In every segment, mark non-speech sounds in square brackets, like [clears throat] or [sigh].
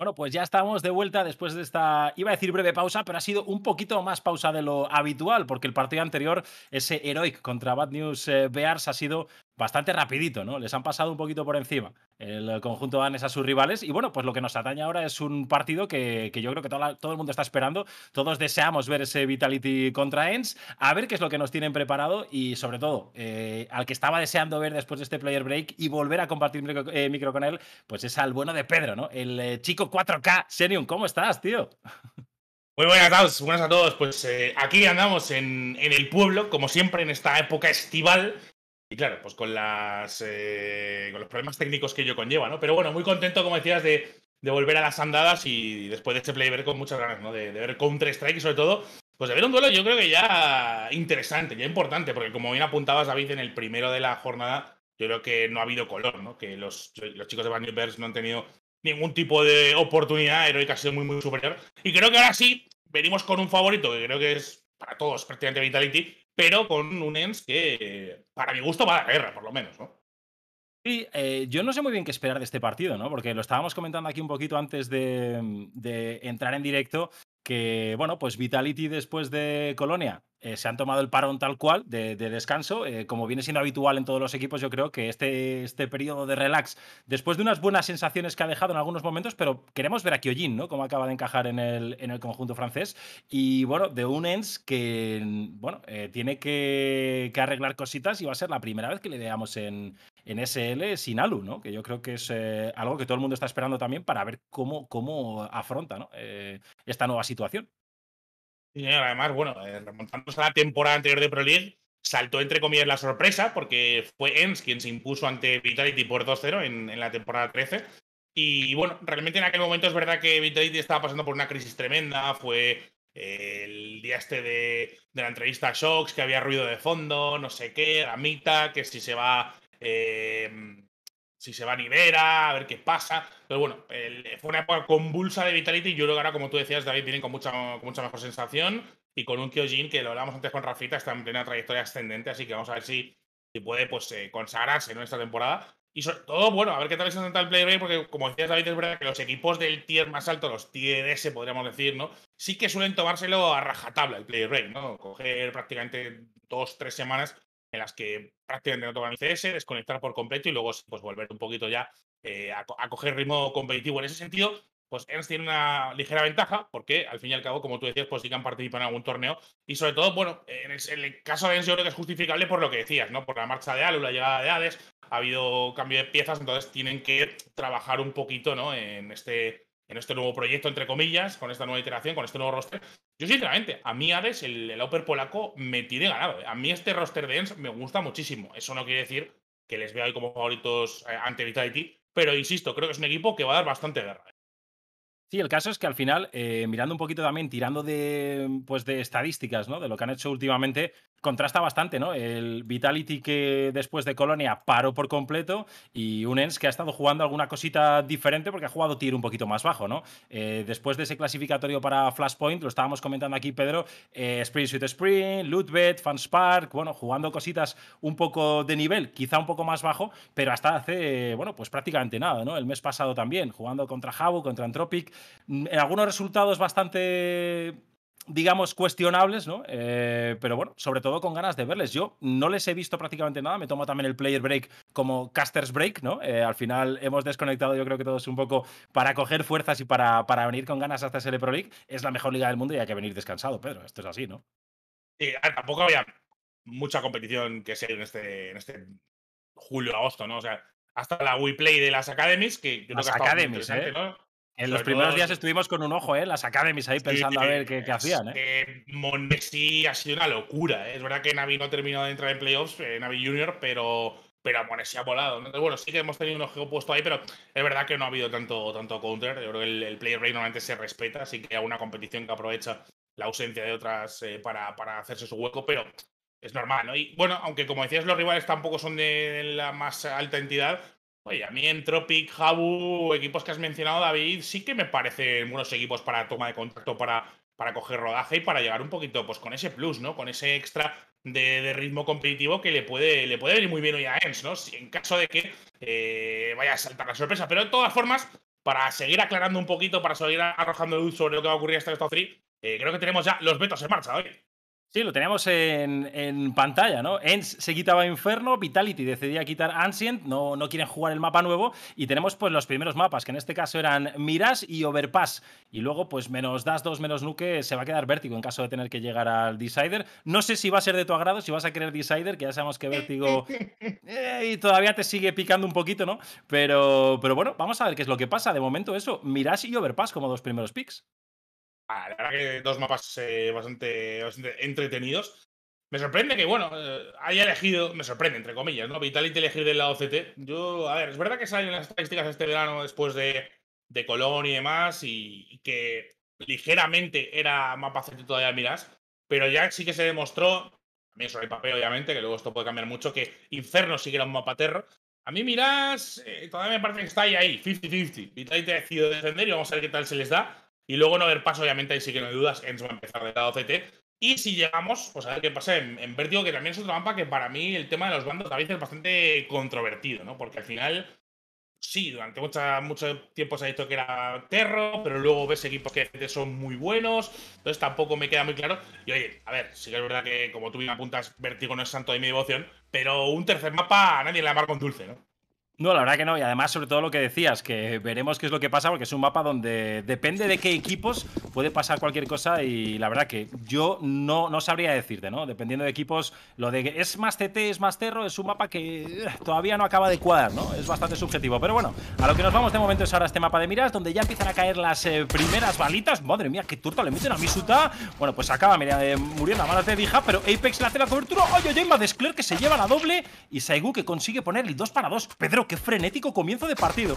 Bueno, pues ya estamos de vuelta después de esta, iba a decir breve pausa, pero ha sido un poquito más pausa de lo habitual, porque el partido anterior, ese Heroic contra Bad News eh, Bears, ha sido bastante rapidito, ¿no? Les han pasado un poquito por encima el conjunto ANES a sus rivales. Y bueno, pues lo que nos atañe ahora es un partido que, yo creo que todo, el mundo está esperando. Todos deseamos ver ese Vitality contra Ens, a ver qué es lo que nos tienen preparado y sobre todo eh, al que estaba deseando ver después de este player break y volver a compartir micro, eh, con él, pues es al bueno de Pedro, ¿no? El eh, chico 4K Senium, ¿cómo estás, tío? Muy buenas, buenas a todos. Pues aquí andamos en el pueblo, como siempre en esta época estival y claro, pues con, las, eh, con los problemas técnicos que ello conlleva, ¿no? Pero bueno, muy contento, como decías, de, de volver a las andadas y después de este play ver con muchas ganas, ¿no? De, ver Counter-Strike y sobre todo, pues de ver un duelo yo creo que ya interesante, ya importante, porque como bien apuntabas, David, en el primero de la jornada, yo creo que no ha habido color, ¿no? Que los, chicos de Bears no han tenido ningún tipo de oportunidad heroica, ha sido muy, muy superior. Y creo que ahora sí venimos con un favorito, que creo que es para todos prácticamente Vitality, pero con un EMS que, para mi gusto, va a la guerra, por lo menos, ¿no? Sí, eh, yo no sé muy bien qué esperar de este partido, ¿no? Porque lo estábamos comentando aquí un poquito antes de mm, entrar en directo que, bueno, pues Vitality después de Colonia eh, se han tomado el parón tal cual de, descanso. Eh, como viene siendo habitual en todos los equipos, yo creo que este, este periodo de relax, después de unas buenas sensaciones que ha dejado en algunos momentos, pero queremos ver a Kyojin, ¿no? Cómo acaba de encajar en el, en el conjunto francés. Y bueno, de un que, bueno, eh, tiene que, que, arreglar cositas y va a ser la primera vez que le veamos en, en SL sin Alu, ¿no? Que yo creo que es eh, algo que todo el mundo está esperando también para ver cómo, cómo afronta ¿no? Eh, esta nueva situación. Y además, bueno, eh, remontándonos a la temporada anterior de Pro League, saltó entre comillas la sorpresa porque fue Ems quien se impuso ante Vitality por 2-0 en, la temporada 13. Y bueno, realmente en aquel momento es verdad que Vitality estaba pasando por una crisis tremenda, fue el día este de, la entrevista a Shox que había ruido de fondo, no sé qué, la que si se va Em, si se va a Nivera, a ver qué pasa. Pero bueno, fue una época convulsa de Vitality y yo creo que ahora, como tú decías, David, vienen con mucha, mucha mejor sensación y con un Kyojin que lo hablábamos antes con Rafita, está en plena trayectoria ascendente, así que vamos a ver si, si puede pues, eh, consagrarse en esta temporada. Y sobre todo, bueno, a ver qué tal es el play porque como decías David, es verdad que los equipos del tier más alto, los tier S, podríamos decir, ¿no? Sí que suelen tomárselo a rajatabla el play break ¿no? Coger prácticamente dos, tres semanas en las que prácticamente no tocan el CS, desconectar por completo y luego pues, volver un poquito ya eh, a, coger ritmo competitivo. En ese sentido, pues ENS tiene una ligera ventaja porque al fin y al cabo, como tú decías, pues sí que han participado en algún torneo y sobre todo, bueno, en el, caso de ENS yo creo que es justificable por lo que decías, ¿no? Por la marcha de Alu, la llegada de Hades, ha habido cambio de piezas, entonces tienen que trabajar un poquito, ¿no? En este en este nuevo proyecto, entre comillas, con esta nueva iteración, con este nuevo roster. Yo, sinceramente, a mí Ares, el, el upper polaco, me tiene ganado. ¿eh? A mí este roster de Ens me gusta muchísimo. Eso no quiere decir que les vea hoy como favoritos eh, ante Vitality, pero insisto, creo que es un equipo que va a dar bastante guerra. ¿eh? Sí, el caso es que al final, eh, mirando un poquito también, tirando de, mm, pues de estadísticas, ¿no? De lo que han hecho últimamente, contrasta bastante, ¿no? El Vitality que después de Colonia paró por completo y un Ens que ha estado jugando alguna cosita diferente porque ha jugado tier un poquito más bajo, ¿no? Eh, después de ese clasificatorio para Flashpoint, lo estábamos comentando aquí, Pedro, eh, Spring Suit Spring, Ludbet, Fanspark, bueno, jugando cositas un poco de nivel, quizá un poco más bajo, pero hasta hace, bueno, pues prácticamente nada, ¿no? El mes pasado también, jugando contra HAVU, contra Antropic, Mm, en algunos resultados bastante digamos, cuestionables, ¿no? Eh, pero bueno, sobre todo con ganas de verles. Yo no les he visto prácticamente nada, me tomo también el player break como casters break, ¿no? Eh, al final hemos desconectado, yo creo que todos un poco para coger fuerzas y para, para venir con ganas hasta SL Pro League. Es la mejor liga del mundo y hay que venir descansado, Pedro, esto es así, ¿no? tampoco había mucha competición que se en este, en este julio-agosto, ¿no? O sea, hasta la Wii Play de las Academies, que yo que Academies, ¿eh? En los primeros días estuvimos con un ojo, ¿eh? Las academies ahí pensando a ver qué, hacían, ¿eh? ¿eh? Monesi ha sido una locura, ¿eh? Es verdad que Navi no ha terminado de entrar en playoffs, eh, Navi Junior, pero, pero Monesi ha volado. Bueno, sí que hemos tenido un ojo puesto ahí, pero es verdad que no ha habido tanto, tanto counter. Yo creo que el, player rate normalmente se respeta, así que hay una competición que aprovecha la ausencia de otras para, para hacerse su hueco, pero es normal, ¿no? Y bueno, aunque como decías, los rivales tampoco son de la más alta entidad, Oye, a mí en Tropic, Habu, equipos que has mencionado, David, sí que me parecen buenos equipos para toma de contacto, para, para coger rodaje y para llegar un poquito pues con ese plus, ¿no? Con ese extra de, ritmo competitivo que le puede, le puede venir muy bien hoy a EMS, ¿no? Si, en caso de que eh, vaya a saltar la sorpresa. Pero de todas formas, para seguir aclarando un poquito, para seguir arrojando luz sobre lo que va a ocurrir hasta el Stop eh, creo que tenemos ya los vetos en marcha hoy. Sí, lo teníamos en, en, pantalla, ¿no? Ens se quitaba Inferno, Vitality decidía quitar Ancient, no, no quieren jugar el mapa nuevo y tenemos pues los primeros mapas, que en este caso eran Miras y Overpass. Y luego pues menos Das 2, menos Nuke, se va a quedar Vértigo en caso de tener que llegar al Decider. No sé si va a ser de tu agrado, si vas a querer Decider, que ya sabemos que Vértigo [laughs] eh, y todavía te sigue picando un poquito, ¿no? Pero, pero bueno, vamos a ver qué es lo que pasa. De momento eso, Miras y Overpass como dos primeros picks. Ah, la verdad que dos mapas eh, bastante, entretenidos. Me sorprende que, bueno, eh, haya elegido, me sorprende, entre comillas, ¿no? Vitality elegir del lado CT. Yo, a ver, es verdad que salen las estadísticas este verano después de, de Colón y demás, y, que ligeramente era mapa CT todavía miras, pero ya sí que se demostró, también sobre el papel, obviamente, que luego esto puede cambiar mucho, que Inferno sí que era un mapa terro A mí miras, eh, todavía me parece que está ahí, ahí, 50-50. Vitality ha decidido defender y vamos a ver qué tal se les da. Y luego no haber paso obviamente, ahí sí que no hay dudas, en va a empezar de lado CT. Y si llegamos, pues a ver qué pasa en, Vértigo, que también es otro mapa que para mí el tema de los bandos a veces es bastante controvertido, ¿no? Porque al final, sí, durante mucho tiempo se ha dicho que era Terro, pero luego ves equipos que son muy buenos, entonces tampoco me queda muy claro. Y oye, a ver, sí que es verdad que como tú me apuntas, Vertigo no es santo de mi devoción, pero un tercer mapa a nadie le va con dulce, ¿no? No, la verdad que no. Y además, sobre todo lo que decías, que veremos qué es lo que pasa, porque es un mapa donde depende de qué equipos puede pasar cualquier cosa. Y la verdad que yo no, no sabría decirte, ¿no? Dependiendo de equipos, lo de que es más CT, es más Terro, es un mapa que eh, todavía no acaba de cuadrar, ¿no? Es bastante subjetivo. Pero bueno, a lo que nos vamos de momento es ahora este mapa de miras, donde ya empiezan a caer las eh, primeras balitas. Madre mía, qué turto le meten a Misuta. Bueno, pues acaba mira, eh, muriendo a manos de Dija, pero Apex le hace la cobertura. Oye, oye, Madescler que se lleva la doble. Y Saigu que consigue poner el 2 para 2. Pedro, qué frenético comienzo de partido.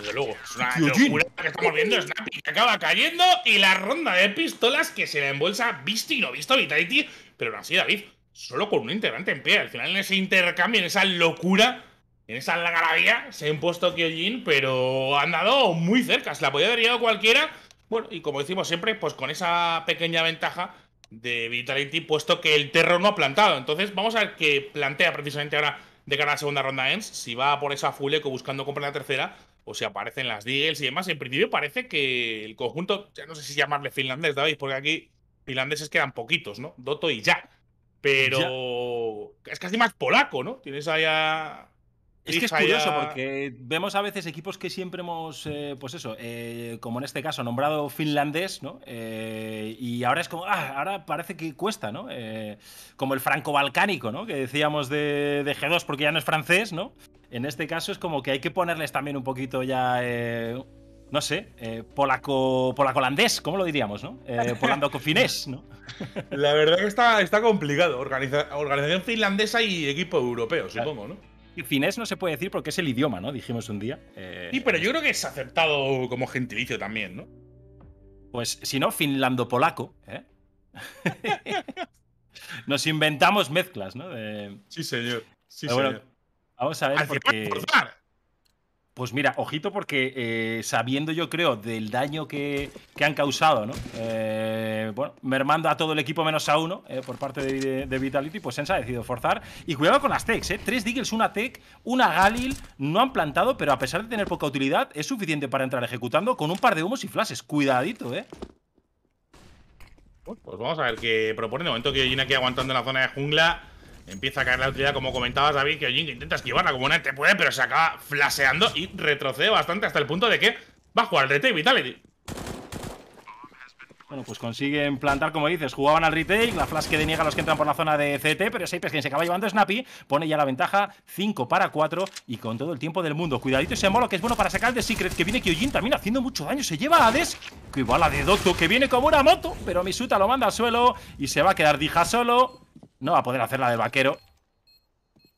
Desde luego, es una locura que estamos viendo. Snappy que acaba cayendo y la ronda de pistolas que se la embolsa visto y no visto Vitality. Pero no así, David, solo con un integrante en pie. Al final, en ese intercambio, en esa locura, en esa lagarabía, se ha impuesto Kyojin, pero han dado muy cerca. Se la podía haber llegado cualquiera. Bueno, y como decimos siempre, pues con esa pequeña ventaja de Vitality, puesto que el terror no ha plantado. Entonces, vamos a ver qué plantea precisamente ahora de cara a la segunda ronda EMS, si va por esa Fuleco buscando comprar la tercera, o si aparecen las Deagles y demás. En principio parece que el conjunto, ya no sé si llamarle finlandés, David, porque aquí finlandeses quedan poquitos, ¿no? Doto y ya. Pero es casi más polaco, ¿no? Tienes allá es que es curioso porque vemos a veces equipos que siempre hemos, eh, pues eso, eh, como en este caso, nombrado finlandés, ¿no? Eh, y ahora es como, ah, ahora parece que cuesta, ¿no? como el franco-balcánico, ¿no? Que decíamos de, de, G2 porque ya no es francés, ¿no? En este caso es como que hay que ponerles también un poquito ya, no sé, polaco, polaco-holandés, ¿cómo lo diríamos, no? [laughs] Polando-finés, ¿no? La verdad que está, está complicado. organización finlandesa y equipo europeo, supongo, ¿no? finés no se puede decir porque es el idioma, ¿no? Dijimos un día. Eh, sí, pero yo este creo que es aceptado como gentilicio también, ¿no? Pues si no, finlandopolaco, ¿eh? [laughs] Nos inventamos mezclas, ¿no? Sí, señor. Sí, señor. vamos a ver. Porque... Pues mira, ojito porque eh, sabiendo yo creo del daño que, han causado, ¿no? Eh, bueno, mermando a todo el equipo menos a uno eh, por parte de, Vitality, pues Sensa ha decidido forzar. Y cuidado con las techs, ¿eh? Tres Diggles, una tech, una Galil, no han plantado, pero a pesar de tener poca utilidad, es suficiente para entrar ejecutando con un par de humos y flashes. Cuidadito, ¿eh? Pues vamos a ver qué propone. De momento que viene aquí aguantando en la zona de jungla Empieza a caer la utilidad, como comentabas, David, que intenta esquivarla como una te puede, pero se acaba flaseando y retrocede bastante hasta el punto de que va a jugar al retake Vitality. Bueno, pues consiguen plantar, como dices, jugaban al retake, la flash que deniega a los que entran por la zona de CT, pero Seipes, quien se acaba llevando Snappy, pone ya la ventaja 5 para 4 y con todo el tiempo del mundo. Cuidadito ese molo que es bueno para sacar el de Secret, que viene Kyojin también haciendo mucho daño, se lleva a Hades, que igual a de Doto, que viene como una moto, pero Misuta lo manda al suelo y se va a quedar Dija solo. No va a poder hacer la del vaquero.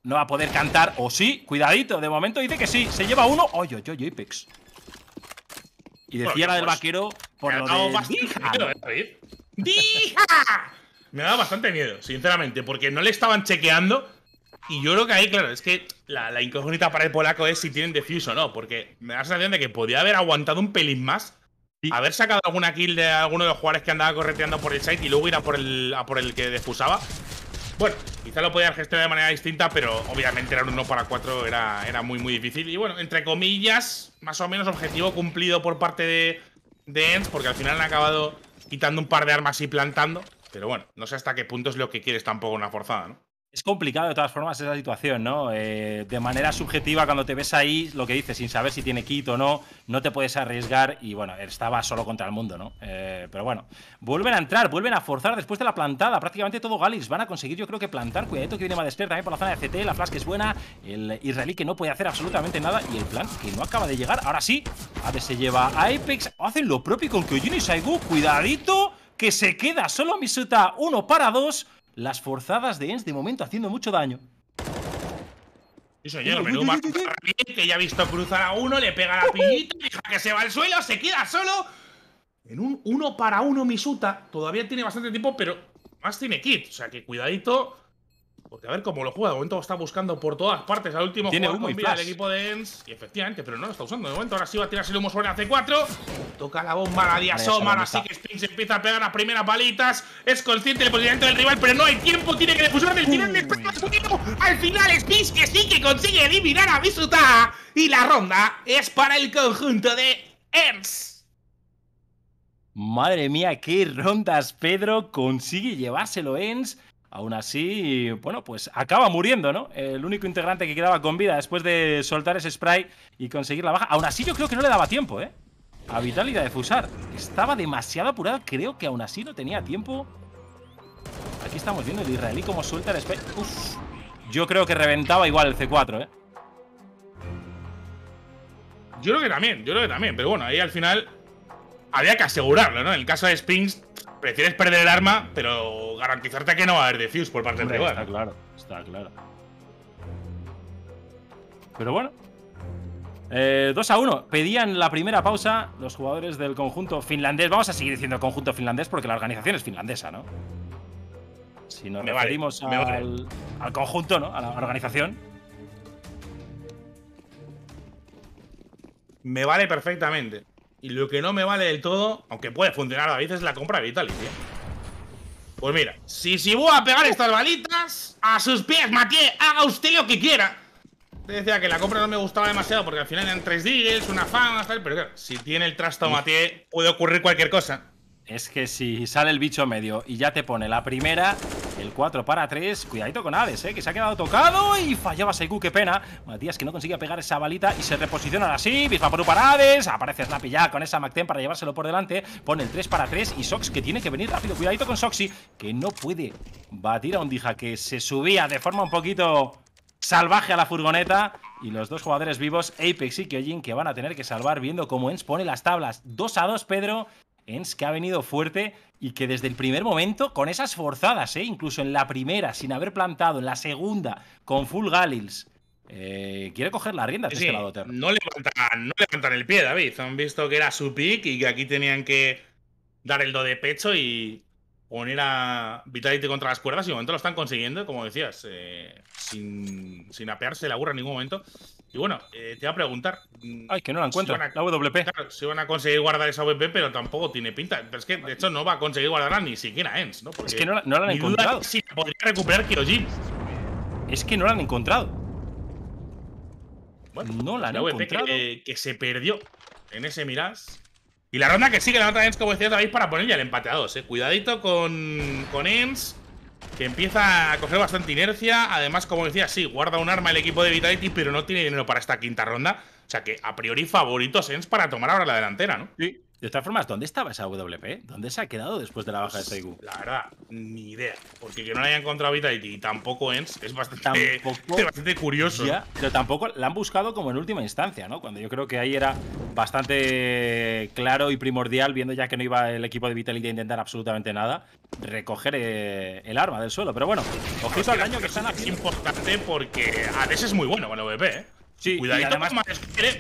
No va a poder cantar. O sí, cuidadito. De momento dice que sí. Se lleva uno. Oye, oye, oye, Y decía la del pues, vaquero por me lo de. Bastante ¡Dija! Miedo, ¿eh, ¡Dija! Me dado bastante miedo, sinceramente, porque no le estaban chequeando. Y yo creo que ahí, claro, es que la, incógnita para el polaco es si tienen defuse o no, porque me da la sensación de que podía haber aguantado un pelín más Haber sacado alguna kill de alguno de los jugadores que andaba correteando por el site y luego ir por el, a por el que defusaba bueno, quizá lo podía gestionar de manera distinta, pero obviamente era uno para cuatro, era, era muy, muy difícil. Y bueno, entre comillas, más o menos objetivo cumplido por parte de, de porque al final han acabado quitando un par de armas y plantando. Pero bueno, no sé hasta qué punto es lo que quieres tampoco una forzada, ¿no? Es complicado de todas formas esa situación, ¿no? Eh, de manera subjetiva, cuando te ves ahí, lo que dices, sin saber si tiene kit o no, no te puedes arriesgar y bueno, estaba solo contra el mundo, ¿no? Eh, pero bueno, vuelven a entrar, vuelven a forzar después de la plantada, prácticamente todo Galix van a conseguir yo creo que plantar, cuidadito que viene Madesper también eh, por la zona de CT, la flash que es buena, el israelí que no puede hacer absolutamente nada y el plan que no acaba de llegar, ahora sí, ver se lleva a Apex, hacen lo propio con Kyojin y Saigu, cuidadito que se queda solo Misuta, uno para dos las forzadas de Ens de momento haciendo mucho daño. Eso ya, menú más que ya ha visto cruzar a uno, le pega la ¡Uh! piñita, deja que se va al suelo, se queda solo. En un uno para uno Misuta, todavía tiene bastante tiempo, pero más tiene kit. O sea que cuidadito a ver cómo lo juega. De momento está buscando por todas partes al último Tiene jugador humo el equipo de Ens. Y efectivamente, pero no lo está usando. De momento ahora sí va a tirarse el humo sobre la C4. Toca la bomba, la diasoma Así que spinks empieza a pegar las primeras palitas. Es consciente del posicionamiento del rival, pero no hay tiempo. Tiene que defusar final de Al final, Spins que sí que consigue eliminar a Bisuta. Y la ronda es para el conjunto de Ens. Madre mía, qué rondas, Pedro. Consigue llevárselo Ens. Aún así, bueno, pues acaba muriendo, ¿no? El único integrante que quedaba con vida después de soltar ese spray y conseguir la baja. Aún así, yo creo que no le daba tiempo, ¿eh? A Vitalidad de defusar. Estaba demasiado apurada. Creo que aún así no tenía tiempo. Aquí estamos viendo el israelí como suelta el spray. Uf. Yo creo que reventaba igual el C4, ¿eh? Yo creo que también, yo creo que también. Pero bueno, ahí al final había que asegurarlo, ¿no? En el caso de Springs prefieres perder el arma, pero garantizarte que no va a haber defuse por parte Hombre, de Está claro, está claro. Pero bueno. 2 eh, a 1. Pedían la primera pausa los jugadores del conjunto finlandés. Vamos a seguir diciendo conjunto finlandés porque la organización es finlandesa, ¿no? Si nos me referimos al, conjunto, ¿no? A la organización. Me vale perfectamente. Y lo que no me vale del todo, aunque puede funcionar a veces, es la compra de tío. Pues mira, si si voy a pegar estas balitas, a sus pies, Matías, haga usted lo que quiera. Te decía que la compra no me gustaba demasiado porque al final eran tres deals, una fama, tal, pero claro, si tiene el trasto Matías, puede ocurrir cualquier cosa. Es que si sale el bicho medio y ya te pone la primera, el 4 para 3. Cuidadito con Hades, eh, que se ha quedado tocado. Y fallaba Seiku, qué pena. Matías que no conseguía pegar esa balita y se reposiciona así. Bismaporu para Hades. Aparece Snappy ya con esa Macten para llevárselo por delante. Pone el 3 para 3. Y Sox que tiene que venir rápido. Cuidadito con Soxy, que no puede batir a un Dija que se subía de forma un poquito salvaje a la furgoneta. Y los dos jugadores vivos, Apex y Kyojin, que van a tener que salvar viendo cómo Ens pone las tablas 2 a 2, Pedro. Ens, que ha venido fuerte y que desde el primer momento, con esas forzadas, ¿eh? incluso en la primera, sin haber plantado, en la segunda, con full Galils, eh, quiere coger la rienda este No levantan, el pie, David. Han visto que era su pick y que aquí tenían que dar el do de pecho y poner a Vitality contra las cuerdas. Y de momento lo están consiguiendo, como decías, eh, sin, sin apearse la burra en ningún momento. Y bueno, eh, te iba a preguntar. Mm, Ay, que no la encuentro. la WP. Claro, si van a conseguir guardar esa WP, pero tampoco tiene pinta. Pero es que, de hecho, no va a conseguir guardarla ni siquiera ENS, ¿no? es que no la, no la han encontrado. Si podría recuperar Kyojin. Es que no la han encontrado. Bueno, no la pues han la WP encontrado. Que, se perdió en ese mirás. Y la ronda que sigue, la otra ENS, como decía, también para poner ya el empate ¿eh? Cuidadito con, con que empieza a coger bastante inercia. Además, como decía, sí, guarda un arma el equipo de Vitality, pero no tiene dinero para esta quinta ronda. O sea que a priori favorito Sens para tomar ahora la delantera, ¿no? Sí, de todas formas, ¿dónde estaba esa WP? ¿Dónde se ha quedado después de la baja de Seigu? La verdad, ni idea. Porque que no la haya encontrado Vitality y tampoco Ens [laughs] es bastante, curioso. pero tampoco la han buscado como en última instancia, ¿no? Cuando yo creo que ahí era bastante claro y primordial, viendo ya que no iba el equipo de Vitality a intentar absolutamente nada, recoger eh, el arma del suelo. Pero bueno, ojito al daño que están aquí. Es importante porque Ades es muy bueno con la WP, ¿eh? Cuidadito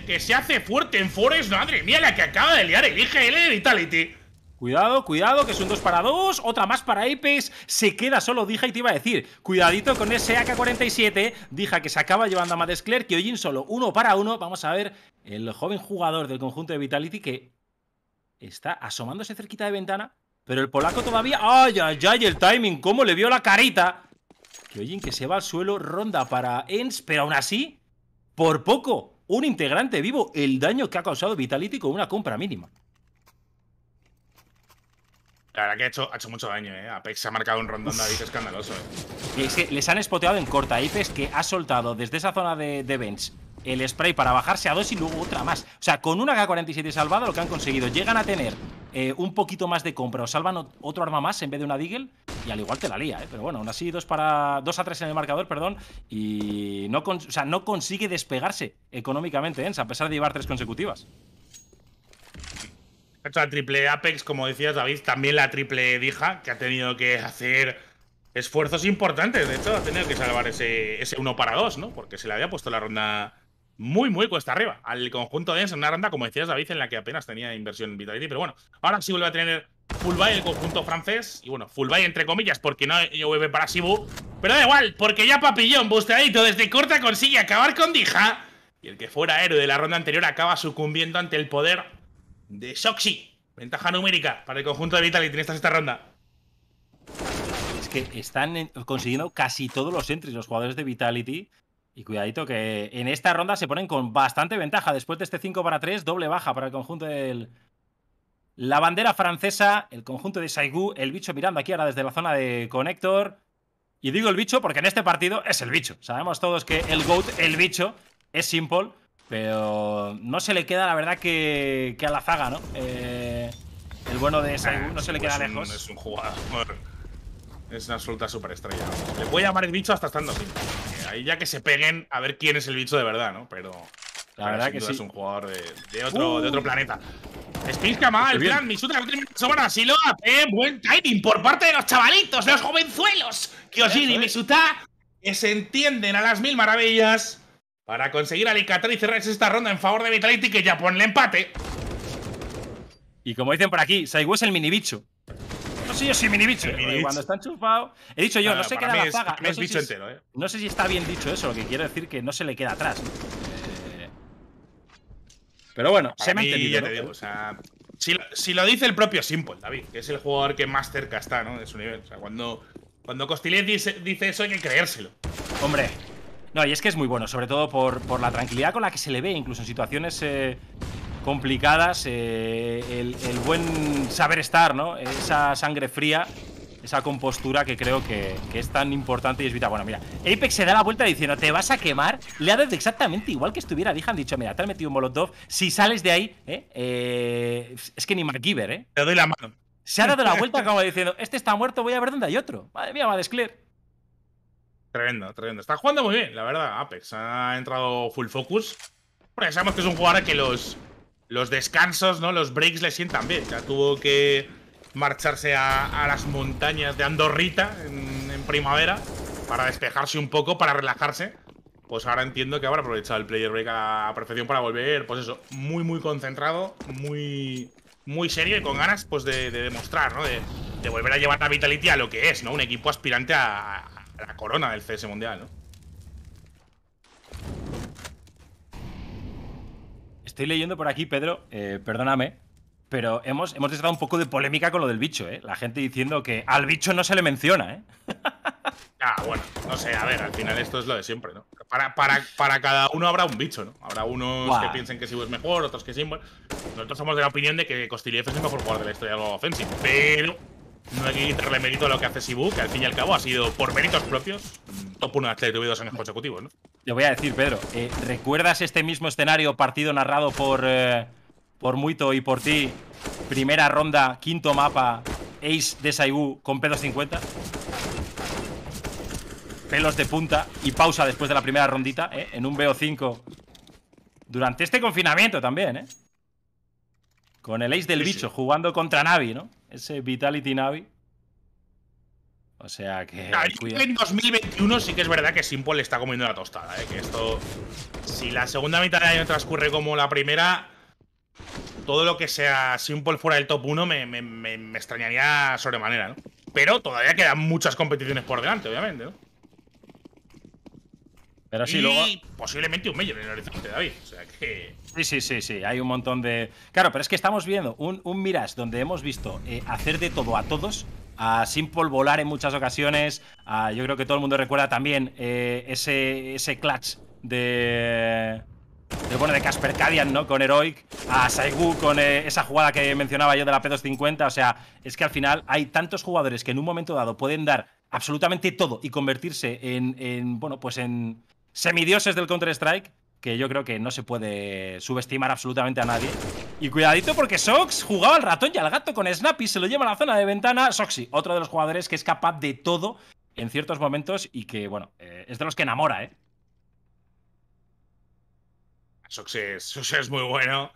que se hace fuerte en Forest. Madre mía, la que acaba de liar el IGL de Vitality. Cuidado, cuidado, que son dos para dos, otra más para Apex, se queda solo Dija y te iba a decir, cuidadito con ese AK-47, Dija que se acaba llevando a Madescler, Kyojin solo uno para uno, vamos a ver el joven jugador del conjunto de Vitality que está asomándose cerquita de ventana, pero el polaco todavía, ay, ay, ay, el timing, cómo le vio la carita, Kyojin que se va al suelo, ronda para Ens, pero aún así, por poco, un integrante vivo, el daño que ha causado Vitality con una compra mínima. La verdad que ha hecho, mucho daño, ¿eh? Apex se ha marcado un rondón David escandaloso, ¿eh? Y es que les han spoteado en corta Apex, que ha soltado desde esa zona de bench el spray para bajarse a dos y luego otra más. O sea, con una K-47 salvada lo que han conseguido. Llegan a tener eh, un poquito más de compra o salvan otro arma más en vez de una Deagle y al igual te la lía, ¿eh? Pero bueno, aún así dos, para, dos a tres en el marcador, perdón, y no, o sea, no consigue despegarse económicamente ¿eh? a pesar de llevar tres consecutivas. La triple Apex, como decías David, también la triple Dija, que ha tenido que hacer esfuerzos importantes. De hecho, ha tenido que salvar ese, ese uno para 2, ¿no? Porque se le había puesto la ronda muy, muy cuesta arriba al conjunto de en una ronda, como decías David, en la que apenas tenía inversión en Vitality, pero bueno, ahora sí vuelve a tener full buy el conjunto francés, y bueno, full buy entre comillas, porque no hay para Sibu, pero da igual, porque ya Papillón, busteadito desde corta, consigue acabar con Dija, y el que fuera héroe de la ronda anterior acaba sucumbiendo ante el poder de Soxy. Ventaja numérica para el conjunto de Vitality en esta ronda. ronda que están consiguiendo casi todos los entries los jugadores de Vitality. Y cuidadito que en esta ronda se ponen con bastante ventaja. Después de este 5 para 3, doble baja para el conjunto del... La bandera francesa, el conjunto de Saigu, el bicho mirando aquí ahora desde la zona de conector. Y digo el bicho porque en este partido es el bicho. Sabemos todos que el GOAT, el bicho, es simple. Pero no se le queda, la verdad, que, a la zaga, ¿no? Eh, el bueno de Saigu no se le queda pues lejos. Es un jugador. Es una absoluta superestrella. Le voy a llamar el bicho hasta estando aquí ahí ya que se peguen a ver quién es el bicho de verdad, ¿no? Pero. La verdad que es un jugador de, otro, de otro uh. planeta. Spinska mal, pues plan, sobra así lo hace, buen timing por parte de los chavalitos, los jovenzuelos. Kyojin y Misuta que se entienden a las mil maravillas para conseguir alicatar y cerrar esta ronda en favor de Vitality que ya pone el empate. Y como dicen por aquí, Saigu es el mini sí, sí, mini bicho. cuando está enchufado. He dicho yo, ah, no no qué era la paga. No, sé si entero, ¿eh? no sé si está bien dicho eso, lo que quiero decir que no se le queda atrás. Eh, pero bueno, se me ha entendido. Ya te digo, o sea, si, lo dice el propio Simple, David, que es el jugador que más cerca está, ¿no? De su nivel. O sea, cuando, cuando dice, eso hay que creérselo. Hombre, no, y es que es muy bueno, sobre todo por, por, la tranquilidad con la que se le ve, incluso en situaciones eh, complicadas, eh, el, buen saber estar, ¿no? Esa sangre fría, esa compostura que creo que, es tan importante y es vital. Bueno, mira, Apex se da la vuelta diciendo, te vas a quemar. Le ha dado exactamente igual que estuviera Dijan. dicho, mira, te han metido un molotov. Si sales de ahí, ¿eh? eh es que ni MacGyver, ¿eh? Te doy la mano. Se ha dado la vuelta [laughs] como diciendo, este está muerto, voy a ver dónde hay otro. Madre mía, Madescler. Tremendo, tremendo. Está jugando muy bien, la verdad, Apex. Ha entrado full focus. Porque sabemos que es un jugador que los los descansos, ¿no? Los breaks le sientan bien. Ya tuvo que marcharse a, las montañas de Andorrita en, primavera para despejarse un poco, para relajarse. Pues ahora entiendo que habrá aprovechado el player break a perfección para volver, pues eso, muy, muy concentrado, muy, muy serio y con ganas, pues, de, demostrar, ¿no? De, volver a llevar a Vitality a lo que es, ¿no? Un equipo aspirante a, a la corona del CS Mundial, ¿no? estoy leyendo por aquí, Pedro, eh, perdóname, pero hemos, hemos un poco de polémica con lo del bicho, ¿eh? La gente diciendo que al bicho no se le menciona, ¿eh? [laughs] ah, bueno, no sé, a ver, al final esto es lo de siempre, ¿no? Para, para, cada uno habrá un bicho, ¿no? Habrá unos que piensen que sí es mejor, otros que sí. Nosotros somos de la opinión de que Costiliev es el mejor jugador de la historia de la pero no hay que quitarle mérito a lo que hace Sibu, que al fin y al cabo ha sido por méritos propios top 1 de Atlético dos años consecutivos, ¿no? Te voy a decir, Pedro, eh, ¿recuerdas este mismo escenario partido narrado por, eh, por Muito y por ti? Primera ronda, quinto mapa, Ace de Saibu con pelos 50. Pelos de punta y pausa después de la primera rondita, ¿eh? en un BO5. Durante este confinamiento también, ¿eh? Con el Ace del bicho jugando contra Navi, ¿no? ese Vitality Navi. O sea que. En 2021 sí que es verdad que Simple le está comiendo la tostada, ¿eh? Que esto. Si la segunda mitad del año transcurre como la primera, todo lo que sea Simple fuera del top 1 me, me extrañaría sobremanera, ¿no? Pero todavía quedan muchas competiciones por delante, obviamente, ¿no? sí, y luego... posiblemente un mello en el horizonte, David. O sea que... Sí, sí, sí, sí. Hay un montón de... Claro, pero es que estamos viendo un, un Mirage donde hemos visto eh, hacer de todo a todos, a Simple volar en muchas ocasiones. yo creo que todo el mundo recuerda también eh, ese, ese clutch de... bueno, de Casper Cadian, ¿no? Con Heroic, a Saigu con eh, esa jugada que mencionaba yo de la P250. O sea, es que al final hay tantos jugadores que en un momento dado pueden dar absolutamente todo y convertirse en bueno, pues en, semidioses del Counter-Strike, que yo creo que no se puede subestimar absolutamente a nadie. Y cuidadito porque Sox jugaba al ratón y al gato con Snappy, se lo lleva a la zona de ventana. Soxy, otro de los jugadores que es capaz de todo en ciertos momentos y que, bueno, eh, es de los que enamora, ¿eh? Soxy es muy bueno.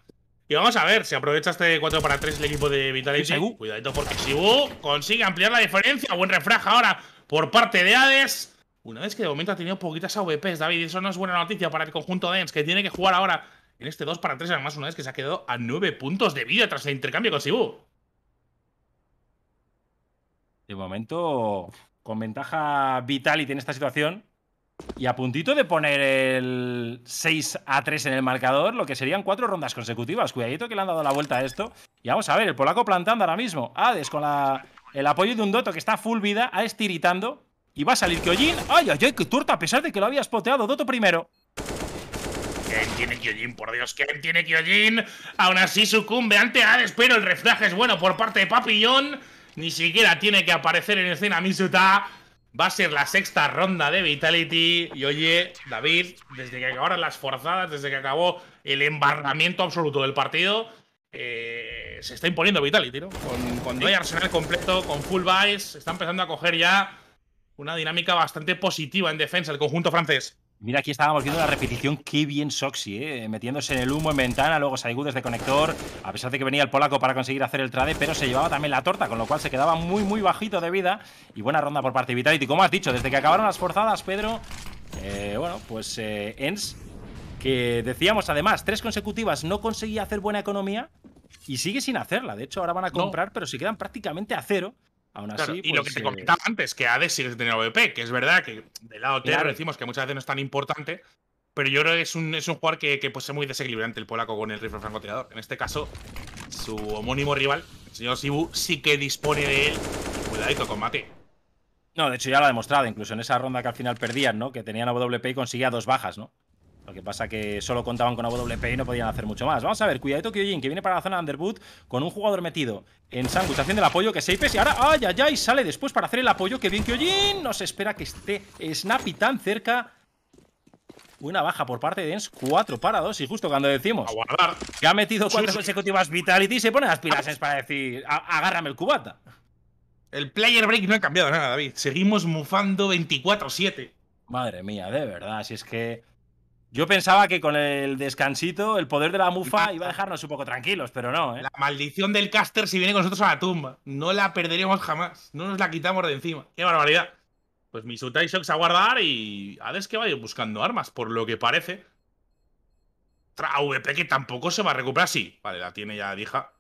Y vamos a ver si aprovecha este 4 para 3 el equipo de Vitality. Cuidadito porque Shibu consigue ampliar la diferencia. Buen refrajo ahora por parte de Hades. Una vez que de momento ha tenido poquitas AVPs, David, eso no es buena noticia para el conjunto de Dens, que tiene que jugar ahora en este 2 para 3, además, una vez que se ha quedado a 9 puntos de vida tras el intercambio con Sibu. De momento, con ventaja vital y tiene esta situación, y a puntito de poner el 6 a 3 en el marcador, lo que serían cuatro rondas consecutivas. Cuidadito que le han dado la vuelta a esto. Y vamos a ver, el polaco plantando ahora mismo. Hades con el apoyo de un Doto que está full vida, a tiritando. Y va a salir Kyojin. ¡Ay, ay, ay! ¡Qué turta! A pesar de que lo había spoteado Doto primero. ¿Quién tiene Kyojin, por Dios, ¿Quién tiene Kyojin. Aún así sucumbe ante Hades, pero el reflejo es bueno por parte de Papillón. Ni siquiera tiene que aparecer en escena Misuta. Va a ser la sexta ronda de Vitality. Y oye, David, desde que acabaron las forzadas, desde que acabó el embarramiento absoluto del partido, eh, se está imponiendo Vitality, ¿no? Con, con Arsenal completo, con full buys, se está empezando a coger ya una dinámica bastante positiva en defensa el conjunto francés. Mira, aquí estábamos viendo la repetición, qué bien soxy, eh, metiéndose en el humo en ventana, luego Saigu desde conector, a pesar de que venía el polaco para conseguir hacer el trade, pero se llevaba también la torta, con lo cual se quedaba muy, muy bajito de vida. Y buena ronda por parte de Vitality, como has dicho, desde que acabaron las forzadas, Pedro, eh, bueno, pues eh, Ens, que decíamos además, tres consecutivas no conseguía hacer buena economía y sigue sin hacerla. De hecho, ahora van a comprar, pero se quedan prácticamente a cero y lo que pues, te eh, comentaba antes, que Hades sigue teniendo WP, que es verdad que del lado claro. decimos que muchas veces no es tan importante, pero yo creo que es un, es un jugador que, que pues es muy desequilibrante el polaco con el rifle francotirador. En este caso, su homónimo rival, el señor Sibu, sí que dispone de él. Cuidadito combate. No, de hecho ya lo ha demostrado, incluso en esa ronda que al final perdían, ¿no? Que tenían a WP y conseguía dos bajas, ¿no? Lo que pasa que solo contaban con AWP y no podían hacer mucho más. Vamos a ver, cuidadito Kyojin, que viene para la zona de Underwood con un jugador metido en sándwich haciendo el apoyo que se y ahora, ay, ay, ay, sale después para hacer el apoyo. Que bien Kyojin, nos espera que esté Snappy tan cerca. Una baja por parte de Dens, 4 para 2 y justo cuando decimos a que ha metido cuatro consecutivas Vitality se pone las pilas para decir, agárrame el cubata. El player break no ha cambiado nada, David. Seguimos mufando 24-7. Madre mía, de verdad, si es que yo pensaba que con el descansito, el poder de la mufa iba a dejarnos un poco tranquilos, pero no, ¿eh? La maldición del caster si viene con nosotros a la tumba. No la perderemos jamás. No nos la quitamos de encima. ¡Qué barbaridad! Pues mi Shox a guardar y. es que vaya buscando armas, por lo que parece. Otra VP que tampoco se va a recuperar, sí. Vale, la tiene ya Dija.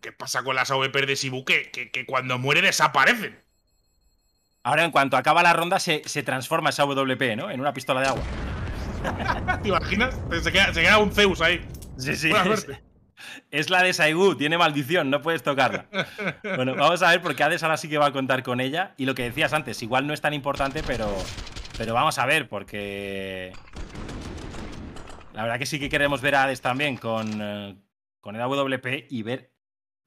¿Qué pasa con las AVP de Sibu? que cuando muere desaparecen. Ahora, en cuanto acaba la ronda, se, transforma esa WP, ¿no? En una pistola de agua. [laughs] ¿Te imaginas? Se queda, un Zeus ahí. Sí, sí. Es, la de Saigu, tiene maldición, no puedes tocarla. bueno, vamos a ver, porque Hades ahora sí que va a contar con ella. Y lo que decías antes, igual no es tan importante, pero, pero vamos a ver, porque. La verdad que sí que queremos ver a Hades también con, eh, con el AWP y ver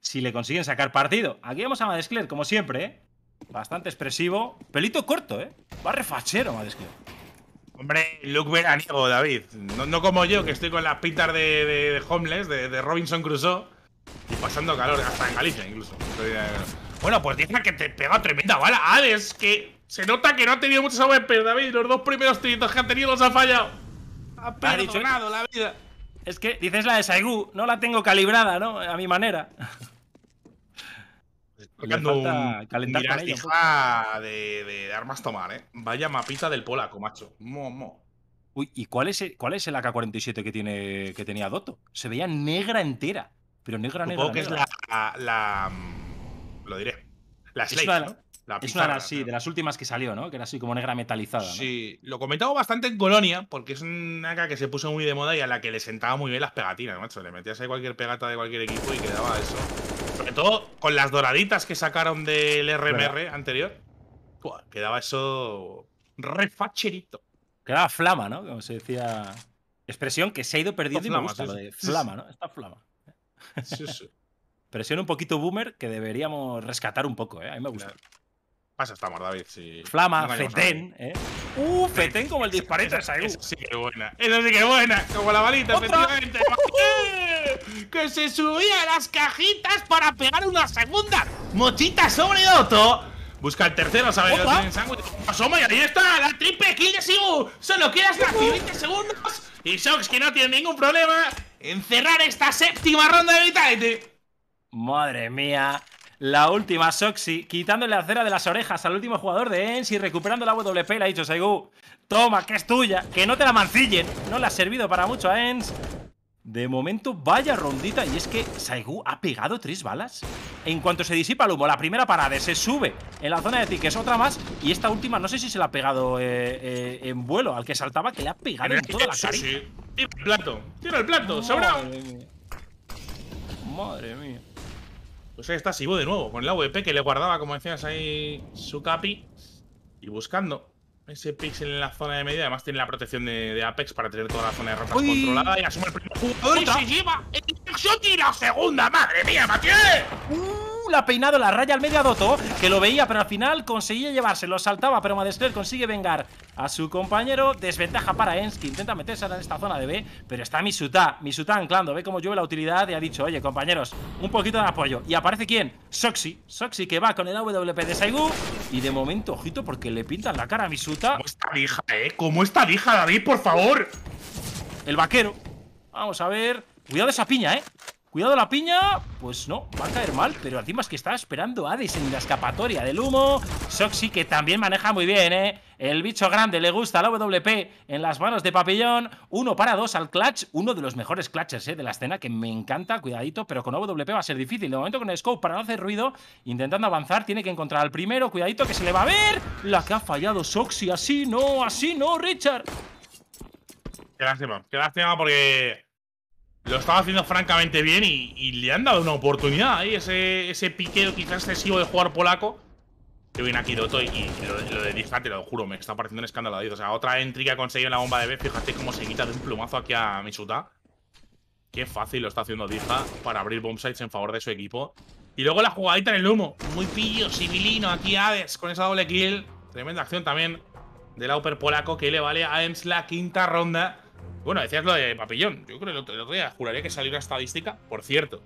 si le consiguen sacar partido. Aquí vamos a Madescler, como siempre, ¿eh? Bastante expresivo. Pelito corto, ¿eh? Va refachero, madre que Hombre, look veraniego, David. No, como yo, que estoy con las pintas de, Homeless, de, Robinson Crusoe. Y pasando calor, hasta en Galicia incluso. Eh, bueno, pues dice que te pega tremenda bala. Hades, que se nota que no ha tenido muchos pero David. Los dos primeros tiritos que ha tenido los ha fallado. Ha perdonado la vida. Es que dices la de Saigu, no la tengo calibrada, ¿no? A mi manera. Tocando falta de, de, armas tomar, ¿eh? Vaya mapita del polaco, macho. Momo. Uy, ¿y cuál es el, cuál es el AK-47 que, tiene, que tenía Doto? Se veía negra entera. Pero negra, negra. que es la, Lo diré. La Slate, es una, La así, de las últimas que salió, ¿no? Que era así como negra metalizada. Sí, lo comentaba bastante en Colonia, porque es una AK que se puso muy de moda y a la que le sentaba muy bien las pegatinas, macho. Le metías ahí cualquier pegata de cualquier equipo y quedaba eso sobre todo con las doraditas que sacaron del RMR anterior. quedaba eso refacherito. Quedaba flama, ¿no? Como se decía. Expresión que se ha ido perdiendo y me gusta lo de flama, ¿no? Está flama. [laughs] Expresión un poquito boomer que deberíamos rescatar un poco, ¿eh? A mí me gusta. Pasa, estamos, David. Sí. Flama, Fetén, ¿eh? ¡Uh! Fetén como el disparete de sí que buena. sí que buena. Como la balita, efectivamente. [laughs] que se subía a las cajitas para pegar una segunda. Mochita sobre otro. Busca el tercero, ¿sabes? tiene Asoma y ahí está, la triple kill de Sigu Solo queda hasta 20 segundos. Y Sox, que no tiene ningún problema en cerrar esta séptima ronda de Vitality. Madre mía. La última, Soxy, quitándole la cera de las orejas al último jugador de Ens y recuperando la WP, le ha dicho Sigu toma, que es tuya, que no te la mancillen. No le ha servido para mucho a Ens, de momento, vaya rondita. Y es que Saigu ha pegado tres balas. En cuanto se disipa el humo, la primera parada se sube en la zona de que es otra más. Y esta última, no sé si se la ha pegado eh, eh, en vuelo al que saltaba, que le ha pegado en toda la cara. Sí. Tira el plato, tira el plato, sobrado. Madre mía. Pues ahí está Sibu de nuevo, con la AWP que le guardaba, como decías ahí, su capi. Y buscando. Ese pixel en la zona de media, además tiene la protección de, Apex para tener toda la zona de rocas controlada y asume el primer jugador lleva segunda, madre mía, Matías. La peinado la raya al medio Doto, que lo veía, pero al final conseguía llevárselo. Saltaba, pero Madescler consigue vengar a su compañero. Desventaja para Ens, que intenta meterse en esta zona de B, pero está Misuta. Misuta anclando, ve cómo llueve la utilidad y ha dicho, oye, compañeros, un poquito de apoyo. Y aparece quién? Soxy. Soxy que va con el AWP de Saigu. Y de momento, ojito, porque le pintan la cara a Misuta. ¿Cómo está lija, eh? ¿Cómo está lija, David? Por favor. El vaquero. Vamos a ver. Cuidado de esa piña, eh. Cuidado la piña, pues no, va a caer mal Pero encima es que está esperando a Hades en la escapatoria del humo Soxy que también maneja muy bien, eh El bicho grande le gusta la WP en las manos de Papillón Uno para dos al clutch, uno de los mejores clutches eh, de la escena Que me encanta, cuidadito, pero con WP va a ser difícil De momento con el scope para no hacer ruido Intentando avanzar, tiene que encontrar al primero Cuidadito que se le va a ver La que ha fallado Soxy, así no, así no, Richard Qué lástima, qué lástima porque lo estaba haciendo francamente bien y, le han dado una oportunidad ahí, ese, ese piqueo quizás excesivo de jugar polaco. Que viene aquí Doto y, lo, de Dijat, te lo juro, me está pareciendo un escándalo. O sea, otra entry que ha conseguido la bomba de B, fíjate cómo se quita de un plumazo aquí a Misuta. Qué fácil lo está haciendo Dija para abrir bombsites en favor de su equipo. Y luego la jugadita en el humo. Muy pillo, civilino, aquí Ades con esa doble kill. Tremenda acción también del upper polaco que le vale a Ems la quinta ronda bueno, decías lo de Papillón. Yo creo que el otro, día juraría que salió una estadística, por cierto,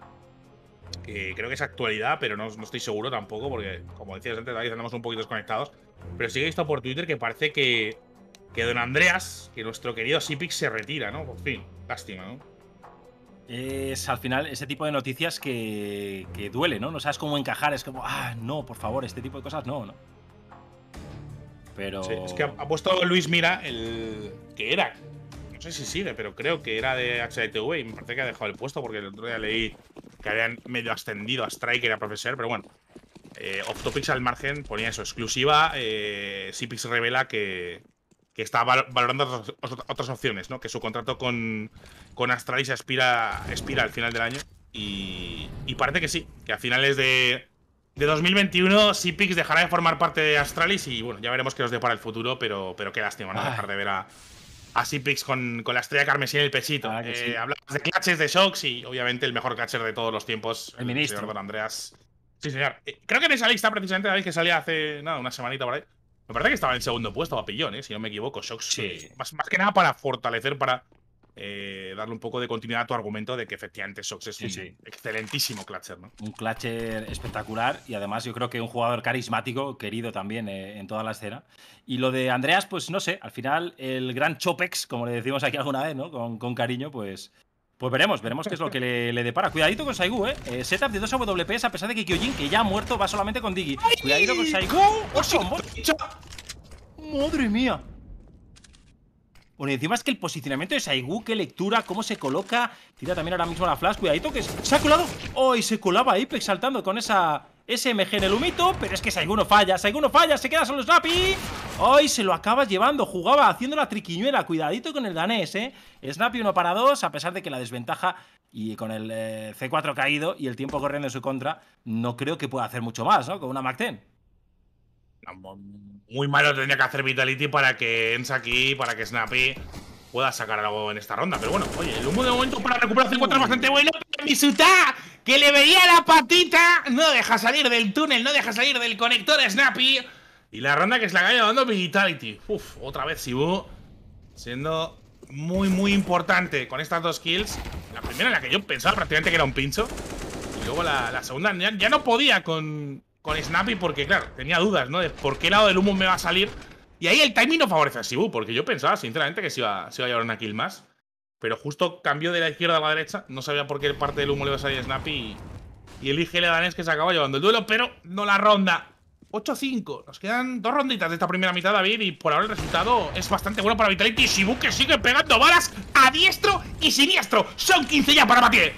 que creo que es actualidad, pero no, estoy seguro tampoco, porque como decías antes, todavía andamos un poquito desconectados. Pero sí que he visto por Twitter que parece que, que don Andreas, que nuestro querido Sipic se retira, ¿no? Por fin, lástima, ¿no? Es al final ese tipo de noticias que, que duele, ¿no? No sabes cómo encajar, es como, ah, no, por favor, este tipo de cosas no, ¿no? Pero. es que ha puesto Luis Mira, el que era no sé si sigue, pero creo que era de HDTV y me parece que ha dejado el puesto porque el otro día leí que habían medio ascendido a Striker y a profesor pero bueno. Eh, Optopix al margen ponía eso, exclusiva. Eh, revela que, que está valorando otras opciones, ¿no? Que su contrato con, con Astralis expira, expira al final del año. Y, y, parece que sí, que a finales de, de 2021 Sipix dejará de formar parte de Astralis y bueno, ya veremos qué nos depara el futuro, pero, pero qué lástima, ¿no? Dejar de ver a, Así Pix con, la estrella carmesí en el pechito. Ah, eh, Hablamos de clutches, de shocks y obviamente el mejor catcher de todos los tiempos, el, Señor Don Andreas. Sí, señor. Eh, creo que en esa lista, precisamente, David, que salía hace nada, una semanita por ahí. Me parece que estaba en segundo puesto, Papillón, ¿eh? si no me equivoco. Shox… Más, más, que nada para fortalecer, para eh, darle un poco de continuidad a tu argumento de que efectivamente Sox es un excelentísimo clutcher, ¿no? Un clutcher espectacular y además yo creo que un jugador carismático, querido también eh, en toda la escena. Y lo de Andreas, pues no sé, al final el gran Chopex, como le decimos aquí alguna vez, ¿no? Con, cariño, pues. Pues veremos, veremos qué es lo que le, depara. Cuidadito con Saigu, eh. eh setup de 2 WPs, a pesar de que Kyojin, que ya ha muerto, va solamente con Diggy. Cuidadito con Saigu. ¡Madre mía! Bueno, encima es que el posicionamiento de Saigu, qué lectura, cómo se coloca. Tira también ahora mismo la flash, cuidadito que se ha colado. ¡Oh! se colaba Apex saltando con esa SMG en el humito. Pero es que Saigu no falla, Saigu no falla, se queda solo Snappy. ¡Oh! se lo acaba llevando, jugaba haciendo la triquiñuela. Cuidadito con el danés, ¿eh? Snappy uno para dos, a pesar de que la desventaja y con el eh, C4 caído y el tiempo corriendo en su contra, no creo que pueda hacer mucho más, ¿no? Con una Mac 10 muy malo tendría que hacer Vitality para que aquí, para que Snappy pueda sacar algo en esta ronda. Pero bueno, oye, el humo de momento para recuperación es bastante bueno. que le veía la patita, no deja salir del túnel, no deja salir del conector Snappy. Y la ronda que se la ido dando Vitality. Uf, otra vez Sibu siendo muy, muy importante con estas dos kills. La primera en la que yo pensaba prácticamente que era un pincho. Y luego la, segunda ya no podía con, con Snappy porque, claro, tenía dudas, ¿no? De por qué lado del humo me va a salir. Y ahí el timing no favorece a Sibu, porque yo pensaba, sinceramente, que se iba, a llevar una kill más. Pero justo cambió de la izquierda a la derecha. No sabía por qué parte del humo le iba a salir a Snappy. Y, y elige el danés que se acaba llevando el duelo, pero no la ronda. 8-5. Nos quedan dos ronditas de esta primera mitad, David, y por ahora el resultado es bastante bueno para Vitality. Shibu que sigue pegando balas a diestro y siniestro. Son 15 ya para Matier.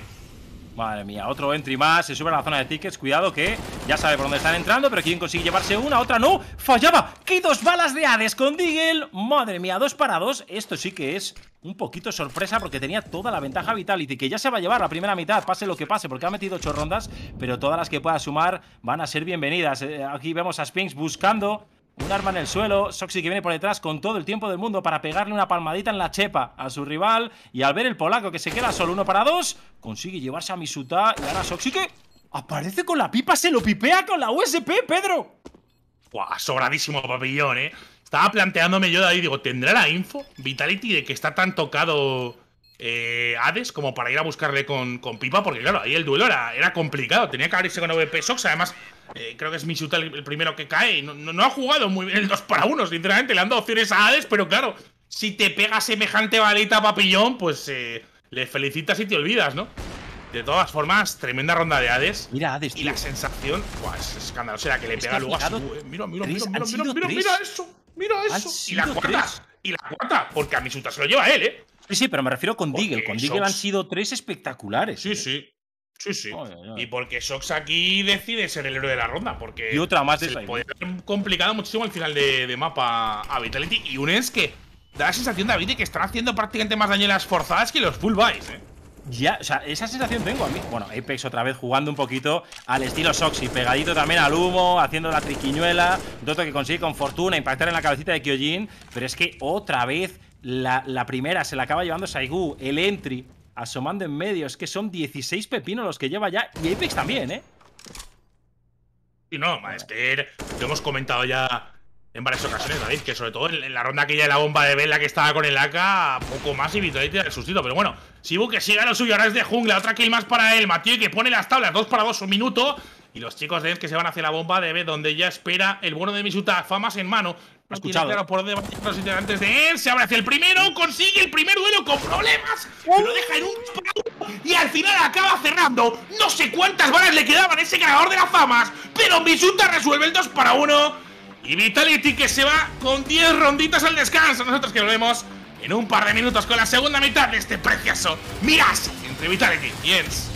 Madre mía, otro entry más, se sube a la zona de tickets Cuidado que ya sabe por dónde están entrando Pero quién consigue llevarse una, otra no ¡Fallaba! ¡Qué dos balas de Hades con Deagle! Madre mía, dos para dos Esto sí que es un poquito sorpresa porque tenía toda la ventaja Vitality Que ya se va a llevar la primera mitad, pase lo que pase Porque ha metido ocho rondas Pero todas las que pueda sumar van a ser bienvenidas eh, Aquí vemos a Spinks buscando un arma en el suelo, Soxy que viene por detrás con todo el tiempo del mundo para pegarle una palmadita en la chepa a su rival. Y al ver el polaco que se queda solo uno para dos, consigue llevarse a Misuta. Y ahora Soxy que aparece con la pipa, se lo pipea con la USP, Pedro. Buah, sobradísimo papillón, eh. Estaba planteándome yo de ahí, digo, ¿tendrá la info Vitality de que está tan tocado eh, Hades como para ir a buscarle con, pipa, porque claro, ahí el duelo era, complicado, tenía que abrirse con OVP Sox, además eh, creo que es Misuta el, primero que cae, no, ha jugado muy bien el 2 para 1, sinceramente, le han dado opciones a Hades, pero claro, si te pega semejante varita, papillón, pues eh, le felicitas y te olvidas, ¿no? De todas formas, tremenda ronda de Hades. Mira, Hades. Y la sensación, es escandalosa, la que le pega luego a su. Mira, mira, mira, mira, mira, mira, mira, eso. Mira eso. Y la cuarta. Y la cuarta, porque a Misuta se lo lleva él, ¿eh? Sí, sí, pero me refiero con Diggle. Con Deagle han sido tres espectaculares. Sí, ¿eh? sí. Sí, sí. Y porque Sox aquí decide ser el héroe de la ronda. Porque y otra más puede haber complicado muchísimo el final de, mapa a Vitality. Y un es que da la sensación, David, de que están haciendo prácticamente más daño en las forzadas que los full buys, ¿eh? Ya, o sea, esa sensación tengo a mí. Bueno, Apex otra vez jugando un poquito al estilo Soxy, pegadito también al humo, haciendo la triquiñuela. Doto que consigue con fortuna impactar en la cabecita de Kyojin. Pero es que otra vez la, primera se la acaba llevando Saigu, el entry, asomando en medio. Es que son 16 pepinos los que lleva ya. Y Apex también, ¿eh? Y no, es lo hemos comentado ya en varias ocasiones, David, que sobre todo en la ronda aquella de la bomba de la que estaba con el AK, poco más y Vitality el sustito. Pero bueno, Sibu que siga a lo suyo, ahora es de jungla, otra kill más para él, Matías que pone las tablas, dos para dos, un minuto. Y los chicos de Ed que se van hacia la bomba de B, donde ya espera el bueno de Misuta, famas en mano. Ha escuchado. Claro, por antes de él. Se abre hacia el primero, consigue el primer duelo con problemas. Lo deja en un y al final acaba cerrando. No sé cuántas balas le quedaban a ese ganador de las famas, pero Misuta resuelve el 2 para 1. Y Vitality que se va con 10 ronditas al descanso. Nosotros que lo vemos en un par de minutos con la segunda mitad de este precioso Miras entre Vitality y Ence.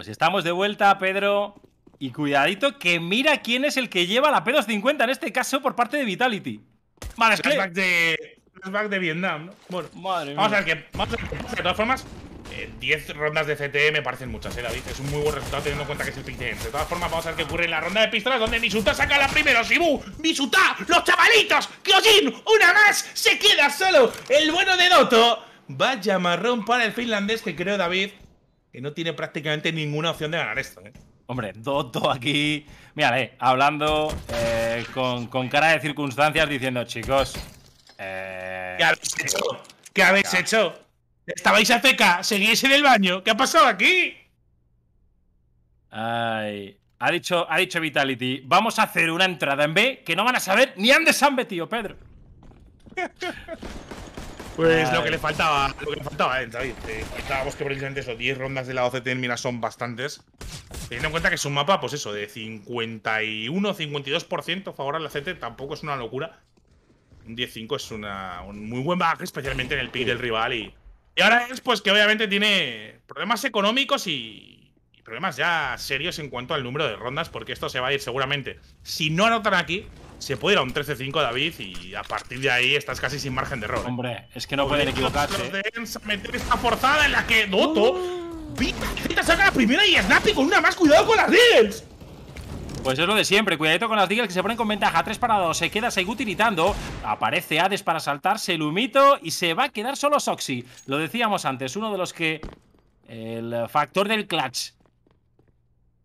Pues estamos de vuelta, Pedro. Y cuidadito que mira quién es el que lleva la P250 en este caso por parte de Vitality. Vale, es que... de, flashback de Vietnam, ¿no? Bueno, Madre vamos, mía. A que, vamos a ver De todas formas, 10 eh, rondas de CTM me parecen muchas, ¿eh, David? Es un muy buen resultado teniendo en cuenta que es el de todas formas, vamos a ver qué ocurre en la ronda de pistolas donde Misuta saca la primera. ¡Sibu! ¡Misuta! ¡Los chavalitos! ¡Kyojin! ¡Una más! ¡Se queda solo! El bueno de Doto. Vaya marrón para el finlandés que creo, David, que no tiene prácticamente ninguna opción de ganar esto. ¿eh? Hombre, Dotto aquí. Mira, eh, hablando eh, con, cara de circunstancias diciendo, chicos. Eh... ¿Qué habéis hecho? ¿Qué habéis hecho? ¿Estabais a feca? ¿Seguíais en el baño? ¿Qué ha pasado aquí? Ay. Ha dicho, ha dicho Vitality, vamos a hacer una entrada en B que no van a saber ni han de San Tío Pedro. [laughs] Pues lo ah. que le faltaba, lo que le faltaba David. Eh, faltábamos que precisamente eso, 10 rondas de la OCT en mina son bastantes. Teniendo en cuenta que es un mapa, pues eso, de 51, 52% favor a la tampoco es una locura. Un 10-5 es una, un muy buen back, especialmente en el pick del rival. Y, ahora es, pues que obviamente tiene problemas económicos y problemas ya serios en cuanto al número de rondas, porque esto se va a ir seguramente. Si no anotan aquí, se puede ir a un 13-5 David y a partir de ahí estás casi sin margen de error. ¿eh? Hombre, es que no pueden equivocarse. ¿eh? meter esta forzada en la que Doto Vita saca la primera y Snappy con una más. Cuidado con las Deagles. Pues es lo de siempre, cuidadito con las diggles, que se ponen con ventaja 3 para 2, se queda Segu tiritando Aparece Hades para saltarse el humito Y se va a quedar solo Soxy Lo decíamos antes, uno de los que El factor del clutch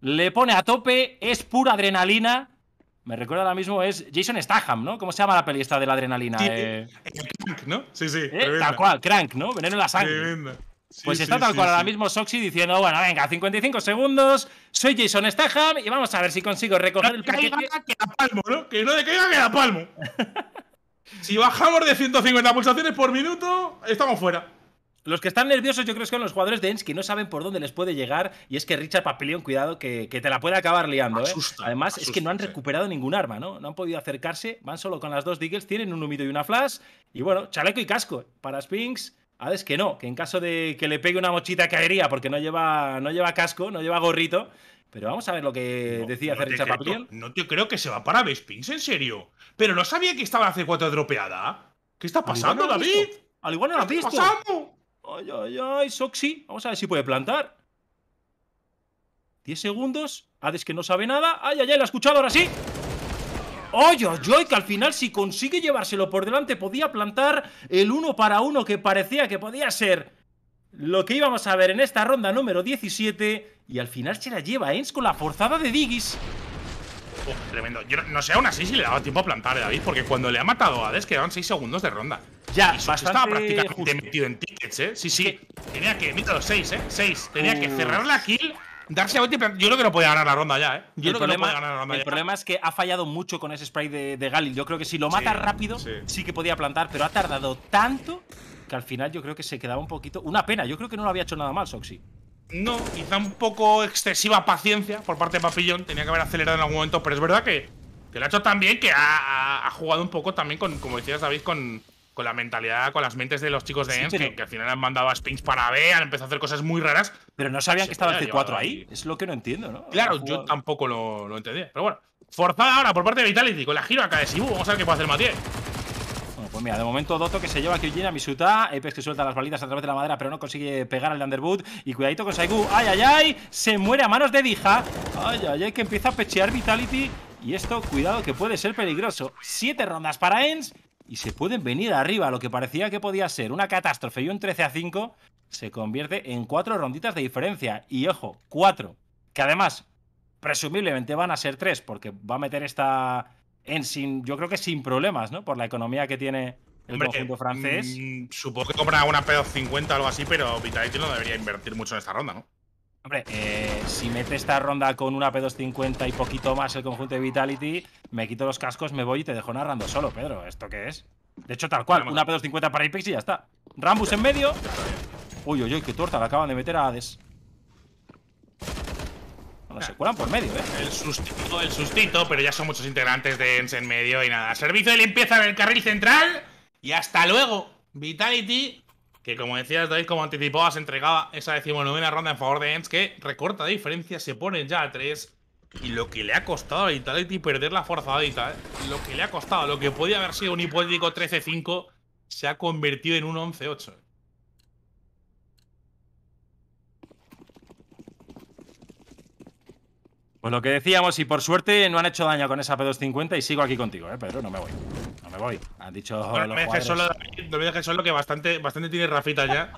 Le pone a tope Es pura adrenalina me recuerda ahora mismo es Jason Statham, ¿no? ¿Cómo se llama la peli esta de la adrenalina? Eh, eh, Crank, ¿no? Sí, sí. ¿Eh? Tal cual, Crank, ¿no? Veneno en la sangre. pues está tal cual ahora mismo Soxy diciendo, bueno, venga, 55 segundos, soy Jason Statham y vamos a ver si consigo recoger el paquete. que palmo, ¿no? Que no de que palmo. [laughs] si bajamos de 150 pulsaciones por minuto, estamos fuera. Los que están nerviosos yo creo que son los jugadores de Ens que no saben por dónde les puede llegar y es que Richard Papillon, cuidado, que, te la puede acabar liando. ¿eh? Además es que no han recuperado ningún arma, ¿no? No han podido acercarse, van solo con las dos diggles, tienen un humito y una flash y bueno, chaleco y casco para Spinks. Hades que no, que en caso de que le pegue una mochita caería porque no lleva, no lleva casco, no lleva gorrito. Pero vamos a ver lo que decía hacer Richard Papillon. No te creo que se va para Spinks, en serio. Pero no sabía que estaba hace cuatro dropeada. ¿Qué está pasando, David? Al igual no lo has visto. ¡Ay, ay, ay! Soxy. Vamos a ver si puede plantar. 10 segundos. Hades que no sabe nada. ¡Ay, ay, ay! ¡La ha escuchado ahora sí! ¡Ay, ay, Que al final, si consigue llevárselo por delante, podía plantar el uno para uno que parecía que podía ser lo que íbamos a ver en esta ronda número 17. Y al final se la lleva Ens con la forzada de Digis. [laughs] tremendo. Yo no sé aún así si le daba tiempo a plantar, David, porque cuando le ha matado a Hades quedaban 6 segundos de ronda. Ya, y estaba prácticamente metido en tickets, ¿eh? Sí, sí. Tenía que. Mito, 6, ¿eh? 6. Tenía que cerrar la kill Darse a Yo creo que no podía ganar la ronda ya, ¿eh? Yo el creo problema, que no podía ganar la ronda El problema es que ha fallado mucho con ese spray de, Galil. Yo creo que si lo mata rápido, sí. que podía plantar, pero ha tardado tanto que al final yo creo que se quedaba un poquito. Una pena, yo creo que no lo había hecho nada mal, Soxy. No, quizá un poco excesiva paciencia por parte de Papillón. Tenía que haber acelerado en algún momento, pero es verdad que, lo ha hecho tan bien que ha, jugado un poco también, con, como decías David, con, con la mentalidad, con las mentes de los chicos de sí, em, que, al final han mandado a para B, han empezado a hacer cosas muy raras. Pero no sabían que estaba el C4 ahí. Es lo que no entiendo, ¿no? Claro, yo tampoco lo, entendía. Pero bueno, forzada ahora por parte de Vitality, con la giro acá de Sibu. Vamos a ver qué puede hacer Matías mira, de momento Doto que se lleva a llena a Misuta. es que suelta las balitas a través de la madera, pero no consigue pegar al de Underwood. Y cuidadito con Saigu. ¡Ay, ay, ay! Se muere a manos de Dija. ¡Ay, ay, ay! Que empieza a pechear Vitality. Y esto, cuidado, que puede ser peligroso. Siete rondas para Ens. Y se pueden venir arriba. Lo que parecía que podía ser una catástrofe y un 13 a 5 se convierte en cuatro ronditas de diferencia. Y ojo, cuatro. Que además, presumiblemente van a ser tres, porque va a meter esta yo creo que sin problemas, ¿no? Por la economía que tiene el conjunto francés. Mm, supongo que compra una P250 o algo así, pero Vitality no debería invertir mucho en esta ronda, ¿no? Hombre, eh, si mete esta ronda con una P250 y poquito más el conjunto de Vitality, me quito los cascos, me voy y te dejo narrando solo, Pedro. ¿Esto qué es? De hecho, tal cual, una P250 para Apex y ya está. Rambus en medio. Uy, uy, uy, qué torta, la acaban de meter a Hades se cuelan por medio, ¿eh? El sustito, el sustito, pero ya son muchos integrantes de ENS en medio y nada. Servicio de limpieza del carril central y hasta luego. Vitality, que como decías, David, como anticipabas, entregaba esa decimonovena ronda en favor de ENS que recorta diferencia, se pone ya a tres. Y lo que le ha costado a Vitality perder la forzadita, ¿eh? Lo que le ha costado, lo que podía haber sido un hipotético 13-5, se ha convertido en un 11-8. Pues lo que decíamos, y por suerte no han hecho daño con esa P250 y sigo aquí contigo, ¿eh, Pedro? No me voy. No me voy. Han dicho. No me dejes solo, no me dejes solo que bastante, bastante tiene Rafita ya.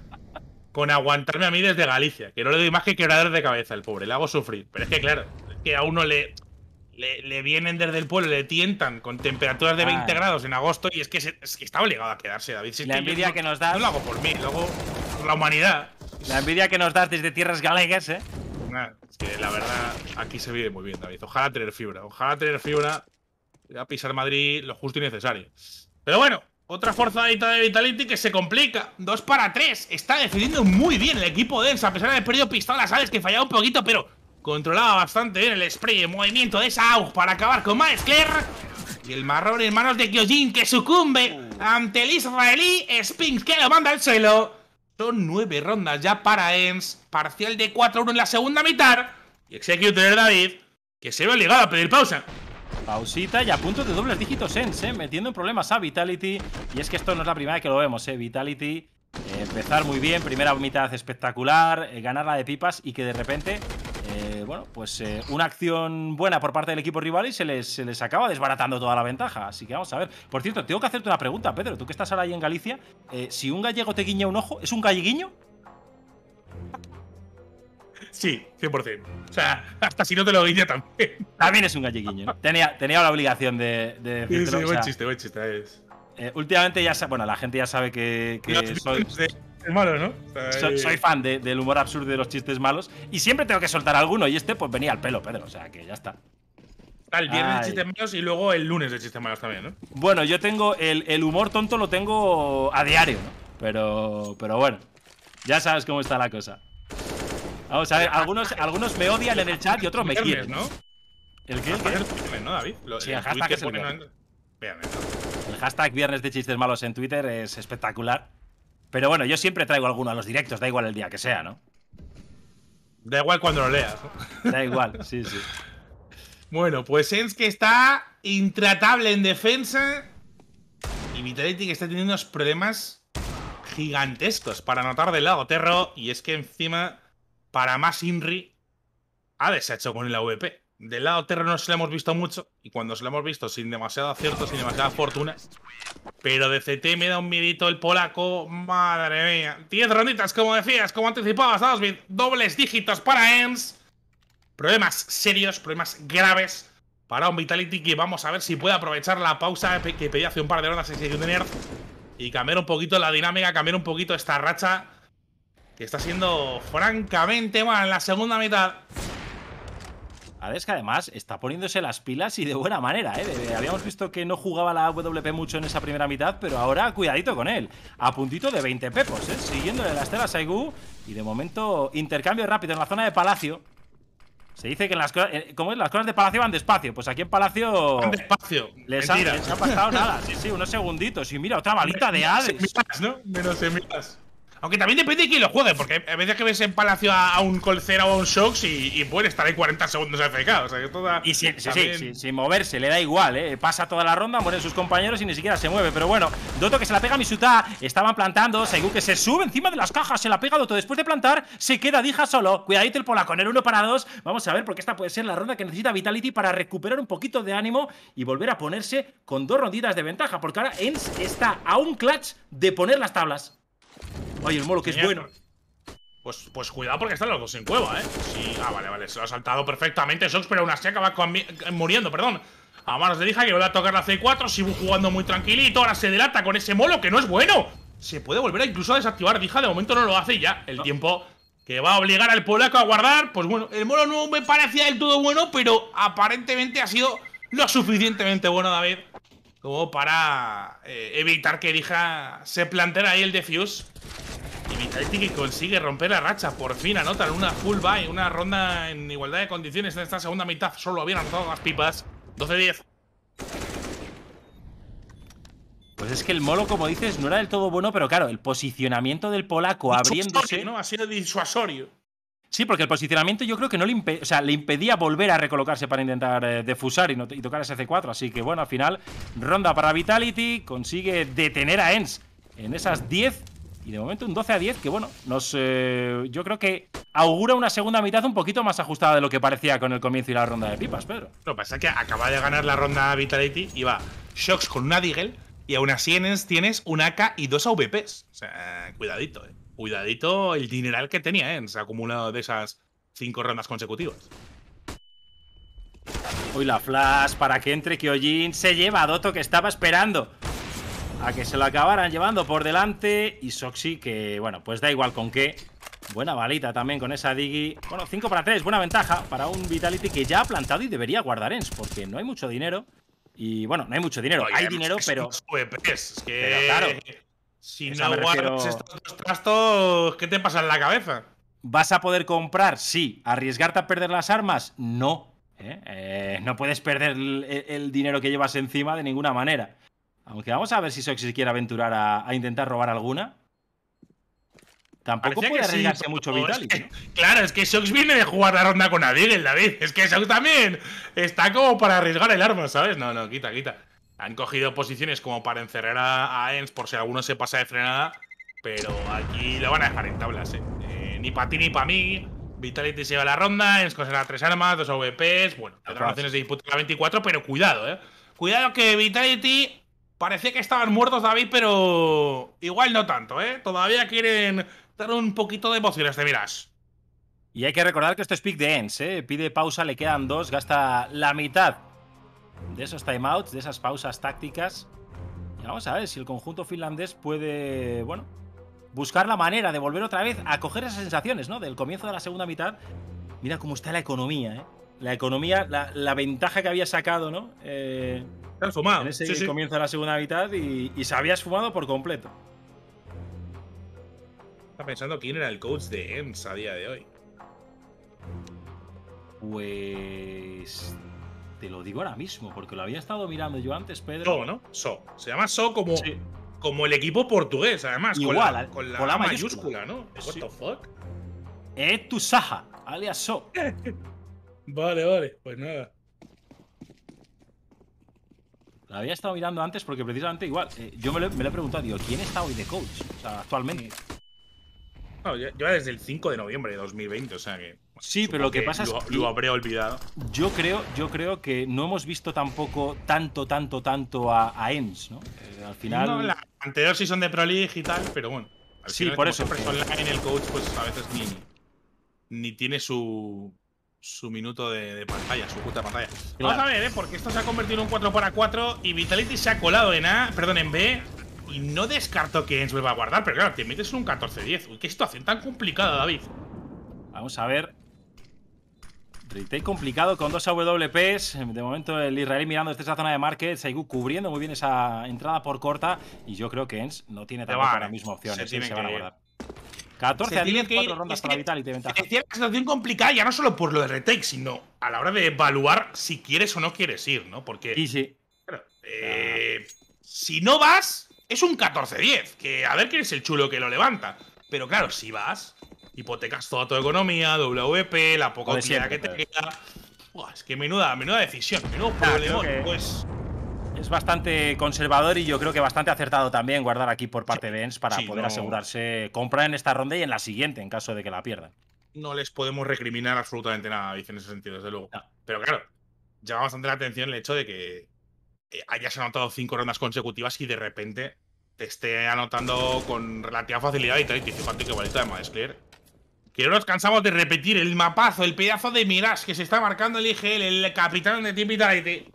con aguantarme a mí desde Galicia, que no le doy más que quebraderos de cabeza al pobre, le hago sufrir. Pero es que, claro, que a uno le, le, vienen desde el pueblo, le tientan con temperaturas de 20 ah. grados en agosto y es que, es que, está obligado a quedarse, David. la envidia que nos da. No lo hago por mí, lo hago por la humanidad. La envidia que nos das desde tierras galegas, ¿eh? es que la verdad aquí se vive muy bien, David. Ojalá tener fibra, ojalá tener fibra. A pisar Madrid lo justo y necesario. Pero bueno, otra forzadita de Vitality que se complica. Dos para tres. Está defendiendo muy bien el equipo Dense. A pesar de haber perdido pistola, sabes que fallaba un poquito, pero controlaba bastante bien el spray movimiento de esa para acabar con Maesler Y el marrón en manos de Kyojin que sucumbe uh. ante el israelí Spinks que lo manda al suelo. Son nueve rondas ya para ENS. Parcial de 4-1 en la segunda mitad. Y Executor David, que se ve obligado a pedir pausa. Pausita y a punto de dobles dígitos ENS, eh, metiendo en problemas a Vitality. Y es que esto no es la primera vez que lo vemos, ¿eh? Vitality. Eh, empezar muy bien, primera mitad espectacular, eh, ganar la de pipas y que de repente eh, bueno, pues eh, una acción buena por parte del equipo rival y se les, se les, acaba desbaratando toda la ventaja. Así que vamos a ver. Por cierto, tengo que hacerte una pregunta, Pedro. Tú que estás ahora ahí en Galicia, eh, si un gallego te guiña un ojo, ¿es un galleguiño? Sí, 100%. O sea, hasta si no te lo guiña también. También es un galleguiño. Tenía, tenía la obligación de, de sí, buen chiste, buen chiste. últimamente ya bueno, la gente ya sabe que, malos, ¿no? soy, fan del humor absurdo de los chistes malos. Y siempre tengo que soltar alguno. Y este, pues venía al pelo, Pedro. O sea, que ya está. el viernes de chistes malos y luego el lunes de chistes malos también, ¿no? Bueno, yo tengo. El, humor tonto lo tengo a diario, ¿no? Pero, pero bueno. Ya sabes cómo está la cosa. Vamos a ver, algunos, algunos me odian en el chat y otros me quieren. ¿no? ¿El qué? El hashtag viernes de chistes malos en Twitter es espectacular. Pero bueno, yo siempre traigo alguno a los directos, da igual el día que sea, ¿no? Da igual cuando lo leas. Da igual, sí, sí. Bueno, pues Ens que está intratable en defensa. Y Vitality que está teniendo unos problemas gigantescos para anotar del lado Terro. Y es que encima, para más Inri, ha deshecho con el AVP. Del lado terreno no se lo hemos visto mucho. Y cuando se lo hemos visto sin demasiado acierto, sin demasiada fortuna. Pero de CT me da un miedito el polaco. Madre mía. Diez ronditas, como decías, como anticipabas, bien Dobles dígitos para EMS. Problemas serios, problemas graves para un Vitality que vamos a ver si puede aprovechar la pausa que pedí hace un par de horas en y cambiar un poquito la dinámica, cambiar un poquito esta racha que está siendo francamente mal en la segunda mitad. Hades, que además está poniéndose las pilas y de buena manera, ¿eh? habíamos visto que no jugaba la WP mucho en esa primera mitad, pero ahora cuidadito con él. A puntito de 20 pepos, ¿eh? Siguiéndole las telas a Y de momento, intercambio rápido en la zona de Palacio. Se dice que en las, cosas, eh, ¿cómo es? las de Palacio van despacio. Pues aquí en Palacio. Van despacio. Les, ha, pasado nada. Sí, sí, unos segunditos. Y mira, otra balita de Hades. Menos ¿no? Menos semilas. Aunque también depende de quién lo juegue, porque a veces que ves en Palacio a, un Colcera o a un Shox y, y, puede estar ahí 40 segundos FK. O sea, toda, y sin, sin moverse, le da igual, ¿eh? Pasa toda la ronda, mueren sus compañeros y ni siquiera se mueve. Pero bueno, Doto que se la pega a Misuta, estaban plantando, Saigu que se sube encima de las cajas, se la pega Doto después de plantar, se queda Dija solo. Cuidadito el polaco en el 1 para 2. Vamos a ver, porque esta puede ser la ronda que necesita Vitality para recuperar un poquito de ánimo y volver a ponerse con dos ronditas de ventaja, porque ahora Ens está a un clutch de poner las tablas. Ay, el molo, que es bueno. Pues, pues cuidado porque están los dos en cueva, ¿eh? ah, vale, vale, se lo ha saltado perfectamente Sox, pero aún así acaba eh, muriendo, perdón. A manos de Dija, que vuelve a tocar la C4, sigue jugando muy tranquilito, ahora se delata con ese molo, que no es bueno. Se puede volver a incluso a desactivar Dija. de momento no lo hace ya el tiempo que va a obligar al polaco a guardar. Pues bueno, el molo no me parecía del todo bueno, pero aparentemente ha sido lo suficientemente bueno, David, como para eh, evitar que Dija se planteara ahí el defuse. Y Vitality que consigue romper la racha, por fin anotan una full buy, una ronda en igualdad de condiciones en esta segunda mitad, solo habían anotado las pipas, 12-10. Pues es que el molo, como dices, no era del todo bueno, pero claro, el posicionamiento del polaco abriéndose... Ha sido disuasorio. Sí, porque el posicionamiento yo creo que no le, impedía, le impedía volver a recolocarse para intentar eh, defusar y, tocar ese C4. Así que bueno, al final, ronda para Vitality, consigue detener a Ens en esas 10 y de momento un 12 a 10 que bueno, nos eh, yo creo que augura una segunda mitad un poquito más ajustada de lo que parecía con el comienzo y la ronda de pipas, Pedro. Lo que pasa es que acaba de ganar la ronda Vitality y va Shocks con una Deagle y aún así en Ens tienes un AK y dos AVPs. O sea, cuidadito, eh cuidadito el dineral que tenía, ¿eh? Se ha acumulado de esas cinco rondas consecutivas. Uy, la flash para que entre Kyojin. Se lleva a Doto que estaba esperando a que se lo acabaran llevando por delante. Y Soxy que, bueno, pues da igual con qué. Buena balita también con esa Digi. Bueno, 5 para 3, buena ventaja para un Vitality que ya ha plantado y debería guardar ens porque no hay mucho dinero. Y bueno, no hay mucho dinero, hay dinero, pero... Si no guardas estos trastos, ¿qué te pasa en la cabeza? ¿Vas a poder comprar? Sí. ¿Arriesgarte a perder las armas? No. ¿eh? Eh, no puedes perder el, dinero que llevas encima de ninguna manera. Aunque vamos a ver si se quiere aventurar a, intentar robar alguna. Tampoco puede arriesgarse mucho Vitalik. Claro, es que Sox viene de jugar la ronda con Adil, el David. Es que Sox también está como para arriesgar el arma, ¿sabes? No, no, quita, quita han cogido posiciones como para encerrar a, ens por si alguno se pasa de frenada, pero aquí lo van a dejar en tablas, ¿eh? eh ni para ti ni para mí. Vitality se lleva la ronda, Enz conserva tres armas, dos OVPs… bueno, otras opciones de disputa la 24, pero cuidado, ¿eh? Cuidado que Vitality parecía que estaban muertos, David, pero igual no tanto, ¿eh? Todavía quieren dar un poquito de emociones, te miras. Y hay que recordar que esto es pick de Enz, ¿eh? Pide pausa, le quedan dos, gasta la mitad de esos timeouts, de esas pausas tácticas. Y vamos a ver si el conjunto finlandés puede, bueno, buscar la manera de volver otra vez a coger esas sensaciones, ¿no? Del comienzo de la segunda mitad. Mira cómo está la economía, ¿eh? La economía, la, ventaja que había sacado, ¿no? Eh, fumado. En ese comienzo de la segunda mitad y, se había esfumado por completo. Está pensando quién era el coach de EMS a día de hoy. Pues te lo digo ahora mismo, porque lo había estado mirando yo antes, Pedro. So, ¿no? So. Se llama So como, como el equipo portugués, además. con la, mayúscula, ¿no? What the fuck? Es tu Saha, alias So. [laughs] vale, vale, pues nada. Lo había estado mirando antes porque precisamente igual. Eh, yo me lo, he preguntado, digo, ¿quién está hoy de coach? O sea, actualmente. Yo desde el 5 de noviembre de 2020, o sea que. Sí, pero lo que, pasa es que lo habré olvidado. Yo creo, yo creo que no hemos visto tampoco tanto, tanto, tanto a, a ¿no? Eh, al final. No, la anterior son de Pro League y tal, pero bueno. sí, por eso. Online, el coach, pues a veces ni, ni tiene su, su minuto de, pantalla, su puta pantalla. Vamos a ver, ¿eh? Porque esto se ha convertido en un 4x4 y Vitality se ha colado en A, perdón, en B. Y no descarto que Ens vuelva a guardar, pero claro, te metes un 14-10. Uy, qué situación tan complicada, David. Vamos a ver, Retake complicado con dos AWPs. De momento el israelí mirando desde esa zona de market. Saigu cubriendo muy bien esa entrada por corta. Y yo creo que Ens no tiene tampoco la mismo eh. opciones. 14 eh, a 10, 4 rondas es Vitality ventaja. Es una situación complicada ya no solo por lo de retake, sino a la hora de evaluar si quieres o no quieres ir, ¿no? Porque… Y sí. Claro, eh, Si no vas, es un 14-10, que a ver quién es el chulo que lo levanta. Pero claro, si vas, hipotecas toda tu economía, WP, la poca utilidad que te queda. es que menuda, menuda decisión, menudo problema. Pues es bastante conservador y yo creo que bastante acertado también guardar aquí por parte de Ens para poder asegurarse compra en esta ronda y en la siguiente, en caso de que la pierdan. No les podemos recriminar absolutamente nada, dice en ese sentido, desde luego. Pero claro, llama bastante la atención el hecho de que eh, hayas anotado cinco rondas consecutivas y de repente te esté anotando con relativa facilidad y te dice, que igualita de clear que no nos cansamos de repetir el mapazo, el pedazo de mirage que se está marcando el IGL, el capitán de Team Vitality.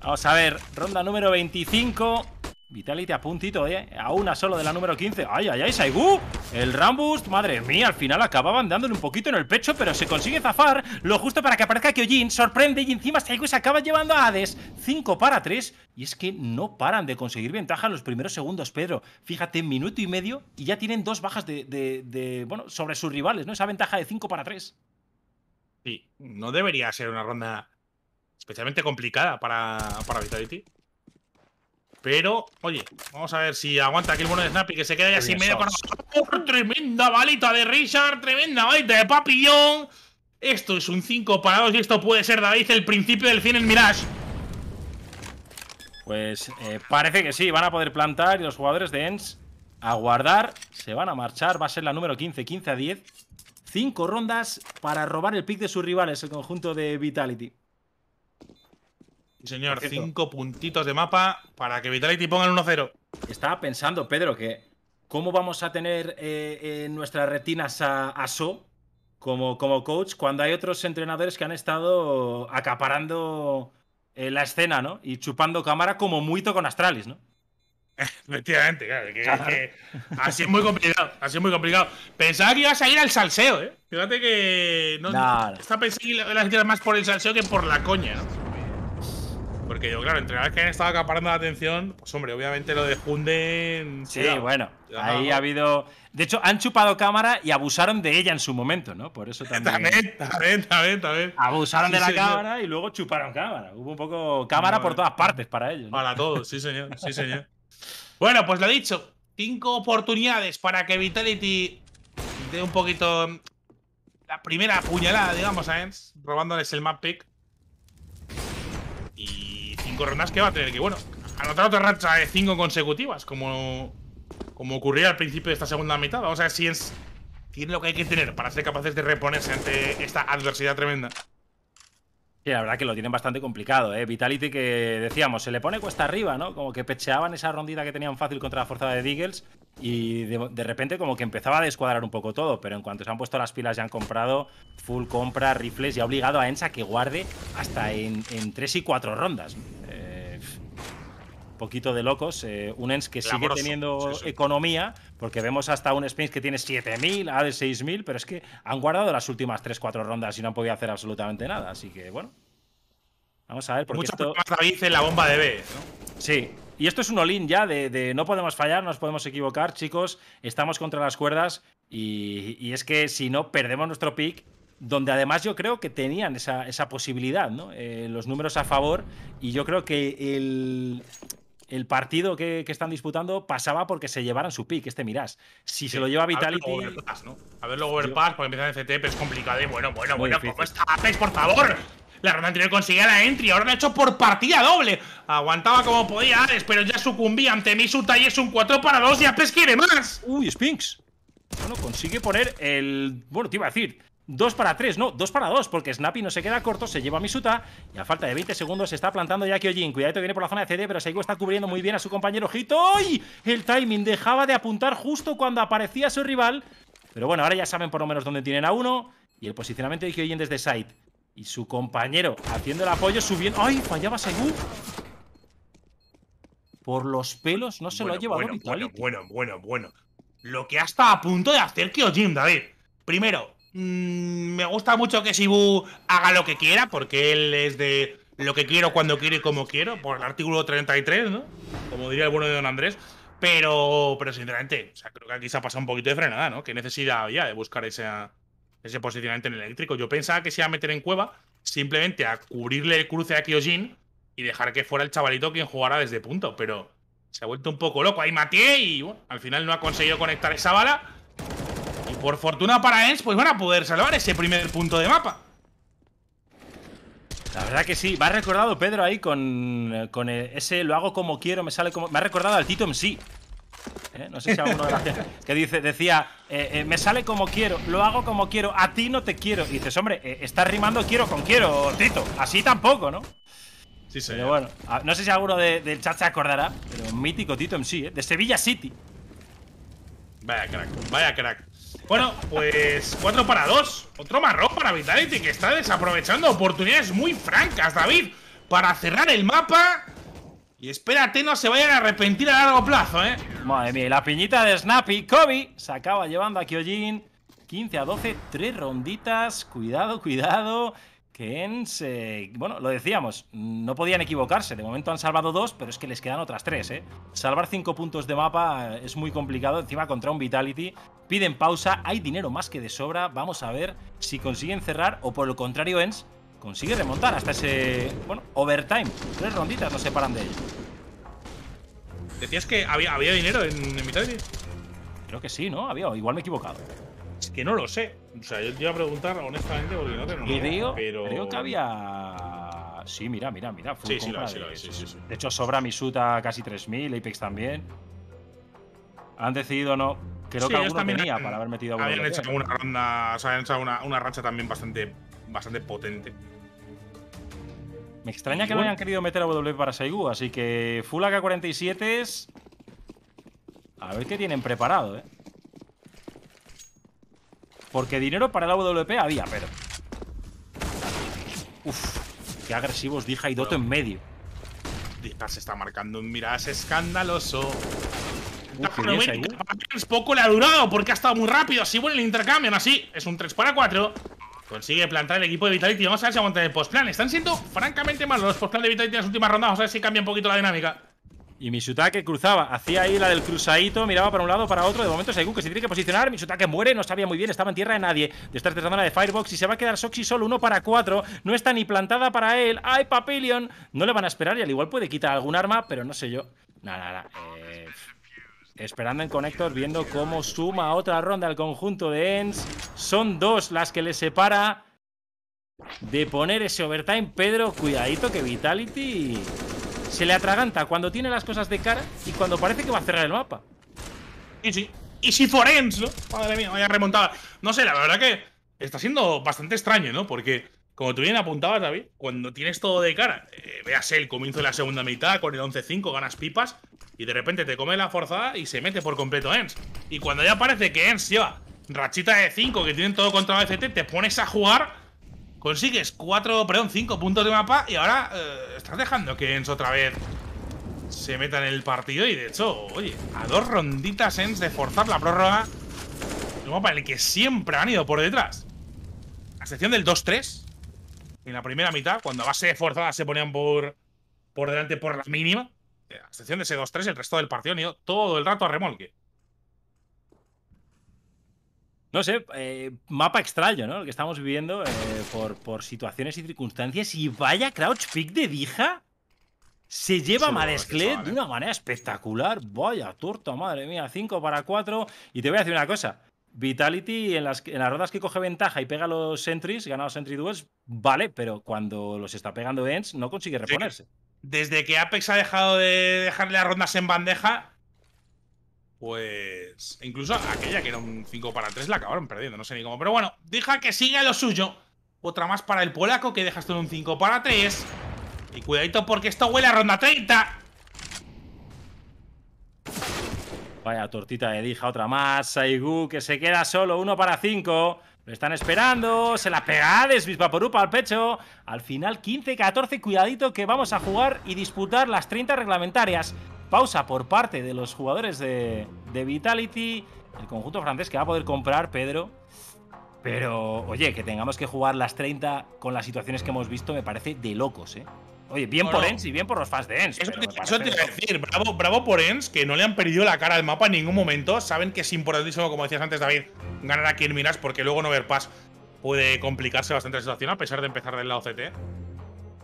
Vamos a ver, ronda número 25. Vitality a puntito, ¿eh? A una solo de la número 15. ¡Ay, ay, ay, Saigu! El Rambust, madre mía, al final acababan dándole un poquito en el pecho, pero se consigue zafar lo justo para que aparezca Kyojin. Sorprende y encima Saigu se acaba llevando a Hades. 5 para 3. Y es que no paran de conseguir ventaja en los primeros segundos, Pedro. Fíjate, minuto y medio y ya tienen dos bajas de, bueno, sobre sus rivales, ¿no? Esa ventaja de 5 para 3. Sí, no debería ser una ronda especialmente complicada para, para Vitality. Pero, oye, vamos a ver si aguanta aquí el bueno de Snappy que se queda ya sin medio con... ¡Oh, tremenda balita de Richard, tremenda balita de Papillón. Esto es un 5 para 2 y esto puede ser, David, el principio del fin en Mirage. Pues eh, parece que sí, van a poder plantar y los jugadores de ENS a guardar, se van a marchar, va a ser la número 15, 15 a 10. Cinco rondas para robar el pick de sus rivales, el conjunto de Vitality. Señor, cinco puntitos de mapa para que Vitality ponga el 1-0. Estaba pensando, Pedro, que cómo vamos a tener eh, en nuestras retinas a, So como, como coach cuando hay otros entrenadores que han estado acaparando eh, la escena, ¿no? Y chupando cámara como muito con Astralis, ¿no? [laughs] Efectivamente, claro, así es muy complicado, así es muy complicado. Pensaba que ibas a ir al salseo, ¿eh? Fíjate que no, está pensando más por el salseo que por la coña, ¿no? Porque yo, claro, entre las que han estado acaparando la atención, pues hombre, obviamente lo de Hunden. Mm, sí, bueno. Ahí ha habido. De hecho, han chupado cámara y abusaron de ella en su momento, ¿no? Por eso también. también, también, también, también. Abusaron de la cámara y luego chuparon cámara. Hubo un poco cámara por todas partes para ellos. Para todos, sí, señor. Sí, señor. bueno, pues lo dicho. Cinco oportunidades para que Vitality dé un poquito mm, la primera puñalada, digamos, a Enz robándoles el map pick cinco rondas que va a tener que, bueno, anotar otra racha de cinco consecutivas, como, como ocurría al principio de esta segunda mitad. Vamos a ver si es, tiene lo que hay que tener para ser capaces de reponerse ante esta adversidad tremenda. Sí, la verdad que lo tienen bastante complicado, ¿eh? Vitality que decíamos, se le pone cuesta arriba, ¿no? Como que pecheaban esa rondita que tenían fácil contra la fuerza de Deagles y de, repente como que empezaba a descuadrar un poco todo, pero en cuanto se han puesto las pilas y han comprado full compra, rifles y ha obligado a Ensa que guarde hasta en, en y cuatro rondas poquito de locos. Eh, un ENS que sigue teniendo economía, porque vemos hasta un Spence que tiene 7.000, A de 6.000, pero es que han guardado las últimas 3-4 rondas y no han podido hacer absolutamente nada. Así que, bueno. Vamos a ver. Porque esto... en la bomba de B, Sí, y esto es un olín ya de, no podemos fallar, no nos podemos equivocar, chicos. Estamos contra las cuerdas y, es que si no, perdemos nuestro pick. Donde además yo creo que tenían esa, posibilidad, eh, los números a favor. Y yo creo que el, el partido que, están disputando pasaba porque se llevaran su pick, este mirás. Si se lo lleva Vitality. A ver luego Overpass, ¿no? porque empieza en CT, pero es complicado. Y bueno, bueno, bueno, ¿cómo está Apex, por favor? La ronda anterior conseguía la entry, ahora lo ha hecho por partida doble. Aguantaba como podía Ares, pero ya sucumbía ante su y es un 4 para 2 y Apex quiere más. Uy, Spinks. Bueno, consigue poner el. Bueno, te iba a decir. 2 para 3, no, 2 para 2, porque Snappy no se queda corto, se lleva a Misuta y a falta de 20 segundos se está plantando ya Kyojin. Cuidadito viene por la zona de CD, pero Seiko está cubriendo muy bien a su compañero ¡Ay! El timing dejaba de apuntar justo cuando aparecía su rival. Pero bueno, ahora ya saben por lo menos dónde tienen a uno y el posicionamiento de Kyojin desde side. Y su compañero haciendo el apoyo, subiendo... ¡Ay! Fallaba Seiko. Por los pelos no se lo ha llevado bueno, Bueno, bueno, bueno, Lo que ha estado a punto de hacer Kyojin, David. Primero, Mm, me gusta mucho que Shibu haga lo que quiera, porque él es de lo que quiero, cuando quiere y como quiero, por el artículo 33, ¿no? Como diría el bueno de Don Andrés. Pero, pero sinceramente, creo que aquí se ha pasado un poquito de frenada, ¿no? Que necesidad había de buscar ese posicionamiento en eléctrico. Yo pensaba que se iba a meter en cueva simplemente a cubrirle el cruce a Kyojin y dejar que fuera el chavalito quien jugara desde punto, pero se ha vuelto un poco loco ahí Matías y al final no ha conseguido conectar esa bala por fortuna para Ens, pues van a poder salvar ese primer punto de mapa. La verdad que sí, me ha recordado Pedro ahí con, eh, con eh, ese lo hago como quiero, me sale como. Me ha recordado al Tito en sí. Eh, no sé si alguno de la [laughs] que dice, decía, me sale como quiero, lo hago como quiero, a ti no te quiero. Y dices, hombre, estás rimando quiero con quiero, Tito. Así tampoco, ¿no? Sí, señor. Pero bueno, no sé si alguno del chat se acordará, pero mítico Tito en sí, ¿eh? de Sevilla City. Vaya crack, vaya crack. Bueno, pues 4 para 2. Otro marrón para Vitality que está desaprovechando oportunidades muy francas, David, para cerrar el mapa. Y espérate, no se vayan a arrepentir a largo plazo, ¿eh? Madre mía, la piñita de Snappy. Kobe se acaba llevando a Kyojin. 15 a 12, tres ronditas. Cuidado, cuidado. Kens, bueno, lo decíamos, no podían equivocarse. De momento han salvado dos, pero es que les quedan otras tres. ¿eh? Salvar cinco puntos de mapa eh, es muy complicado, encima contra un Vitality. Piden pausa, hay dinero más que de sobra. Vamos a ver si consiguen cerrar o por el contrario Ens consigue remontar hasta ese, bueno, overtime. Tres ronditas nos separan de ello. ¿Decías que había, dinero en, Vitality? Creo que sí, ¿no? Había, igual me he equivocado. Es que no lo sé. O sea, yo te iba a preguntar honestamente porque no tengo nada, Pero... Creo que había. Sí, mira, mira, mira. sí, sí, sí, De hecho, sobra Misuta casi 3000, Apex también. Han decidido no. Creo que alguno venía para haber metido a Habían hecho ¿eh? una ronda. O sea, han hecho una, racha también bastante, bastante potente. Me extraña que no hayan querido meter a W para Saigu, así que Full AK-47 es. A ver qué tienen preparado, eh. Porque dinero para el WP había, pero... Uf, qué agresivos dije y Doto en medio. Dija se está marcando un miras escandaloso. Es ¿eh? poco le ha durado porque ha estado muy rápido. Así bueno el intercambio, así. Es un 3 para 4. Consigue plantar el equipo de Vitality. Vamos a ver si aguanta el postplan. Están siendo francamente malos los postplan de Vitality en las últimas rondas. Vamos a ver si cambia un poquito la dinámica. Y Mishutake cruzaba, hacía ahí la del cruzadito, miraba para un lado, para otro. De momento Saigu que se tiene que posicionar. Mishutake muere, no sabía muy bien, estaba en tierra de nadie. De estar tratando la de Firebox y se va a quedar Soxy solo, uno para cuatro. No está ni plantada para él. ¡Ay, Papillion! No le van a esperar y al igual puede quitar algún arma, pero no sé yo. Nada, nada. Eh, esperando en Connector, viendo cómo suma otra ronda al conjunto de ends. Son dos las que le separa de poner ese overtime. Pedro, cuidadito que Vitality se le atraganta cuando tiene las cosas de cara y cuando parece que va a cerrar el mapa. Y si, y si Forens, ¿no? Madre mía, vaya remontada. No sé, la verdad que está siendo bastante extraño, ¿no? Porque, como tú bien apuntabas, David, cuando tienes todo de cara, eh, veas el comienzo de la segunda mitad con el 11-5, ganas pipas y de repente te come la forzada y se mete por completo Ens. Y cuando ya parece que Ens lleva rachita de 5, que tienen todo contra la te pones a jugar consigues 4, perdón, 5 puntos de mapa y ahora eh, estás dejando que Ens otra vez se meta en el partido y de hecho, oye, a dos ronditas Ens de forzar la prórroga un mapa en el que siempre han ido por detrás. A excepción del 2-3, en la primera mitad, cuando a base de forzada se ponían por, por delante por la mínima, eh, a excepción de ese 2-3, el resto del partido han ido todo el rato a remolque. No sé, eh, mapa extraño, ¿no? El que estamos viviendo eh, por, situaciones y circunstancias. Y vaya Crouch Pick de Dija. Se lleva a de ¿eh? una manera espectacular. Vaya torta, madre mía. 5 para 4. Y te voy a decir una cosa. Vitality en las, las rondas que coge ventaja y pega los entries, gana los entry duels, vale, pero cuando los está pegando Ends no consigue reponerse. desde que Apex ha dejado de dejarle las rondas en bandeja, pues incluso aquella que era un 5 para 3 la acabaron perdiendo, no sé ni cómo. Pero bueno, deja que siga lo suyo. Otra más para el polaco que deja esto en un 5 para 3. Y cuidadito porque esto huele a ronda 30. Vaya tortita de dija, otra más. Saigu que se queda solo, uno para 5. Lo están esperando, se la pega Desvisvaporupa al pecho. Al final 15-14, cuidadito que vamos a jugar y disputar las 30 reglamentarias pausa por parte de los jugadores de, Vitality. El conjunto francés que va a poder comprar, Pedro. Pero, oye, que tengamos que jugar las 30 con las situaciones que hemos visto me parece de locos, ¿eh? Oye, bien por Ens y bien por los fans de Ens. Eso, te, iba a decir, bravo, por Ens, que no le han perdido la cara al mapa en ningún momento. Saben que es importantísimo, como decías antes, David, ganar aquí en Miras, porque luego no ver paz puede complicarse bastante la situación, a pesar de empezar del lado CT.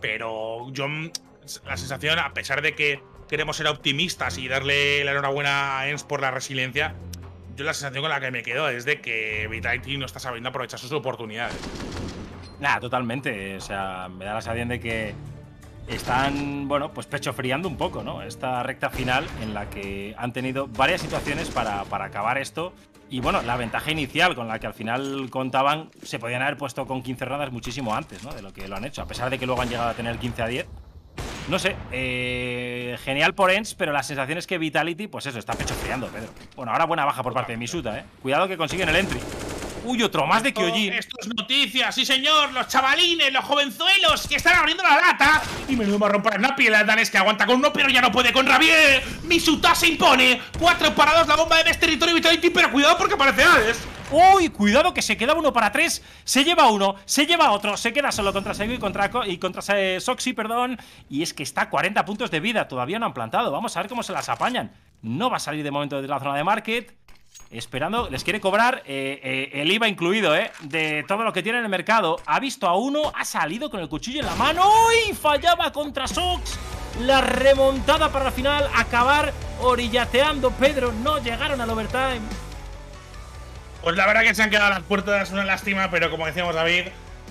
Pero yo, la sensación, a pesar de que queremos ser optimistas y darle la enhorabuena a Ens por la resiliencia, yo la sensación con la que me quedo es de que Vitality no está sabiendo aprovechar sus oportunidades. Nada, totalmente. O sea, me da la sensación de que están, bueno, pues pecho un poco, ¿no? Esta recta final en la que han tenido varias situaciones para, para, acabar esto. Y bueno, la ventaja inicial con la que al final contaban se podían haber puesto con 15 rondas muchísimo antes, ¿no? De lo que lo han hecho, a pesar de que luego han llegado a tener 15 a 10. No sé, eh, genial por Ens, pero la sensación es que Vitality, pues eso, está pecho friando, Pedro. Bueno, ahora buena baja por parte de Misuta, eh. Cuidado que consiguen el entry. Uy, otro más de Kyojin. Oh, esto, esto noticias, sí señor. Los chavalines, los jovenzuelos que están abriendo la lata. Y menudo marrón para Napi. El danés que aguanta con uno, pero ya no puede con Rabier. Misuta se impone. Cuatro parados la bomba de este territorio Vitality, pero cuidado porque aparece Ades. ¡Uy! Cuidado que se queda uno para tres. Se lleva uno, se lleva otro. Se queda solo contra Sego y contra, y contra Soxy, perdón. Y es que está a 40 puntos de vida. Todavía no han plantado. Vamos a ver cómo se las apañan. No va a salir de momento de la zona de market. Esperando, les quiere cobrar eh, eh, el IVA incluido, ¿eh? De todo lo que tiene en el mercado. Ha visto a uno, ha salido con el cuchillo en la mano ¡Uy! fallaba contra Sox. La remontada para la final, acabar orillateando Pedro. No llegaron al overtime. Pues la verdad que se han quedado las puertas, una lástima, pero como decíamos David,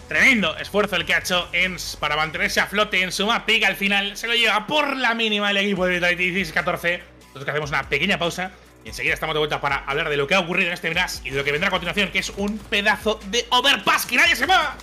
tremendo esfuerzo el que ha hecho Ens para mantenerse a flote en suma que al final. Se lo lleva por la mínima el equipo de Vitality 14 Nosotros que hacemos una pequeña pausa y enseguida estamos de vuelta para hablar de lo que ha ocurrido en este Mirage y de lo que vendrá a continuación, que es un pedazo de overpass que nadie se va.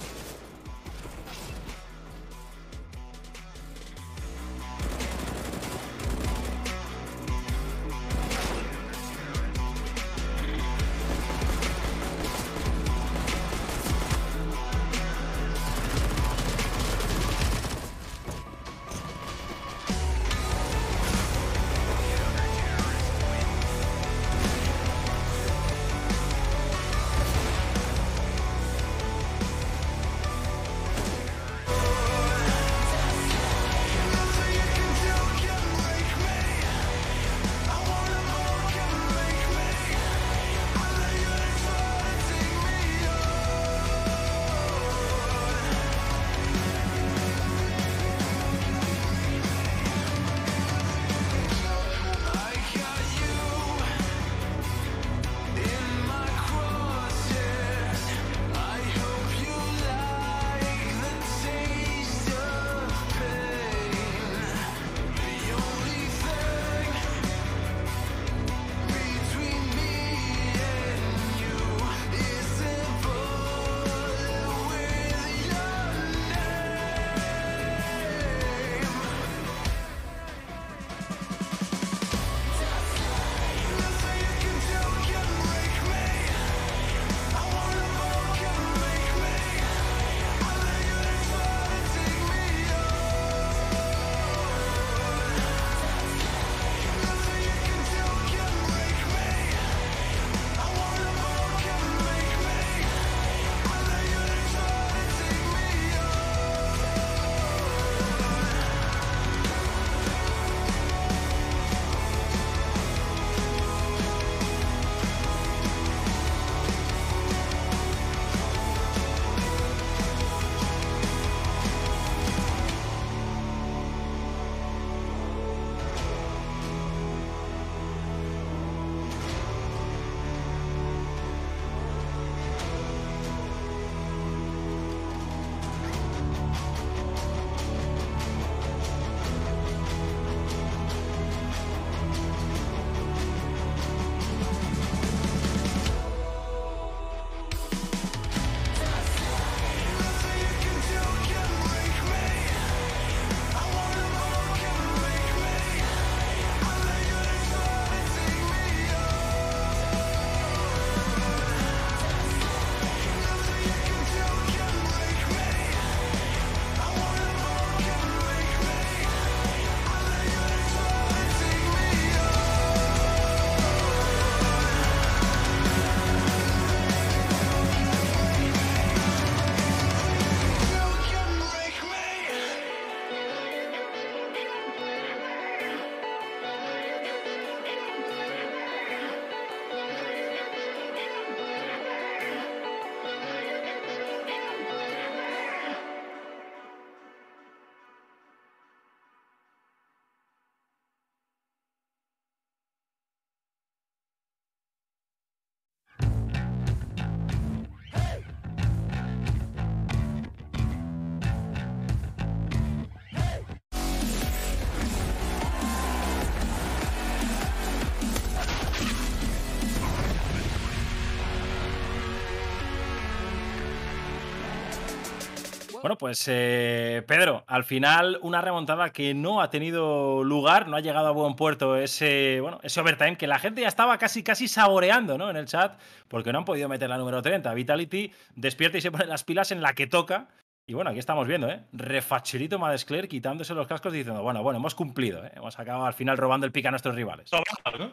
pues eh, Pedro, al final una remontada que no ha tenido lugar, no ha llegado a buen puerto ese, bueno, ese overtime que la gente ya estaba casi, casi saboreando ¿no? en el chat porque no han podido meter la número 30. Vitality despierta y se pone las pilas en la que toca. Y bueno, aquí estamos viendo, ¿eh? Refacherito Madescler quitándose los cascos diciendo, bueno, bueno, hemos cumplido, ¿eh? hemos acabado al final robando el pica a nuestros rivales. [laughs] ¿no?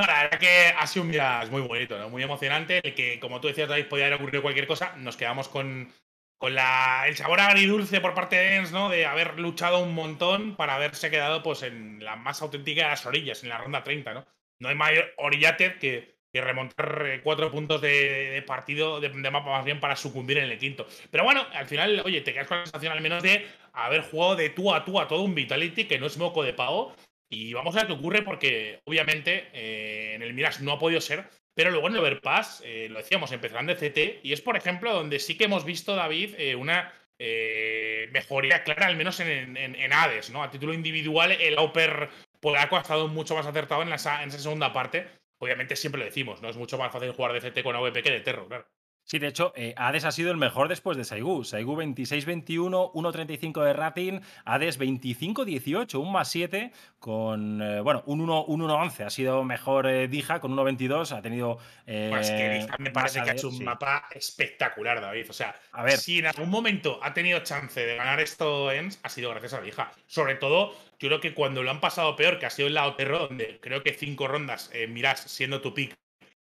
la verdad que ha sido un día muy bonito, muy emocionante, el que, como tú decías, David, podía haber ocurrido cualquier cosa. Nos quedamos con con la, el sabor agridulce por parte de Ens, ¿no? De haber luchado un montón para haberse quedado pues, en la más auténtica de las orillas, en la ronda 30, ¿no? No hay mayor orillate que, remontar eh, cuatro puntos de, partido, de, mapa más bien, para sucumbir en el quinto. Pero bueno, al final, oye, te quedas con la sensación al menos de haber jugado de tú a tú a todo un Vitality que no es moco de pavo. Y vamos a ver qué ocurre porque, obviamente, eh, en el Mirage no ha podido ser, pero luego en el Overpass, eh, lo decíamos, empezarán de CT, y es por ejemplo donde sí que hemos visto, David, eh, una eh, mejoría clara, al menos en, en, Hades, ¿no? A título individual, el Oper polaco pues, ha estado mucho más acertado en, la, en esa segunda parte. Obviamente siempre lo decimos, ¿no? Es mucho más fácil jugar de CT con AVP que de Terror, claro. Sí, de hecho, eh, Hades ha sido el mejor después de Saigu. Saigu 26-21, 1-35 de rating, Hades 25-18, un más 7, con, eh, bueno, un 1-11. Ha sido mejor eh, Dija con 1-22, ha tenido... Pues que Dija me parece que ha hecho un mapa espectacular, David. O sea, a ver. si en algún momento ha tenido chance de ganar esto en, ha sido gracias a Dija. Sobre todo, yo creo que cuando lo han pasado peor, que ha sido el lado OTR, donde creo que cinco rondas mirás siendo tu pick,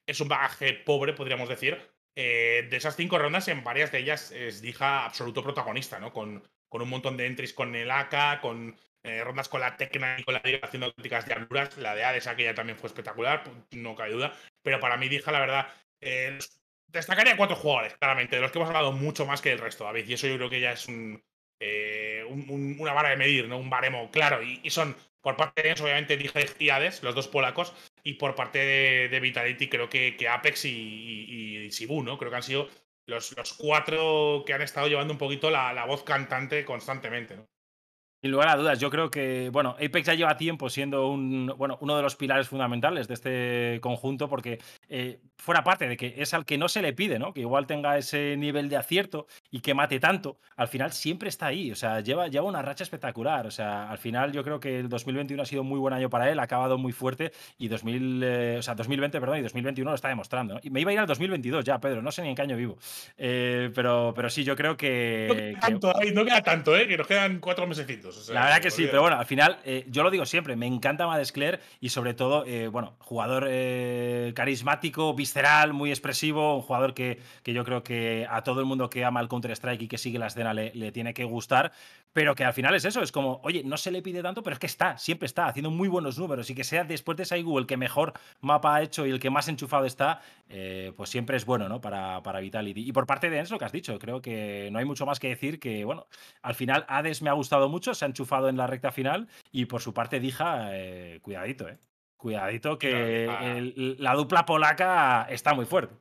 es un bagaje pobre, podríamos decir eh, de esas cinco rondas, en varias de ellas es Dija absoluto protagonista, ¿no? Con, con un montón de entries con el AK, con eh, rondas con la Tecna y con la Diga haciendo de diabluras. La de Hades aquella también fue espectacular, no cabe duda. Pero para mí, Dija, la verdad, eh, destacaría cuatro jugadores, claramente, de los que hemos hablado mucho más que el resto, David. Y eso yo creo que ya es un, una vara de medir, ¿no? Un baremo claro. y, son por parte de ellos, obviamente, Dija y Hades, los dos polacos, y por parte de, Vitality, creo que, Apex y, y, ¿no? Creo que han sido los, cuatro que han estado llevando un poquito la, voz cantante constantemente, ¿no? Sin lugar a dudas, yo creo que, bueno, Apex ya lleva tiempo siendo un, bueno, uno de los pilares fundamentales de este conjunto porque eh, fuera parte de que es al que no se le pide, ¿no? Que igual tenga ese nivel de acierto y que mate tanto, al final siempre está ahí. O sea, lleva, lleva una racha espectacular. O sea, al final yo creo que el 2021 ha sido muy buen año para él, ha acabado muy fuerte y 2000, eh, sea, 2020, perdón, y 2021 lo está demostrando. Y me iba a ir al 2022 ya, Pedro, no sé ni en qué año vivo. Eh, pero, pero sí, yo creo que. No queda tanto, ¿eh? Que nos quedan cuatro mesecitos. la verdad que sí, pero bueno, al final, eh, yo lo digo siempre, me encanta Madescler y sobre todo, bueno, jugador carismático, visceral, muy expresivo, un jugador que, que, yo creo que a todo el mundo que ama el Counter-Strike y que sigue la escena le, tiene que gustar, pero que al final es eso, es como, oye, no se le pide tanto, pero es que está, siempre está, haciendo muy buenos números y que sea después de Saigu el que mejor mapa ha hecho y el que más enchufado está, eh, pues siempre es bueno, ¿no? Para, para Vitality. Y por parte de Enzo, lo que has dicho, creo que no hay mucho más que decir que, bueno, al final Hades me ha gustado mucho, se ha enchufado en la recta final y por su parte Dija, eh, cuidadito, ¿eh? Cuidadito que ah. la dupla polaca está muy fuerte.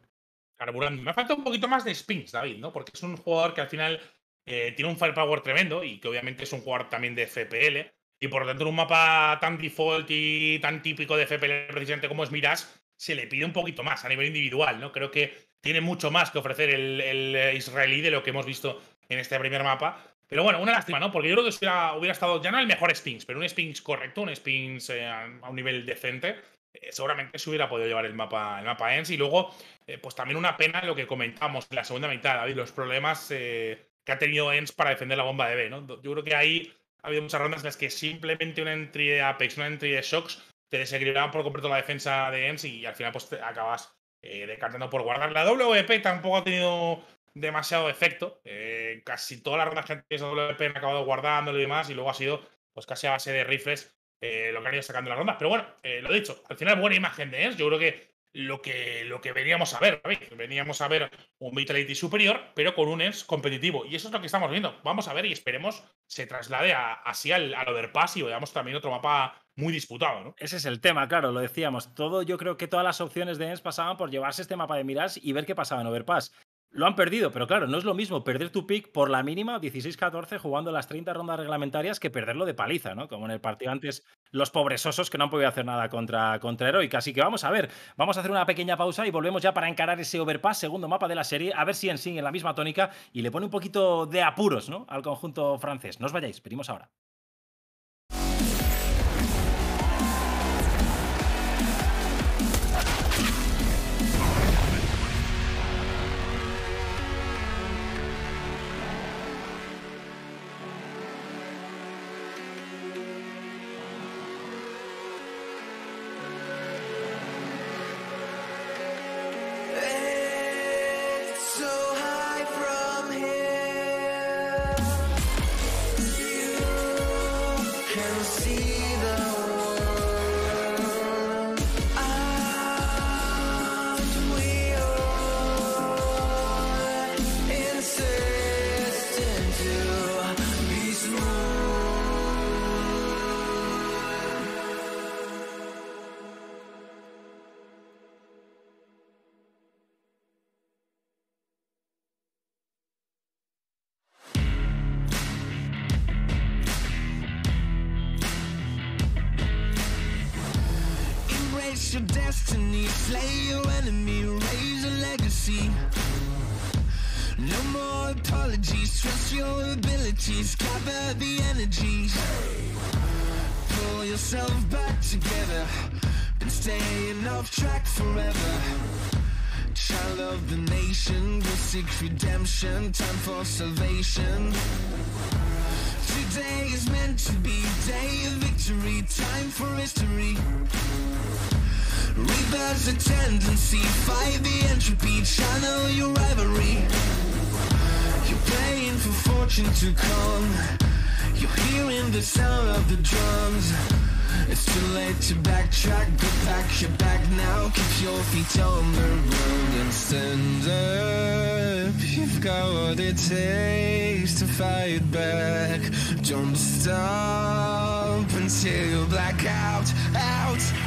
Carburando. Me falta un poquito más de spins, David, ¿no? Porque es un jugador que al final eh, tiene un firepower tremendo y que obviamente es un jugador también de FPL. Y por lo tanto, un mapa tan default y tan típico de FPL precisamente como es Miras, se le pide un poquito más a nivel individual, ¿no? Creo que tiene mucho más que ofrecer el, el eh, israelí de lo que hemos visto en este primer mapa. Pero bueno, una lástima, ¿no? Porque yo creo que hubiera, estado ya no el mejor Spins, pero un Spins correcto, un Spins eh, a un nivel decente, eh, seguramente se hubiera podido llevar el mapa, el mapa ENS. Y luego, eh, pues también una pena lo que comentamos en la segunda mitad, David, los problemas que ha tenido ENS para defender la bomba de B, ¿no? Yo creo que ahí ha habido muchas rondas en las que simplemente una entry de Apex, una entry de Shocks, te desequilibraban por completo la defensa de ENS y al final pues te acabas eh, decantando por guardar. La WP tampoco ha tenido demasiado efecto. Eh, casi todas las rondas que han tenido WP han acabado guardándolo y demás, y luego ha sido pues casi a base de rifles eh, lo que han ido sacando la ronda. Pero bueno, eh, lo dicho, al final buena imagen de ENS. Yo creo que lo que, lo que veníamos a ver, veníamos a ver un Vitality superior, pero con un ENS competitivo. Y eso es lo que estamos viendo. Vamos a ver y esperemos se traslade a, así al, Overpass y veamos también otro mapa muy disputado, ¿no? Ese es el tema, claro, lo decíamos. Todo, yo creo que todas las opciones de ENS pasaban por llevarse este mapa de miras y ver qué pasaba en Overpass. Lo han perdido, pero claro, no es lo mismo perder tu pick por la mínima 16-14 jugando las 30 rondas reglamentarias que perderlo de paliza, ¿no? Como en el partido antes, los pobresosos que no han podido hacer nada contra, contra Heroica. Así que vamos a ver, vamos a hacer una pequeña pausa y volvemos ya para encarar ese overpass, segundo mapa de la serie, a ver si en sí en la misma tónica y le pone un poquito de apuros, ¿no? Al conjunto francés. No os vayáis, venimos ahora. destiny Slay your enemy, raise a legacy No more apologies, trust your abilities Gather the energies Pull yourself back together Been staying off track forever Child of the nation, we seek redemption, time for salvation. Today is meant to be day of victory, time for history. Reverse the tendency, fight the entropy, channel your rivalry. You're playing for fortune to come. You're hearing the sound of the drums. It's too late to backtrack, but back your back now. Keep your feet on the road and stand up. You've got what it takes to fight back. Don't stop until you black out, out.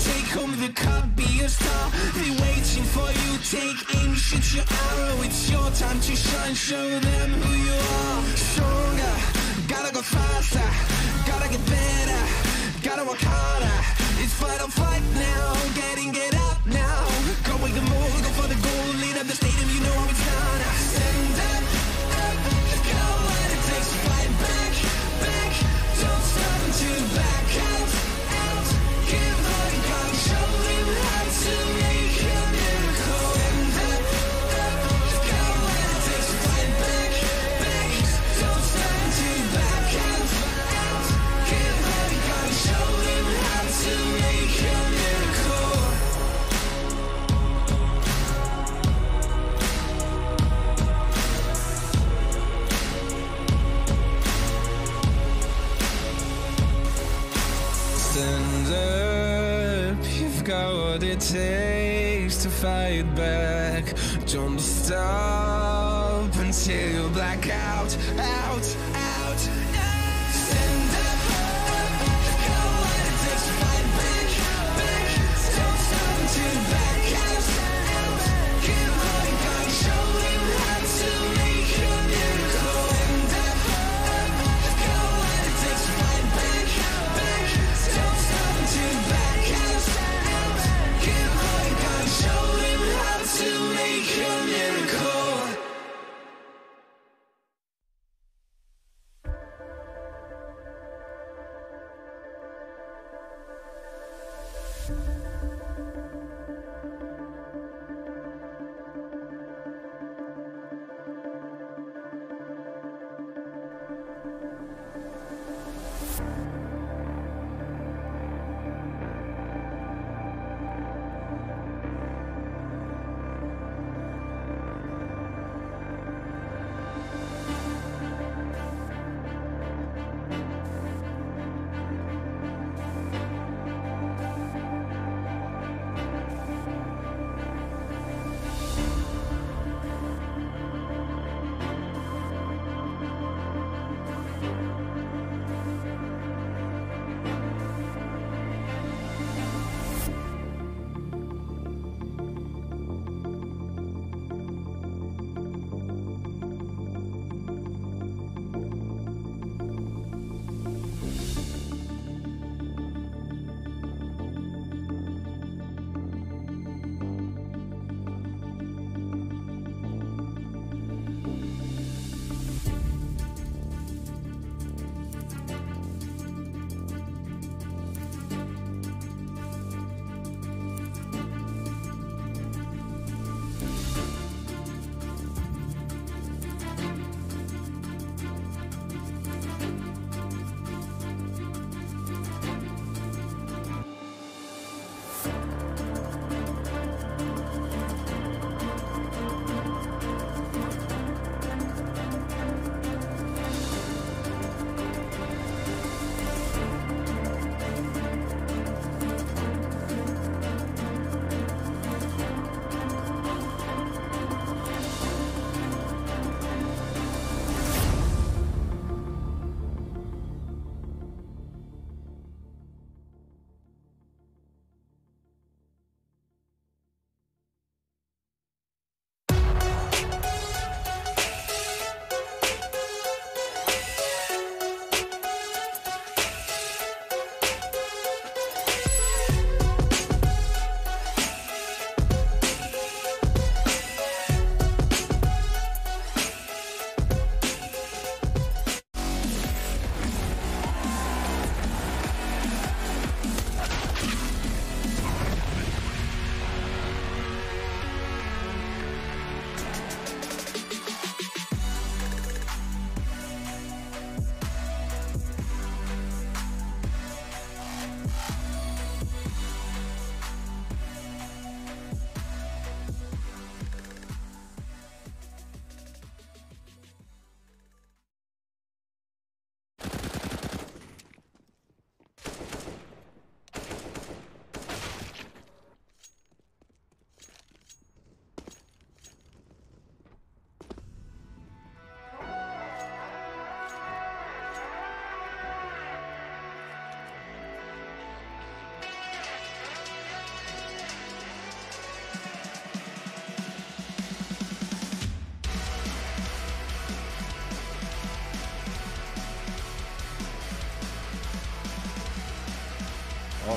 Take home the cup, be a star They're waiting for you, take aim, shoot your arrow It's your time to shine, show them who you are Stronger, gotta go faster Gotta get better, gotta work harder It's fight or flight now, getting get up now Go with the more, go for the goal, lead up the stadium, you know how it's gonna Stand up, up, go and it takes fight back, back Don't stop until you back out what it takes to fight back Don't stop until you black out, out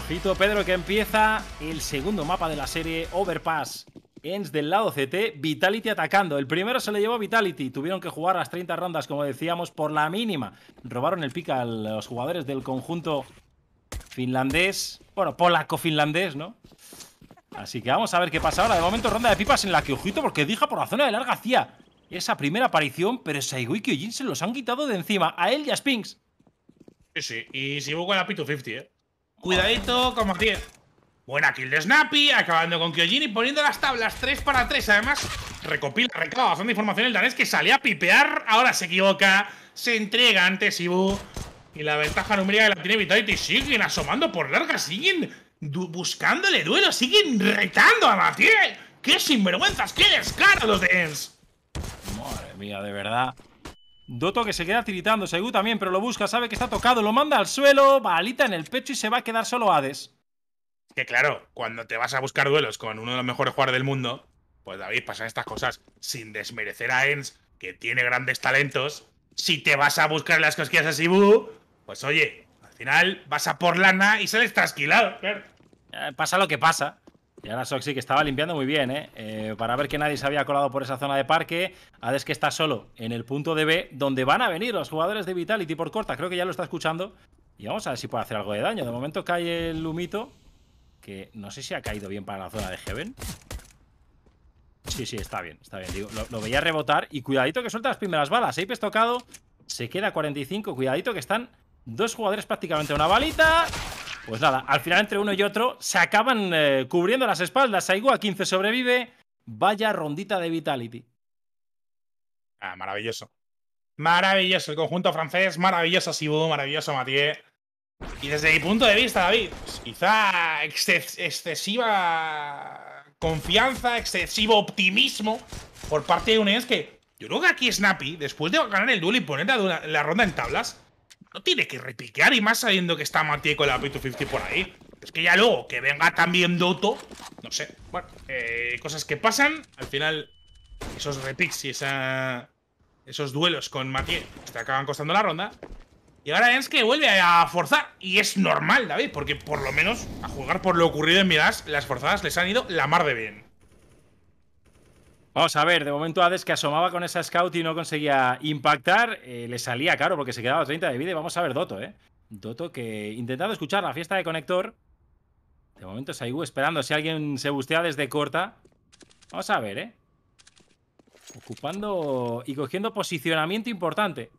Ojito, Pedro, que empieza el segundo mapa de la serie Overpass. Ends del lado CT, Vitality atacando. El primero se le llevó Vitality. Tuvieron que jugar las 30 rondas, como decíamos, por la mínima. Robaron el pica a los jugadores del conjunto finlandés. Bueno, polaco-finlandés, ¿no? Así que vamos a ver qué pasa ahora. De momento, ronda de pipas en la que, ojito, porque Dija por la zona de larga hacía esa primera aparición, pero Saigui y Jin se los han quitado de encima. A él y a Spinks. Sí, sí. Y si con la Pitu 50, ¿eh? Cuidadito, como 10. Buena kill de Snappy, acabando con Kyojin y poniendo las tablas 3 para 3. Además, recopila, recaba bastante información el danés que salía a pipear. Ahora se equivoca, se entrega ante Sibu. Y la ventaja numérica la tiene y Siguen asomando por larga, siguen buscándole duelo, siguen retando a Matiel. ¡Qué sinvergüenzas, qué descarados los de Ens! Madre mía, de verdad. Doto que se queda tiritando, Segu también, pero lo busca, sabe que está tocado, lo manda al suelo, balita en el pecho y se va a quedar solo Hades. Que claro, cuando te vas a buscar duelos con uno de los mejores jugadores del mundo, pues David, pasan estas cosas sin desmerecer a Ens, que tiene grandes talentos. Si te vas a buscar las cosquillas a Sibú, pues oye, al final vas a por lana y sales trasquilado. Claro. Eh, pasa lo que pasa. Y ahora Soxy, que estaba limpiando muy bien, ¿eh? ¿eh? Para ver que nadie se había colado por esa zona de parque. Hades que está solo en el punto de B, donde van a venir los jugadores de Vitality por corta. Creo que ya lo está escuchando. Y vamos a ver si puede hacer algo de daño. De momento cae el Lumito que no sé si ha caído bien para la zona de Heaven. Sí, sí, está bien, está bien. Digo, lo, veía rebotar y cuidadito que suelta las primeras balas. ahí es tocado, se queda 45. Cuidadito que están dos jugadores prácticamente una balita. Pues nada, al final entre uno y otro se acaban eh, cubriendo las espaldas. Saigo a 15 sobrevive. Vaya rondita de Vitality. Ah, maravilloso. Maravilloso el conjunto francés, maravilloso Sibu, maravilloso Mathieu. Y desde mi punto de vista, David, pues quizá excesiva confianza, excesivo optimismo por parte de un ES que yo creo que aquí Snappy, después de ganar el duelo y poner la ronda en tablas, no tiene que repiquear y más sabiendo que está Matías con la P250 por ahí. Es que ya luego que venga también Doto. No sé. Bueno, eh, cosas que pasan. Al final, esos repics y esa, esos duelos con Mathieu pues te acaban costando la ronda. Y ahora es que vuelve a forzar. Y es normal, David, porque por lo menos a jugar por lo ocurrido en Miras, las forzadas les han ido la mar de bien. Vamos a ver, de momento Hades que asomaba con esa scout y no conseguía impactar, eh, le salía caro porque se quedaba 30 de vida y vamos a ver Doto, ¿eh? Doto que intentando escuchar la fiesta de conector. De momento Ayu esperando si alguien se bustea desde corta. Vamos a ver, ¿eh? Ocupando y cogiendo posicionamiento importante.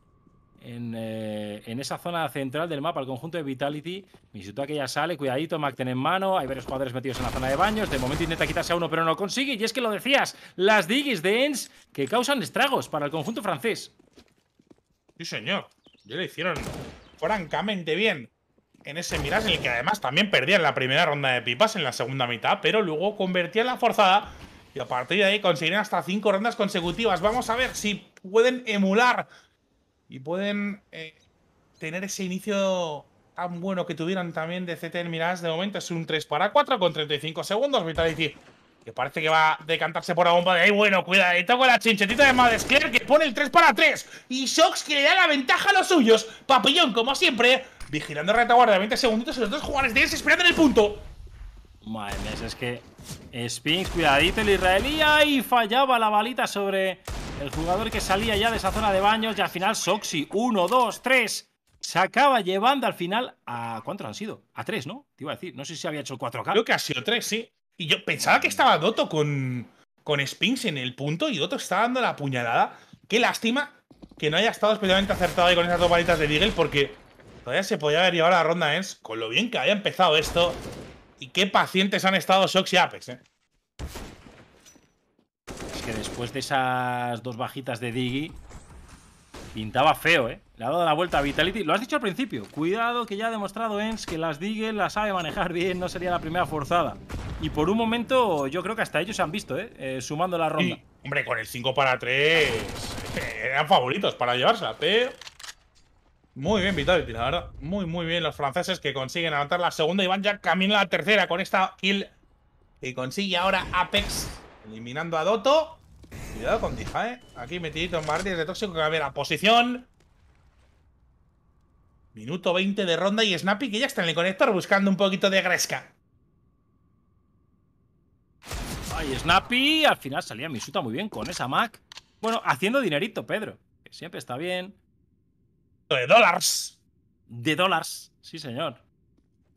Eh, en, esa zona central del mapa, el conjunto de Vitality. Misuta que ya sale, cuidadito, Mac en mano. Hay varios jugadores metidos en la zona de baños. De momento intenta quitarse a uno, pero no consigue. Y es que lo decías, las digis de Enz que causan estragos para el conjunto francés. Sí, señor. Ya lo hicieron francamente bien en ese Mirage, en el que además también perdían la primera ronda de pipas en la segunda mitad, pero luego convertían la forzada y a partir de ahí conseguirían hasta cinco rondas consecutivas. Vamos a ver si pueden emular y pueden eh, tener ese inicio tan bueno que tuvieran también de CT Mirage. De momento es un 3 para 4 con 35 segundos. Vitality que parece que va a decantarse por la bomba de ahí. Bueno, cuidadito con la chinchetita de Madescler que pone el 3 para 3. Y Shox que le da la ventaja a los suyos. Papillón, como siempre, vigilando retaguardia 20 segunditos y los dos jugadores de ahí esperando en el punto. Madre mía, es que Spinks, cuidadito el israelí. Y fallaba la balita sobre el jugador que salía ya de esa zona de baños y al final Soxy, Uno, dos, tres… Se acaba llevando al final a. ¿Cuántos han sido? A tres, ¿no? Te iba a decir. No sé si había hecho 4K. Creo que ha sido tres, sí. Y yo pensaba que estaba Doto con, con en el punto y Doto estaba dando la puñalada. Qué lástima que no haya estado especialmente acertado ahí con esas dos varitas de Deagle porque todavía se podía haber llevado la ronda Ends. con lo bien que había empezado esto. Y qué pacientes han estado Soxy y Apex, ¿eh? Es que después de esas dos bajitas de Diggy, pintaba feo, ¿eh? Le ha dado la vuelta a Vitality. Lo has dicho al principio. Cuidado que ya ha demostrado Ens que las Diggy las sabe manejar bien. No sería la primera forzada. Y por un momento, yo creo que hasta ellos se han visto, ¿eh? eh sumando la ronda. hombre, con el 5 para 3 eh, eran favoritos para llevársela, pero... Muy bien Vitality, la verdad. Muy, muy bien los franceses que consiguen adelantar la segunda y van ya camino a la tercera con esta kill y consigue ahora Apex Eliminando a Doto. Cuidado con Dija, ¿eh? Aquí metidito en barriles de tóxico que a ver la posición. Minuto 20 de ronda y Snappy que ya está en el conector buscando un poquito de gresca. Ay, Snappy al final salía Misuta muy bien con esa Mac. Bueno, haciendo dinerito, Pedro. Que siempre está bien. De dólares. De dólares, sí, señor.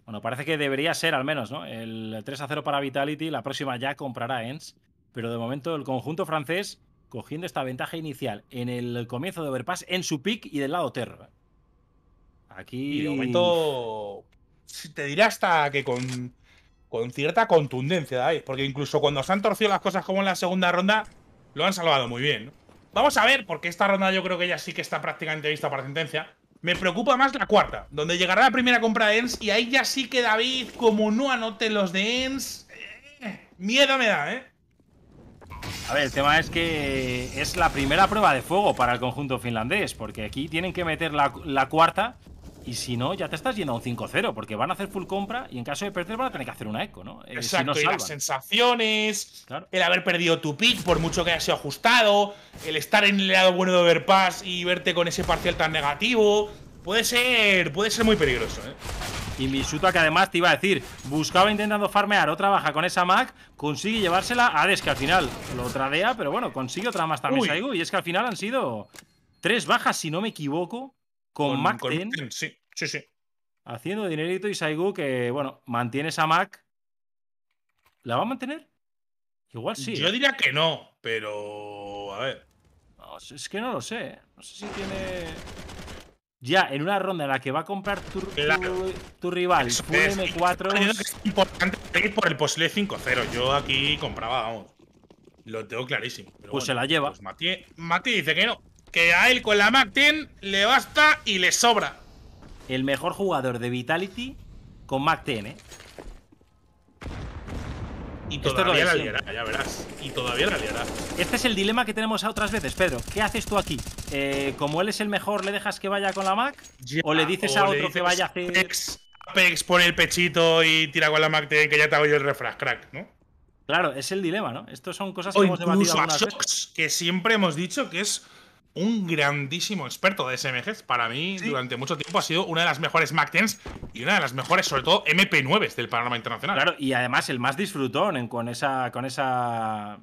Bueno, parece que debería ser al menos, ¿no? El 3 a 0 para Vitality. La próxima ya comprará ENS. Pero de momento el conjunto francés cogiendo esta ventaja inicial en el comienzo de Overpass, en su pick y del lado Terra. Aquí. de momento. Te diré hasta que con, cierta contundencia, David, porque incluso cuando se han torcido las cosas como en la segunda ronda, lo han salvado muy bien. Vamos a ver, porque esta ronda yo creo que ya sí que está prácticamente vista para sentencia. Me preocupa más la cuarta, donde llegará la primera compra de Ens y ahí ya sí que David, como no anote los de Ens, eh, miedo me da, ¿eh? A ver, el tema es que es la primera prueba de fuego para el conjunto finlandés, porque aquí tienen que meter la, cuarta y si no, ya te estás yendo a un 5-0, porque van a hacer full compra y en caso de perder van a tener que hacer una eco, ¿no? Eh, Exacto, las sensaciones, el haber perdido tu pick por mucho que haya sido ajustado, el estar en el lado bueno de Overpass y verte con ese parcial tan negativo, puede ser, puede ser muy peligroso, ¿eh? Y Misuta, que además te iba a decir, buscaba intentando farmear otra baja con esa Mac, consigue llevársela a es que al final lo tradea, pero bueno, consigue otra más también, Saigo. Y es que al final han sido tres bajas, si no me equivoco, con, Mac Sí, sí, sí. Haciendo dinerito y Saigo que, bueno, mantiene esa Mac. ¿La va a mantener? Igual sí. Yo ¿eh? diría que no, pero. A ver. es que no lo sé. No sé si tiene ya en una ronda en la que va a comprar tu, rival Full M4. Es importante ir por el posible 5-0. Yo aquí compraba, vamos. Lo tengo clarísimo. pues se la lleva. Pues Mati, Mati, dice que no. Que a él con la Mac le basta y le sobra. El mejor jugador de Vitality con Mac 10, ¿eh? Y todavía la liará, ya verás. Y todavía la liará. Este es el dilema que tenemos otras veces, Pedro. ¿Qué haces tú aquí? Eh, como él es el mejor, ¿le dejas que vaya con la Mac? ¿O le dices a otro que vaya a hacer. Apex, pone el pechito y tira con la Mac que ya te hago yo el refresh, crack, ¿no? Claro, es el dilema, ¿no? Estos son cosas que hemos debatido. los que siempre hemos dicho que es un grandísimo experto de SMGs. Para mí, durante mucho tiempo ha sido una de las mejores Mac 10 y una de las mejores, sobre todo, MP9s del panorama internacional. Claro, y además el más disfrutón con esa. con esa.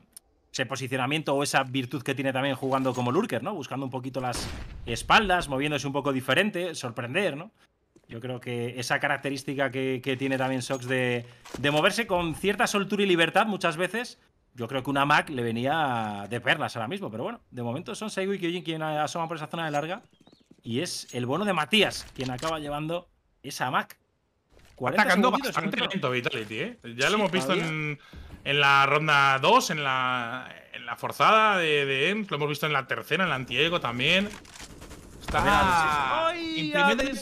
Ese posicionamiento o esa virtud que tiene también jugando como Lurker, ¿no? Buscando un poquito las espaldas, moviéndose un poco diferente, sorprender, ¿no? Yo creo que esa característica que, tiene también Sox de, de moverse con cierta soltura y libertad muchas veces, yo creo que una Mac le venía de perlas ahora mismo, pero bueno, de momento son Segui y Kyojin quien asoma por esa zona de larga. Y es el bono de Matías quien acaba llevando esa Mac. atacando bastante lento Vitality, ¿eh? Ya lo hemos visto en, la ronda 2, en la, forzada de, de EMS, lo hemos visto en la tercera, en la antiego también. ¡Ah! Ay,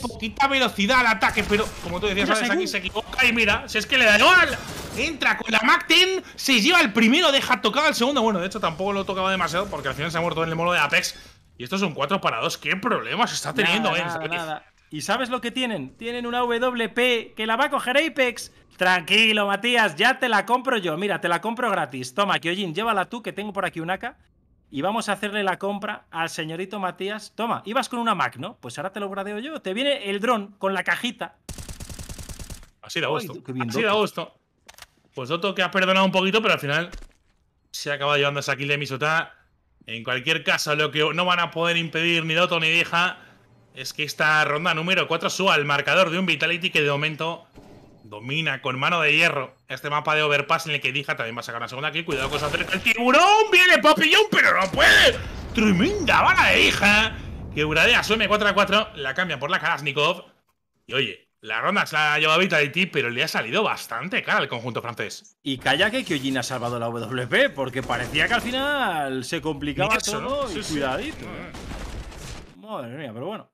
poquita velocidad al ataque, pero como tú decías, ¿sabes? aquí se equivoca y mira, si es que le da igual. Entra con la Mac 10, se lleva el primero, deja tocado el segundo. Bueno, de hecho tampoco lo tocaba demasiado porque al final se ha muerto en el molo de Apex. Y estos son cuatro 4 para 2. ¿Qué problemas está teniendo, eh? ¿Y sabes lo que tienen? Tienen una WP que la va a coger Apex. Tranquilo, Matías, ya te la compro yo. Mira, te la compro gratis. Toma, Kyojin, llévala tú, que tengo por aquí una AK y vamos a hacerle la compra al señorito Matías. Toma, ibas con una Mac, ¿no? Pues ahora te lo gradeo yo. Te viene el dron con la cajita. Así de agosto. Así de agosto. Pues Doto que ha perdonado un poquito, pero al final se acabado llevando esa kill de misota En cualquier caso, lo que no van a poder impedir ni Doto ni Deja, es que esta ronda número 4 suba al marcador de un Vitality que de momento Domina con mano de hierro este mapa de overpass en el que Dija también va a sacar una segunda kill. Cuidado con esa ¡El tiburón! ¡Viene Papillón! ¡Pero no puede! ¡Tremenda bala de hija! Que Uradea su 4 a 4, la cambia por la Kalashnikov. Y oye, la ronda se la ha llevado a pero le ha salido bastante cara al conjunto francés. Y calla que Kyojin ha salvado la WP, porque parecía que al final se complicaba todo cuidadito. ¿eh? Madre mía, pero bueno.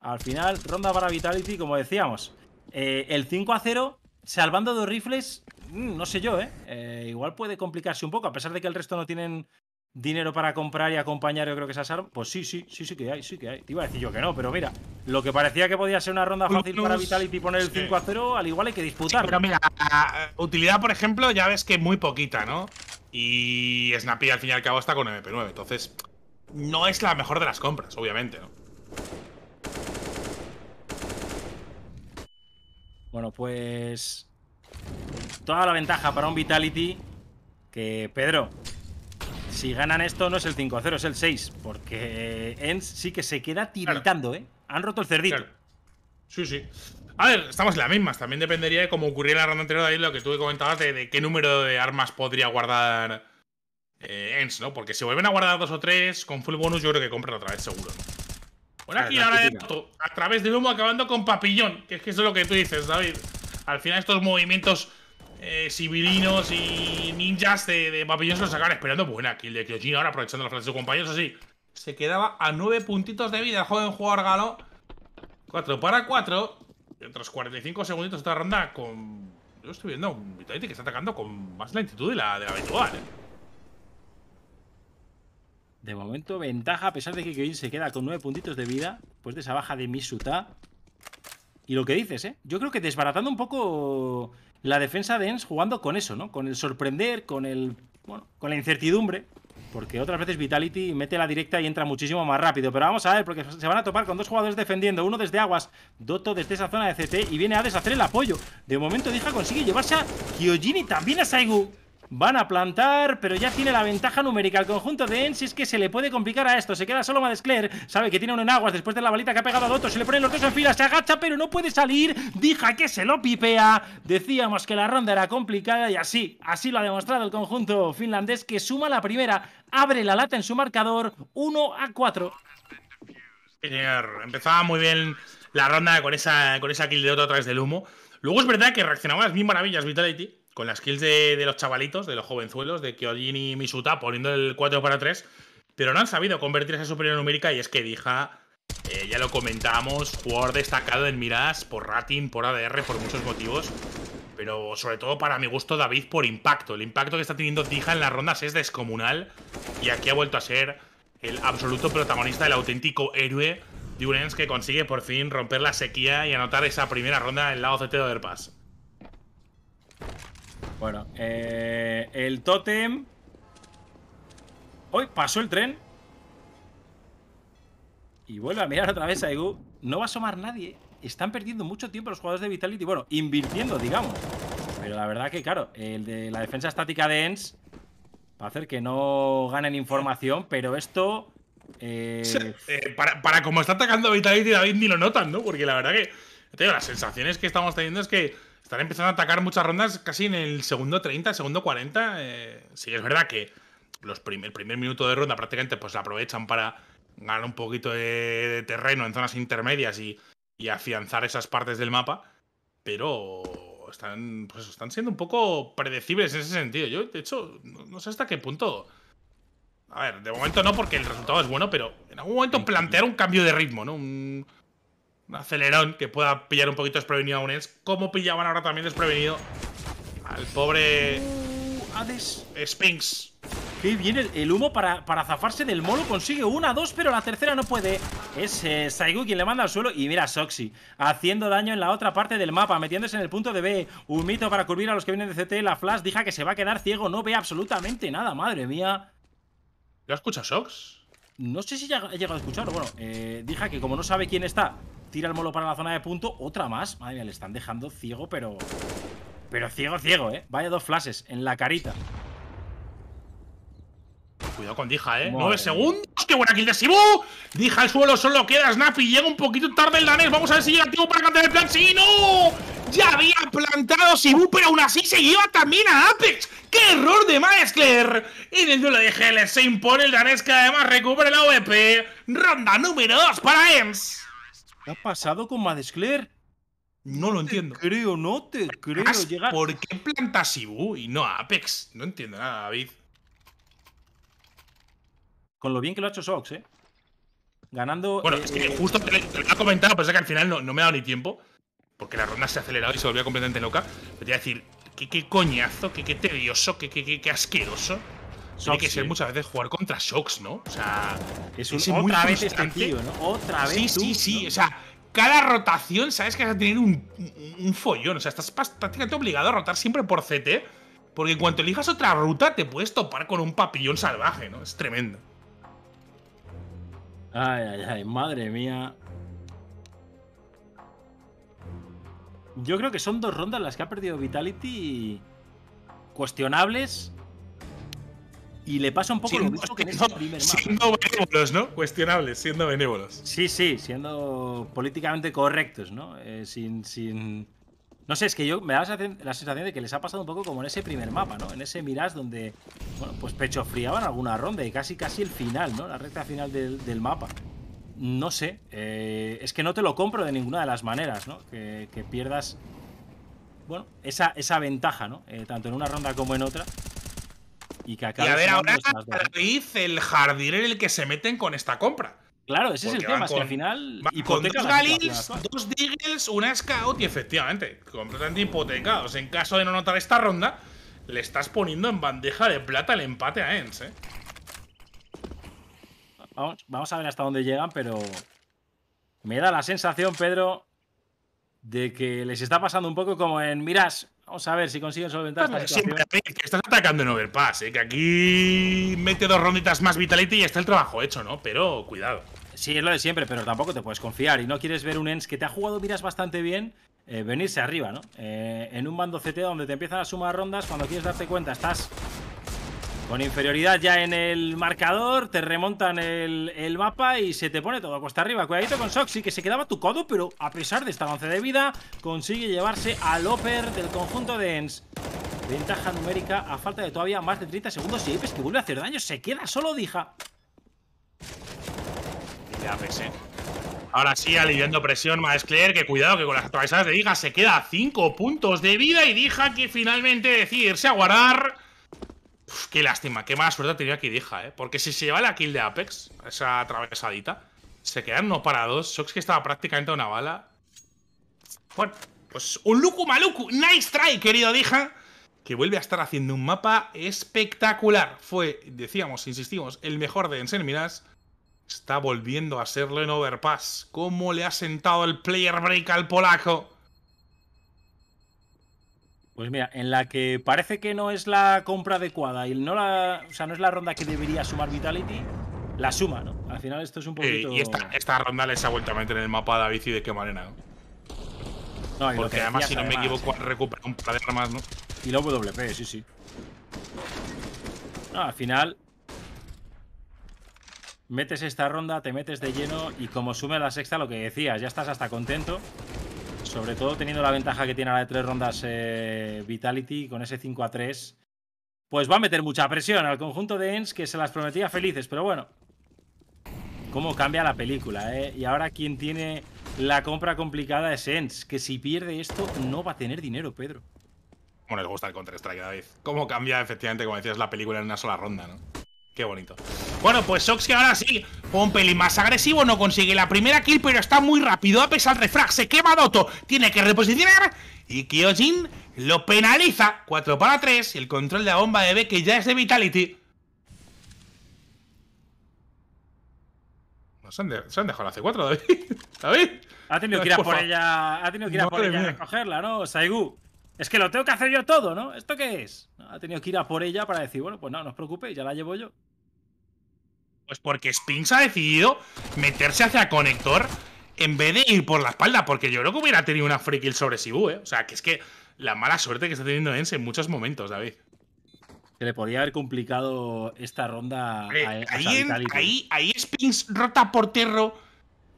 Al final, ronda para Vitality, como decíamos. Eh, el 5 a 0, salvando dos rifles, mm, no sé yo, ¿eh? ¿eh? Igual puede complicarse un poco, a pesar de que el resto no tienen dinero para comprar y acompañar, yo creo que esas armas. Pues sí, sí, sí, sí que hay, sí que hay. Te iba a decir yo que no, pero mira, lo que parecía que podía ser una ronda fácil para Vitality poner el 5 a 0, al igual hay que disputar. pero mira, eh, utilidad, por ejemplo, ya ves que muy poquita, ¿no? Y Snappy al fin y al cabo está con MP9, entonces no es la mejor de las compras, obviamente, ¿no? Bueno, pues... Toda la ventaja para un Vitality que, Pedro, si ganan esto no es el 5-0, es el 6, porque Ends sí que se queda tiritando, ¿eh? Han roto el cerdito. Sí, sí. A ver, estamos en las mismas. También dependería de cómo ocurriera la ronda anterior, de lo que tú comentabas, de, qué número de armas podría guardar eh, ¿no? Porque si vuelven a guardar dos o tres, con full bonus yo creo que compran otra vez seguro, una aquí ahora de moto a través de humo acabando con papillón, que es que eso es lo que tú dices, David. Al final estos movimientos eh, civilinos y ninjas de, de papillón se los acaban esperando. Buena kill de Kyojin ahora aprovechando la frase de su compañero, eso Se quedaba a nueve puntitos de vida el joven jugador galo. 4 para cuatro. Y otros 45 segunditos esta ronda con... Yo estoy viendo un Vitality que está atacando con más lentitud de la, de la habitual. Eh. De momento, ventaja, a pesar de que Kyojin se queda con nueve puntitos de vida, pues de esa baja de Misuta. Y lo que dices, ¿eh? Yo creo que desbaratando un poco la defensa de Ens jugando con eso, ¿no? Con el sorprender, con el. Bueno, con la incertidumbre. Porque otras veces Vitality mete la directa y entra muchísimo más rápido. Pero vamos a ver, porque se van a topar con dos jugadores defendiendo. Uno desde Aguas, Doto desde esa zona de CT y viene a deshacer el apoyo. De momento, Dija consigue llevarse a Kyojin y también a Saigu. Van a plantar, pero ya tiene la ventaja numérica el conjunto de Ensis que se le puede complicar a esto. Se queda solo Madescler, sabe que tiene un en aguas después de la balita que ha pegado a otro, Se le ponen los dos en fila, se agacha, pero no puede salir. Dija que se lo pipea. Decíamos que la ronda era complicada y así, así lo ha demostrado el conjunto finlandés que suma la primera, abre la lata en su marcador 1 a 4. Señor, empezaba muy bien la ronda con esa, con esa kill de otro a través del humo. Luego es verdad que reaccionaba a las mil maravillas Vitality con las kills de, los chavalitos, de los jovenzuelos, de Kyojin y Misuta, poniendo el 4 para 3, pero no han sabido convertirse en superior numérica y es que Dija, eh, ya lo comentamos, jugador destacado en miras por rating, por ADR, por muchos motivos, pero sobre todo para mi gusto David por impacto. El impacto que está teniendo Dija en las rondas es descomunal y aquí ha vuelto a ser el absoluto protagonista, el auténtico héroe de Urens que consigue por fin romper la sequía y anotar esa primera ronda en la OCT de paz. Bueno, eh, el tótem... Hoy pasó el tren. Y vuelve a mirar otra vez a Egu. No va a asomar nadie. Están perdiendo mucho tiempo los jugadores de Vitality. Bueno, invirtiendo, digamos. Pero la verdad que, claro, el de la defensa estática de Ens va a hacer que no ganen información, pero esto... Eh, eh, para, para como está atacando Vitality, David ni lo notan, ¿no? Porque la verdad que... tengo las sensaciones que estamos teniendo es que están empezando a atacar muchas rondas casi en el segundo 30, segundo 40. Eh, sí, es verdad que los el primer minuto de ronda prácticamente pues aprovechan para ganar un poquito de, terreno en zonas intermedias y, afianzar esas partes del mapa. Pero están, pues, están siendo un poco predecibles en ese sentido. Yo, de hecho, no, no sé hasta qué punto. A ver, de momento no, porque el resultado es bueno, pero en algún momento plantear un cambio de ritmo, ¿no? Un, acelerón que pueda pillar un poquito desprevenido a Es Como pillaban ahora también desprevenido al pobre uh, Hades Sphinx. Qué viene el, humo para, para, zafarse del molo. Consigue una, dos, pero la tercera no puede. Es eh, Saigu quien le manda al suelo. Y mira, a Soxy haciendo daño en la otra parte del mapa, metiéndose en el punto de B. Un mito para curvir a los que vienen de CT. La Flash dija que se va a quedar ciego. No ve absolutamente nada, madre mía. ¿Ya escucha Sox? No sé si ya llegado a escucharlo. Bueno, eh, que como no sabe quién está Tira el molo para la zona de punto. Otra más. Madre mía, le están dejando ciego, pero... Pero ciego, ciego, ¿eh? Vaya dos flashes en la carita. Cuidado con Dija, ¿eh? ¡Nueve segundos! ¡Qué buena kill de Sibu! Dija al suelo, solo queda Snappy. Llega un poquito tarde el danés. Vamos a ver si llega activo para cantar el plan. ¡Sí, no! Ya había plantado Sibu, pero aún así se lleva también a Apex. ¡Qué error de Y En el duelo de GL se impone el danés que además recupera la vp Ronda número 2 para EMS. ¿Qué ha pasado con Madescler? No, lo entiendo. creo, no te creo. ¿Por qué planta Sibu y no Apex? No entiendo nada, David. Con lo bien que lo ha hecho Sox, ¿eh? Ganando. Bueno, es que eh, eh, justo te, lo he comentado, pero es que al final no, me ha dado ni tiempo. Porque la ronda se ha acelerado y se volvió completamente loca. Pero te voy a decir, qué, qué coñazo, qué, qué tedioso, qué, qué, qué asqueroso. Tiene que ser muchas veces jugar contra Shocks, ¿no? O sea, es un, otra vez este ¿no? Otra vez. Sí, sí, sí. O sea, cada rotación sabes que vas a tener un, un follón. O sea, estás prácticamente obligado a rotar siempre por CT. Porque en cuanto elijas otra ruta, te puedes topar con un papillón salvaje, ¿no? Es tremendo. Ay, ay, ay, madre mía. Yo creo que son dos rondas las que ha perdido Vitality cuestionables y le pasa un poco lo mismo que en ese primer mapa. Siendo benévolos, ¿no? Cuestionables, siendo benévolos. Sí, sí, siendo políticamente correctos, ¿no? Eh, sin, sin. No sé, es que yo me da la sensación de que les ha pasado un poco como en ese primer mapa, ¿no? En ese Mirage donde, bueno, pues pecho friaban alguna ronda y casi casi el final, ¿no? La recta final del, mapa. No sé, eh, es que no te lo compro de ninguna de las maneras, ¿no? Que, pierdas, bueno, esa, ventaja, ¿no? Eh, tanto en una ronda como en otra. Y, a ver, ahora raíz el jardín en el que se meten con esta compra. Claro, ese es el tema, al final. Con dos Galils, dos Deagles, una Scout y efectivamente, completamente hipotecados. En caso de no notar esta ronda, le estás poniendo en bandeja de plata el empate a Ens, ¿eh? Vamos, vamos, a ver hasta dónde llegan, pero me da la sensación, Pedro, de que les está pasando un poco como en, miras, Vamos a ver si consiguen solventar esta situación. que estás atacando en Overpass, ¿eh? que aquí mete dos ronditas más Vitality y está el trabajo hecho, ¿no? Pero cuidado. Sí, es lo de siempre, pero tampoco te puedes confiar y no quieres ver un Ens que te ha jugado miras bastante bien eh, venirse arriba, ¿no? Eh, en un bando CT donde te empiezan a sumar rondas, cuando quieres darte cuenta estás con inferioridad ya en el marcador, te remontan el, mapa y se te pone todo a costa arriba. Cuidadito con Soxy, que se quedaba tu codo, pero a pesar de este avance de vida, consigue llevarse al oper del conjunto de Ens. Ventaja numérica a falta de todavía más de 30 segundos y Apes que vuelve a hacer daño. Se queda solo Dija. Ya eh. Ahora sí, aliviando presión, más Claire, que cuidado que con las atravesadas de Dija se queda 5 puntos de vida y Dija que finalmente decide irse a guardar qué lástima, qué mala suerte tenía Dija. ¿eh? Porque si se lleva la kill de Apex, esa atravesadita, se quedan no parados. Sox que estaba prácticamente a una bala. Bueno, pues un Luku Maluku. Nice try, querido Dija. Que vuelve a estar haciendo un mapa espectacular. Fue, decíamos, insistimos, el mejor de Ensen Está volviendo a serlo en Overpass. ¿Cómo le ha sentado el player break al polaco? Pues mira, en la que parece que no es la compra adecuada y no la, o sea, no es la ronda que debería sumar Vitality, la suma, ¿no? Al final esto es un eh, poquito. y esta, ronda les ha vuelto a meter en el mapa a David y de qué manera, ¿no? No, Porque además, si no me equivoco, eh. recupera un par de armas, ¿no? Y la WP, sí, sí. No, al final. Metes esta ronda, te metes de lleno y como sume la sexta, lo que decías, ya estás hasta contento. Sobre todo teniendo la ventaja que tiene la de tres rondas eh, Vitality con ese 5 a 3. Pues va a meter mucha presión al conjunto de Ens que se las prometía felices, pero bueno. Cómo cambia la película, ¿eh? Y ahora quien tiene la compra complicada es Ens, que si pierde esto no va a tener dinero, Pedro. Bueno, les gusta el Counter-Strike, David. Cómo cambia, efectivamente, como decías, la película en una sola ronda, ¿no? Qué bonito. Bueno, pues Sox que ahora sí, un pelín más agresivo, no consigue la primera kill, pero está muy rápido. A pesar de refrag, se quema Doto, tiene que reposicionar y Kyojin lo penaliza. 4 para 3, el control de la bomba de B que ya es de Vitality. se, han dejado la C4, David. [laughs] David. Ha tenido que ir a por ella, ha tenido que ir a por ella a recogerla, ¿no? Saigu. Es que lo tengo que hacer yo todo, ¿no? ¿Esto qué es? Ha tenido que ir a por ella para decir, bueno, pues no, no os preocupéis, ya la llevo yo. Pues porque Spinx ha decidido meterse hacia conector en vez de ir por la espalda, porque yo creo que hubiera tenido una free kill sobre Sibu, ¿eh? O sea, que es que la mala suerte que está teniendo Ense en muchos momentos, David. Se le podría haber complicado esta ronda a, ahí, Spinx rota por terro,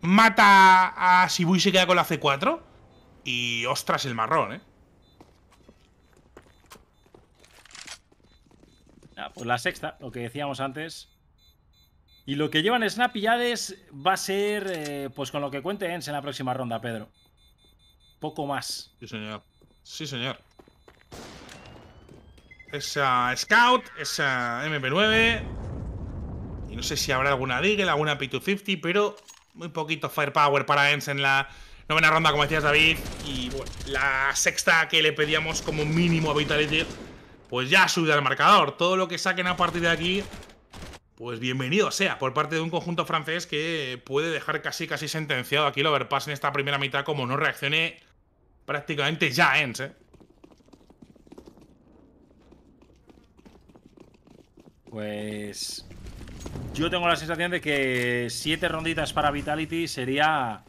mata a Sibu y se queda con la C4. Y ostras el marrón, ¿eh? Ah, pues la sexta, lo que decíamos antes, y lo que llevan Snap y va a ser, eh, pues con lo que cuente Ens en la próxima ronda, Pedro. Poco más. Sí, señor. Sí, señor. Esa Scout, esa MP9. Y no sé si habrá alguna Deagle, alguna P250, pero muy poquito firepower para Ens en la novena ronda, como decías, David. Y bueno, la sexta que le pedíamos como mínimo a Vitality, pues ya subido al marcador. Todo lo que saquen a partir de aquí pues bienvenido sea por parte de un conjunto francés que puede dejar casi casi sentenciado aquí el overpass en esta primera mitad como no reaccione prácticamente ya Ends, ¿eh? Pues yo tengo la sensación de que siete ronditas para Vitality sería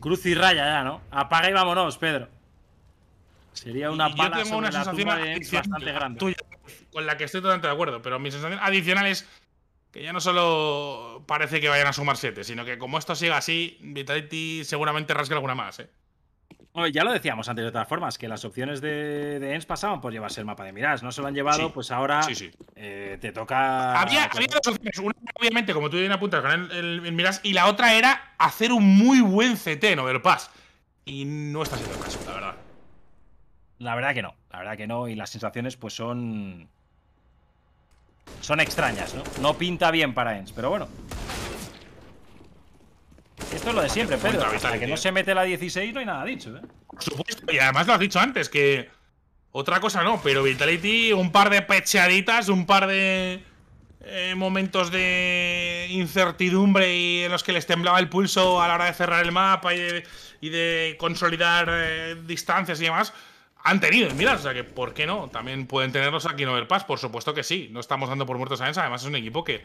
cruz y raya ya, ¿no? Apaga y vámonos, Pedro. Sería una yo tengo una sensación bastante grande con la que estoy totalmente de acuerdo, pero mi sensación adicional es que ya no solo parece que vayan a sumar 7, sino que como esto siga así, Vitality seguramente rasgue alguna más, ¿eh? ya lo decíamos antes de todas formas, que las opciones de, de pasaban por llevarse el mapa de Mirage, no se lo han llevado, pues ahora eh, te toca. Había, dos opciones. Una, obviamente, como tú bien apuntas, con el, el, y la otra era hacer un muy buen CT en Overpass. Y no está siendo el caso, la verdad. La verdad que no, la verdad que no, y las sensaciones pues son son extrañas, ¿no? No pinta bien para Ens, pero bueno. Esto es lo de siempre, Pedro. que no se mete la 16 no hay nada dicho, ¿eh? Por supuesto, y además lo has dicho antes, que... Otra cosa no, pero Vitality, un par de pechaditas un par de... Eh, momentos de incertidumbre y en los que les temblaba el pulso a la hora de cerrar el mapa y de, y de consolidar eh, distancias y demás, han tenido, mirad, o sea que ¿por qué no? También pueden tenerlos aquí en Overpass, por supuesto que sí. No estamos dando por muertos a Ensa, además es un equipo que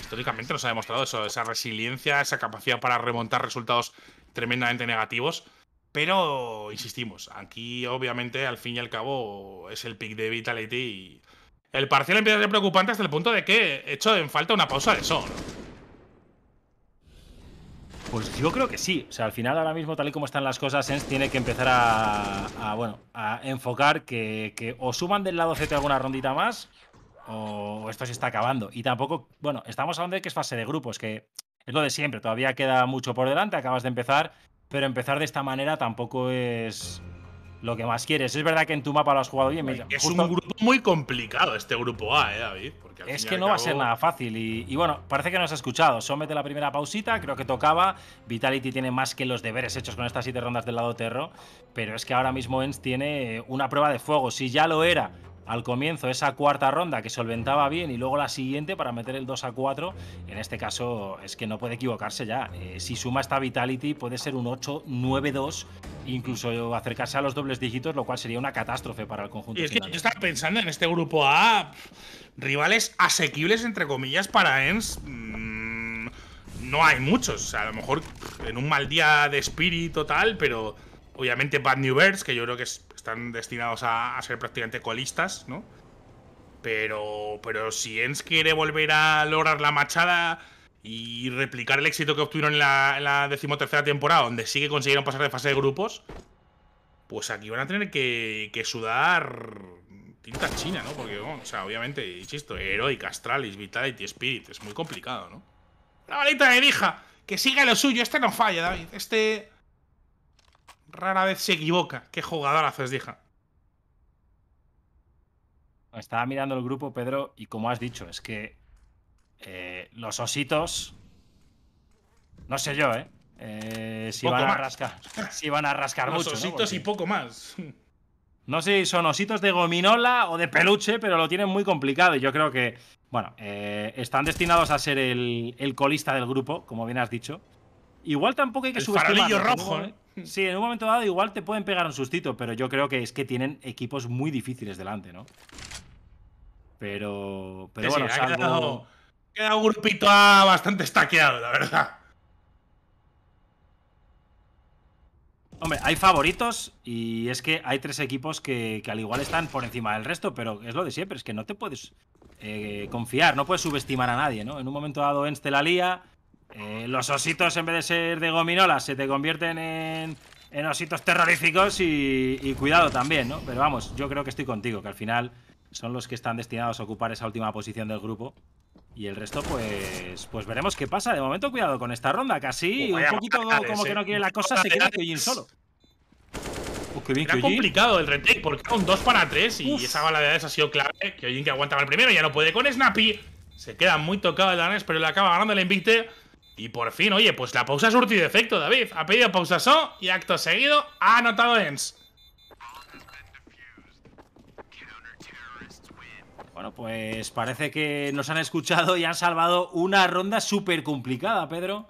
históricamente nos ha demostrado eso, esa resiliencia, esa capacidad para remontar resultados tremendamente negativos. Pero insistimos, aquí obviamente al fin y al cabo es el pick de Vitality y el parcial empieza a ser preocupante hasta el punto de que he hecho en falta una pausa de son. Pues yo creo que sí. O sea, al final, ahora mismo, tal y como están las cosas, Sens tiene que empezar a, bueno, a enfocar que, o suman del lado Z alguna rondita más o esto se está acabando. Y tampoco, bueno, estamos hablando de que es fase de grupos, que es lo de siempre. Todavía queda mucho por delante, acabas de empezar, pero empezar de esta manera tampoco es, lo que más quieres. Es verdad que en tu mapa lo has jugado bien. es un grupo muy complicado este grupo A, ¿eh, David? es que no va a ser nada fácil. Y, bueno, parece que nos has escuchado. Somete la primera pausita, creo que tocaba. Vitality tiene más que los deberes hechos con estas siete rondas del lado terro. Pero es que ahora mismo Ens tiene una prueba de fuego. Si ya lo era al comienzo esa cuarta ronda que solventaba bien y luego la siguiente para meter el 2 a 4, en este caso es que no puede equivocarse ya. Eh, si suma esta Vitality puede ser un 8, 9, 2, incluso acercarse a los dobles dígitos, lo cual sería una catástrofe para el conjunto. es yo ¿eh? estaba pensando en este grupo A, rivales asequibles entre comillas para ENS. Mm, no hay muchos, a lo mejor en un mal día de espíritu tal, pero obviamente Bad New Birds, que yo creo que es están destinados a, ser prácticamente colistas, ¿no? Pero, pero si Ens quiere volver a lograr la machada y replicar el éxito que obtuvieron en la, decimotercera temporada, donde sí que consiguieron pasar de fase de grupos, pues aquí van a tener que, sudar tinta china, ¿no? Porque, bueno, o sea, obviamente, insisto, Heroic, Astralis, Vitality, Spirit, es muy complicado, ¿no? La balita de hija, que siga lo suyo, este no falla, David, este rara vez se equivoca. Qué jugadorazo es Dija. Estaba mirando el grupo, Pedro, y como has dicho, es que eh, los ositos. No sé yo, ¿eh? eh [laughs] si, van a rascar, si, van a rascar, mucho. ositos y poco más. No sé si son ositos de gominola o de peluche, pero lo tienen muy complicado. Y yo creo que, bueno, eh, están destinados a ser el, el, colista del grupo, como bien has dicho. Igual tampoco hay que el subestimar. rojo, ¿eh? Sí, en un momento dado igual te pueden pegar un sustito, pero yo creo que es que tienen equipos muy difíciles delante, ¿no? Pero. Pero bueno, quedado, queda un grupito bastante estaqueado, la verdad. Hombre, hay favoritos y es que hay tres equipos que, al igual están por encima del resto, pero es lo de siempre, es que no te puedes eh, confiar, no puedes subestimar a nadie, ¿no? En un momento dado Enste la lía, eh, los ositos, en vez de ser de gominolas, se te convierten en, en ositos terroríficos y, cuidado también, ¿no? Pero vamos, yo creo que estoy contigo, que al final son los que están destinados a ocupar esa última posición del grupo. Y el resto, pues pues veremos qué pasa. De momento, cuidado con esta ronda, casi pues un poquito como que no quiere la cosa, se queda Kyojin solo. Uf, oh, qué bien, Era complicado el retake, porque con 2 para 3 y esa bala de esa ha sido clave. Kyojin que aguantaba el primero, ya no puede con Snappy. Se queda muy tocado el danes pero le acaba ganando el Invicte. Y por fin, oye, pues la pausa ha surtido efecto, David. Ha pedido pausa so y acto seguido ha anotado ENS. Bueno, pues parece que nos han escuchado y han salvado una ronda súper complicada, Pedro.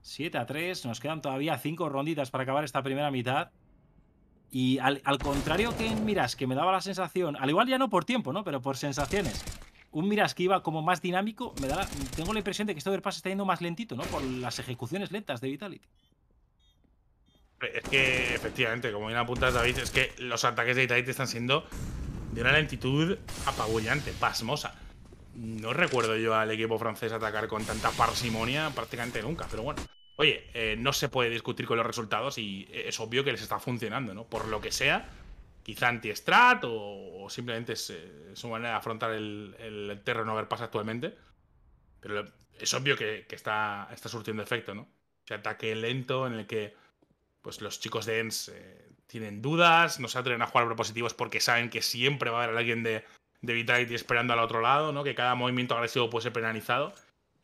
7 a 3, nos quedan todavía 5 ronditas para acabar esta primera mitad. Y al, al, contrario que miras, que me daba la sensación, al igual ya no por tiempo, ¿no? Pero por sensaciones, un Miras que iba como más dinámico, me da tengo la impresión de que este overpass está yendo más lentito, ¿no? Por las ejecuciones lentas de Vitality. Es que, efectivamente, como bien apuntas, David, es que los ataques de Vitality están siendo de una lentitud apabullante, pasmosa. No recuerdo yo al equipo francés atacar con tanta parsimonia prácticamente nunca, pero bueno. Oye, eh, no se puede discutir con los resultados y eh, es obvio que les está funcionando, ¿no? Por lo que sea, quizá anti-strat o, simplemente eh, es su manera de afrontar el, el terreno ver pasa actualmente. Pero es obvio que, está, surtiendo efecto, ¿no? O ataque lento en el que pues los chicos de ENS eh, tienen dudas, no se atreven a jugar propositivos porque saben que siempre va a haber alguien de, de Vitality esperando al otro lado, ¿no? Que cada movimiento agresivo puede ser penalizado.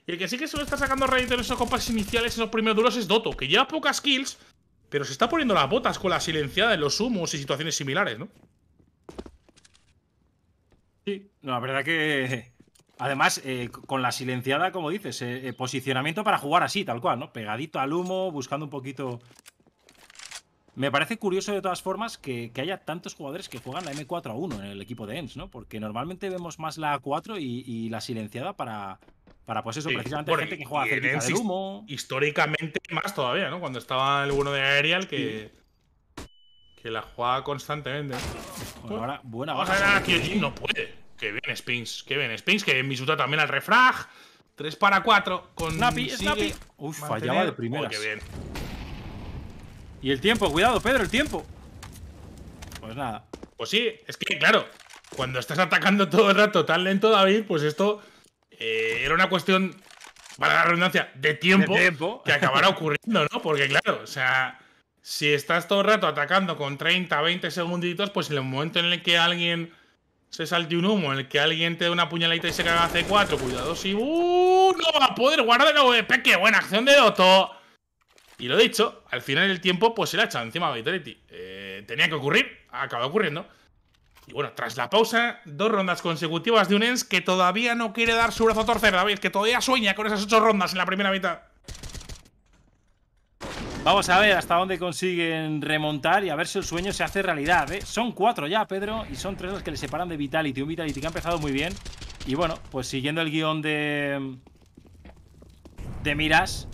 Y el que sí que solo está sacando rédito en esos compases iniciales, los primeros duros, es Doto, que lleva pocas kills, pero se está poniendo las botas con la silenciada en los humos y situaciones similares, ¿no? Sí, no, la verdad que. Además, eh, con la silenciada, como dices, eh, eh, posicionamiento para jugar así, tal cual, ¿no? Pegadito al humo, buscando un poquito. Me parece curioso de todas formas que, haya tantos jugadores que juegan la M4 a 1 en el equipo de EMS, ¿no? Porque normalmente vemos más la A4 y la silenciada para, para pues eso, precisamente gente que juega cerquita del humo. Históricamente más todavía, ¿no? Cuando estaba el bueno de Aerial que. Que la jugaba constantemente. Bueno, ahora, buena Vamos a ver aquí ah, Kyojin, no puede. Que bien Spins, que bien Spins, que Misuta también al refrag. 3 para 4 con Snappy, Snappy. Uy, fallaba de primeras. qué bien. Y el tiempo, cuidado, Pedro, el tiempo. Pues nada. Pues sí, es que claro, cuando estás atacando todo el rato tan lento, David, pues esto eh, era una cuestión, para la redundancia, de tiempo, que acabará ocurriendo, ¿no? Porque claro, o sea, si estás todo el rato atacando con 30, 20 segunditos, pues en el momento en el que alguien se salte un humo, en el que alguien te dé una puñalita y se caga C4, cuidado si... Uh, no va a poder guardar el ¡Qué buena acción de Otto! Y lo dicho, al final el tiempo, pues se la echado encima a Vitality. Eh, tenía que ocurrir, acaba ocurriendo. Y bueno, tras la pausa, dos rondas consecutivas de un Ens que todavía no quiere dar su brazo a torcer, David, que todavía sueña con esas ocho rondas en la primera mitad. Vamos a ver hasta dónde consiguen remontar y a ver si el sueño se hace realidad. ¿eh? Son cuatro ya, Pedro, y son tres los que le separan de Vitality. Un Vitality que ha empezado muy bien. Y bueno, pues siguiendo el guión de. de Miras,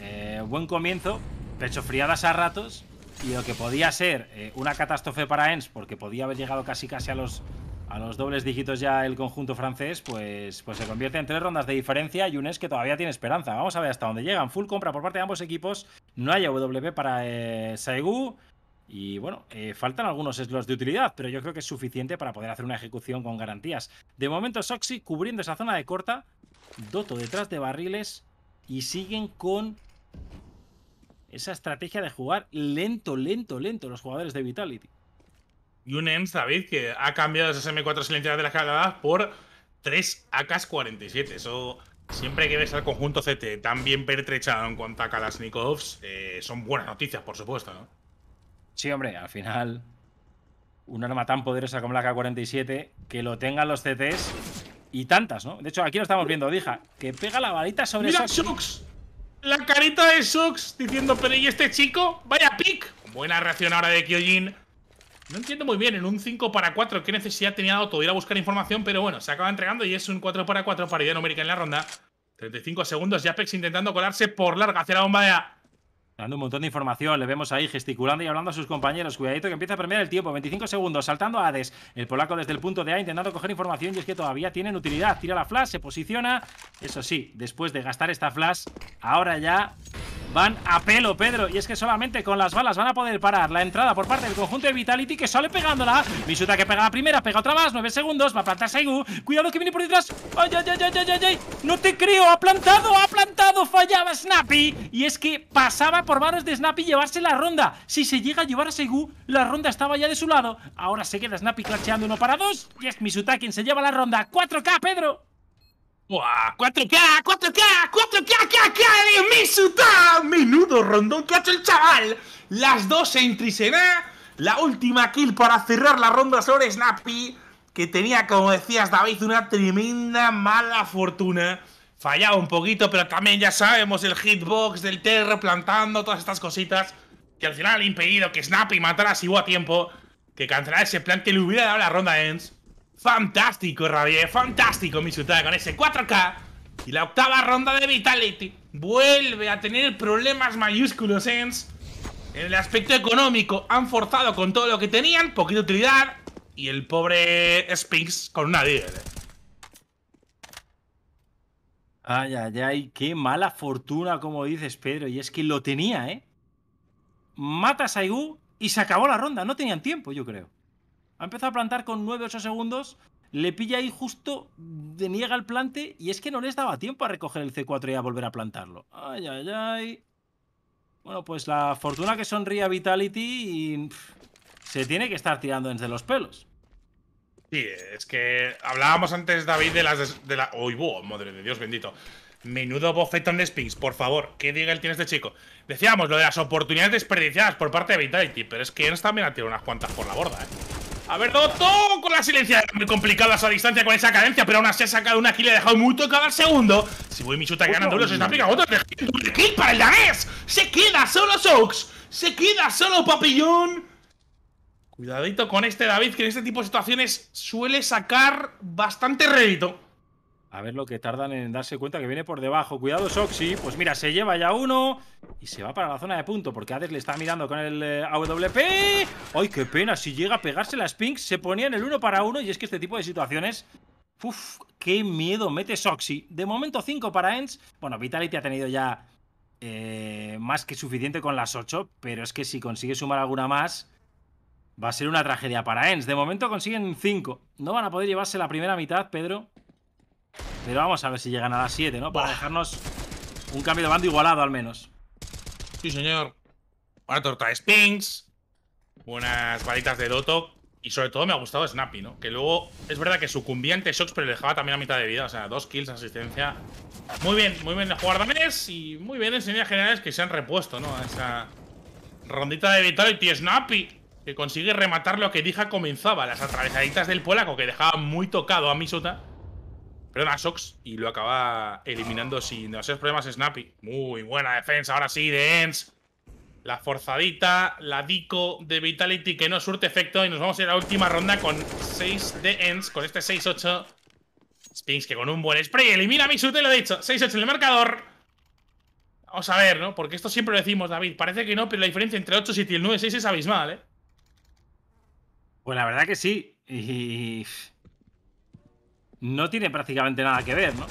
eh, buen comienzo, pecho friadas a ratos, y lo que podía ser eh, una catástrofe para Ens, porque podía haber llegado casi casi a los, a los dobles dígitos ya el conjunto francés, pues, pues se convierte en tres rondas de diferencia y un Ens que todavía tiene esperanza. Vamos a ver hasta dónde llegan. Full compra por parte de ambos equipos. No hay AWP para eh, Y bueno, eh, faltan algunos slots de utilidad, pero yo creo que es suficiente para poder hacer una ejecución con garantías. De momento, Soxy cubriendo esa zona de corta. Doto detrás de barriles. Y siguen con esa estrategia de jugar lento, lento, lento los jugadores de Vitality. Y un EMS, David, que ha cambiado esas M4 silenciadas de las caladas por tres AK-47. Eso siempre que ves al conjunto CT tan bien pertrechado en cuanto a Kalashnikovs, eh, son buenas noticias, por supuesto, ¿no? Sí, hombre, al final un arma tan poderosa como la ak 47 que lo tengan los CTs y tantas, ¿no? De hecho, aquí lo estamos viendo, Dija, que pega la balita sobre ¡Mira, esos... La carita de Sux, diciendo, pero ¿y este chico? ¡Vaya pick! Buena reacción ahora de Kyojin. No entiendo muy bien, en un 5 para 4, ¿qué necesidad tenía de de ir a buscar información? Pero bueno, se acaba entregando y es un 4 para 4 paridad numérica en la ronda. 35 segundos, Japex intentando colarse por larga hacia la bomba de Dando un montón de información, le vemos ahí gesticulando y hablando a sus compañeros. Cuidadito que empieza a perder el tiempo. 25 segundos, saltando a Hades. El polaco desde el punto de A intentando coger información y es que todavía tienen utilidad. Tira la flash, se posiciona. Eso sí, después de gastar esta flash, ahora ya Van a pelo, Pedro. Y es que solamente con las balas van a poder parar la entrada por parte del conjunto de Vitality que sale pegándola. Misuta que pega la primera, pega otra más. Nueve segundos. Va a plantar Saigu. Cuidado que viene por detrás. ¡Ay, ay, ay, ay, ay, ay! no te creo! ¡Ha plantado! ¡Ha plantado! Fallaba Snappy. Y es que pasaba por manos de Snappy llevarse la ronda. Si se llega a llevar a Saigú, la ronda estaba ya de su lado. Ahora se queda Snappy clasheando uno para dos. Y es Misuta quien se lleva la ronda. 4K, Pedro buah 4K, 4K, 4K, ¡4K! mi Menudo rondón que ha hecho el chaval. Las dos en Trisena. La última kill para cerrar la ronda sobre Snappy. Que tenía, como decías, David, una tremenda mala fortuna. Fallaba un poquito, pero también ya sabemos el hitbox del terror, plantando todas estas cositas. Que al final ha impedido que Snappy matara si hubo a tiempo. Que cancelara ese plan que le hubiera dado la ronda Ends. Fantástico, Rabier, fantástico, mi ciudad, con ese 4K. Y la octava ronda de Vitality vuelve a tener problemas mayúsculos, en el aspecto económico han forzado con todo lo que tenían, poquita utilidad, y el pobre Spinx con una Ay, ay, ay, qué mala fortuna, como dices, Pedro. Y es que lo tenía, ¿eh? Mata a Saigu y se acabó la ronda. No tenían tiempo, yo creo. Ha empezado a plantar con 9-8 segundos. Le pilla ahí justo, deniega el plante y es que no les daba tiempo a recoger el C4 y a volver a plantarlo. Ay, ay, ay. Bueno, pues la fortuna que sonría Vitality y, se tiene que estar tirando desde los pelos. Sí, es que hablábamos antes, David, de las. de la... ¡Uy, madre de Dios bendito! Menudo bofetón de spins, por favor, ¿qué diga él tiene este chico? Decíamos lo de las oportunidades desperdiciadas por parte de Vitality, pero es que él también ha tirado unas cuantas por la borda, ¿eh? A ver, Dotto con la silencia muy a esa distancia con esa cadencia, pero aún así ha sacado una kill y ha dejado mucho cada al segundo. Si voy chuta ganando uno, se está aplicando otro. kill para el danés! ¡Se queda solo Sox! ¡Se queda solo Papillón! Cuidadito con este David, que en este tipo de situaciones suele sacar bastante rédito. A ver lo que tardan en darse cuenta que viene por debajo. Cuidado, Soxy. Pues mira, se lleva ya uno. Y se va para la zona de punto. Porque Hades le está mirando con el eh, AWP. ¡Ay, qué pena! Si llega a pegarse la Spink, se ponía en el uno para uno. Y es que este tipo de situaciones. Uf, qué miedo mete Soxy. De momento 5 para Enz Bueno, Vitality ha tenido ya eh, más que suficiente con las ocho. Pero es que si consigue sumar alguna más, va a ser una tragedia para Enz De momento consiguen cinco. No van a poder llevarse la primera mitad, Pedro. Pero vamos a ver si llegan a las 7, ¿no? Para dejarnos un cambio de bando igualado al menos. Sí, señor. Buena torta de Unas varitas de Doto. Y sobre todo me ha gustado Snappy, ¿no? Que luego es verdad que sucumbía ante Shocks, pero le dejaba también a mitad de vida. O sea, dos kills, asistencia. Muy bien, muy bien de jugar y muy bien en general generales que se han repuesto, ¿no? esa rondita de Vitality Snappy. Que consigue rematar lo que Dija comenzaba, las atravesaditas del polaco que dejaba muy tocado a Misuta. Perdona, Sox y lo acaba eliminando sin demasiados problemas Snappy. Muy buena defensa ahora sí de Ends. La forzadita, la Dico de Vitality que no surte efecto. Y nos vamos a ir a la última ronda con 6 de Ends, con este 6-8. Spinks que con un buen spray elimina a Misu, lo he dicho. 6-8 en el marcador. Vamos a ver, ¿no? Porque esto siempre lo decimos, David. Parece que no, pero la diferencia entre 8 y el 9-6 es abismal, ¿eh? Pues la verdad que sí. Y no tiene prácticamente nada que ver, ¿no?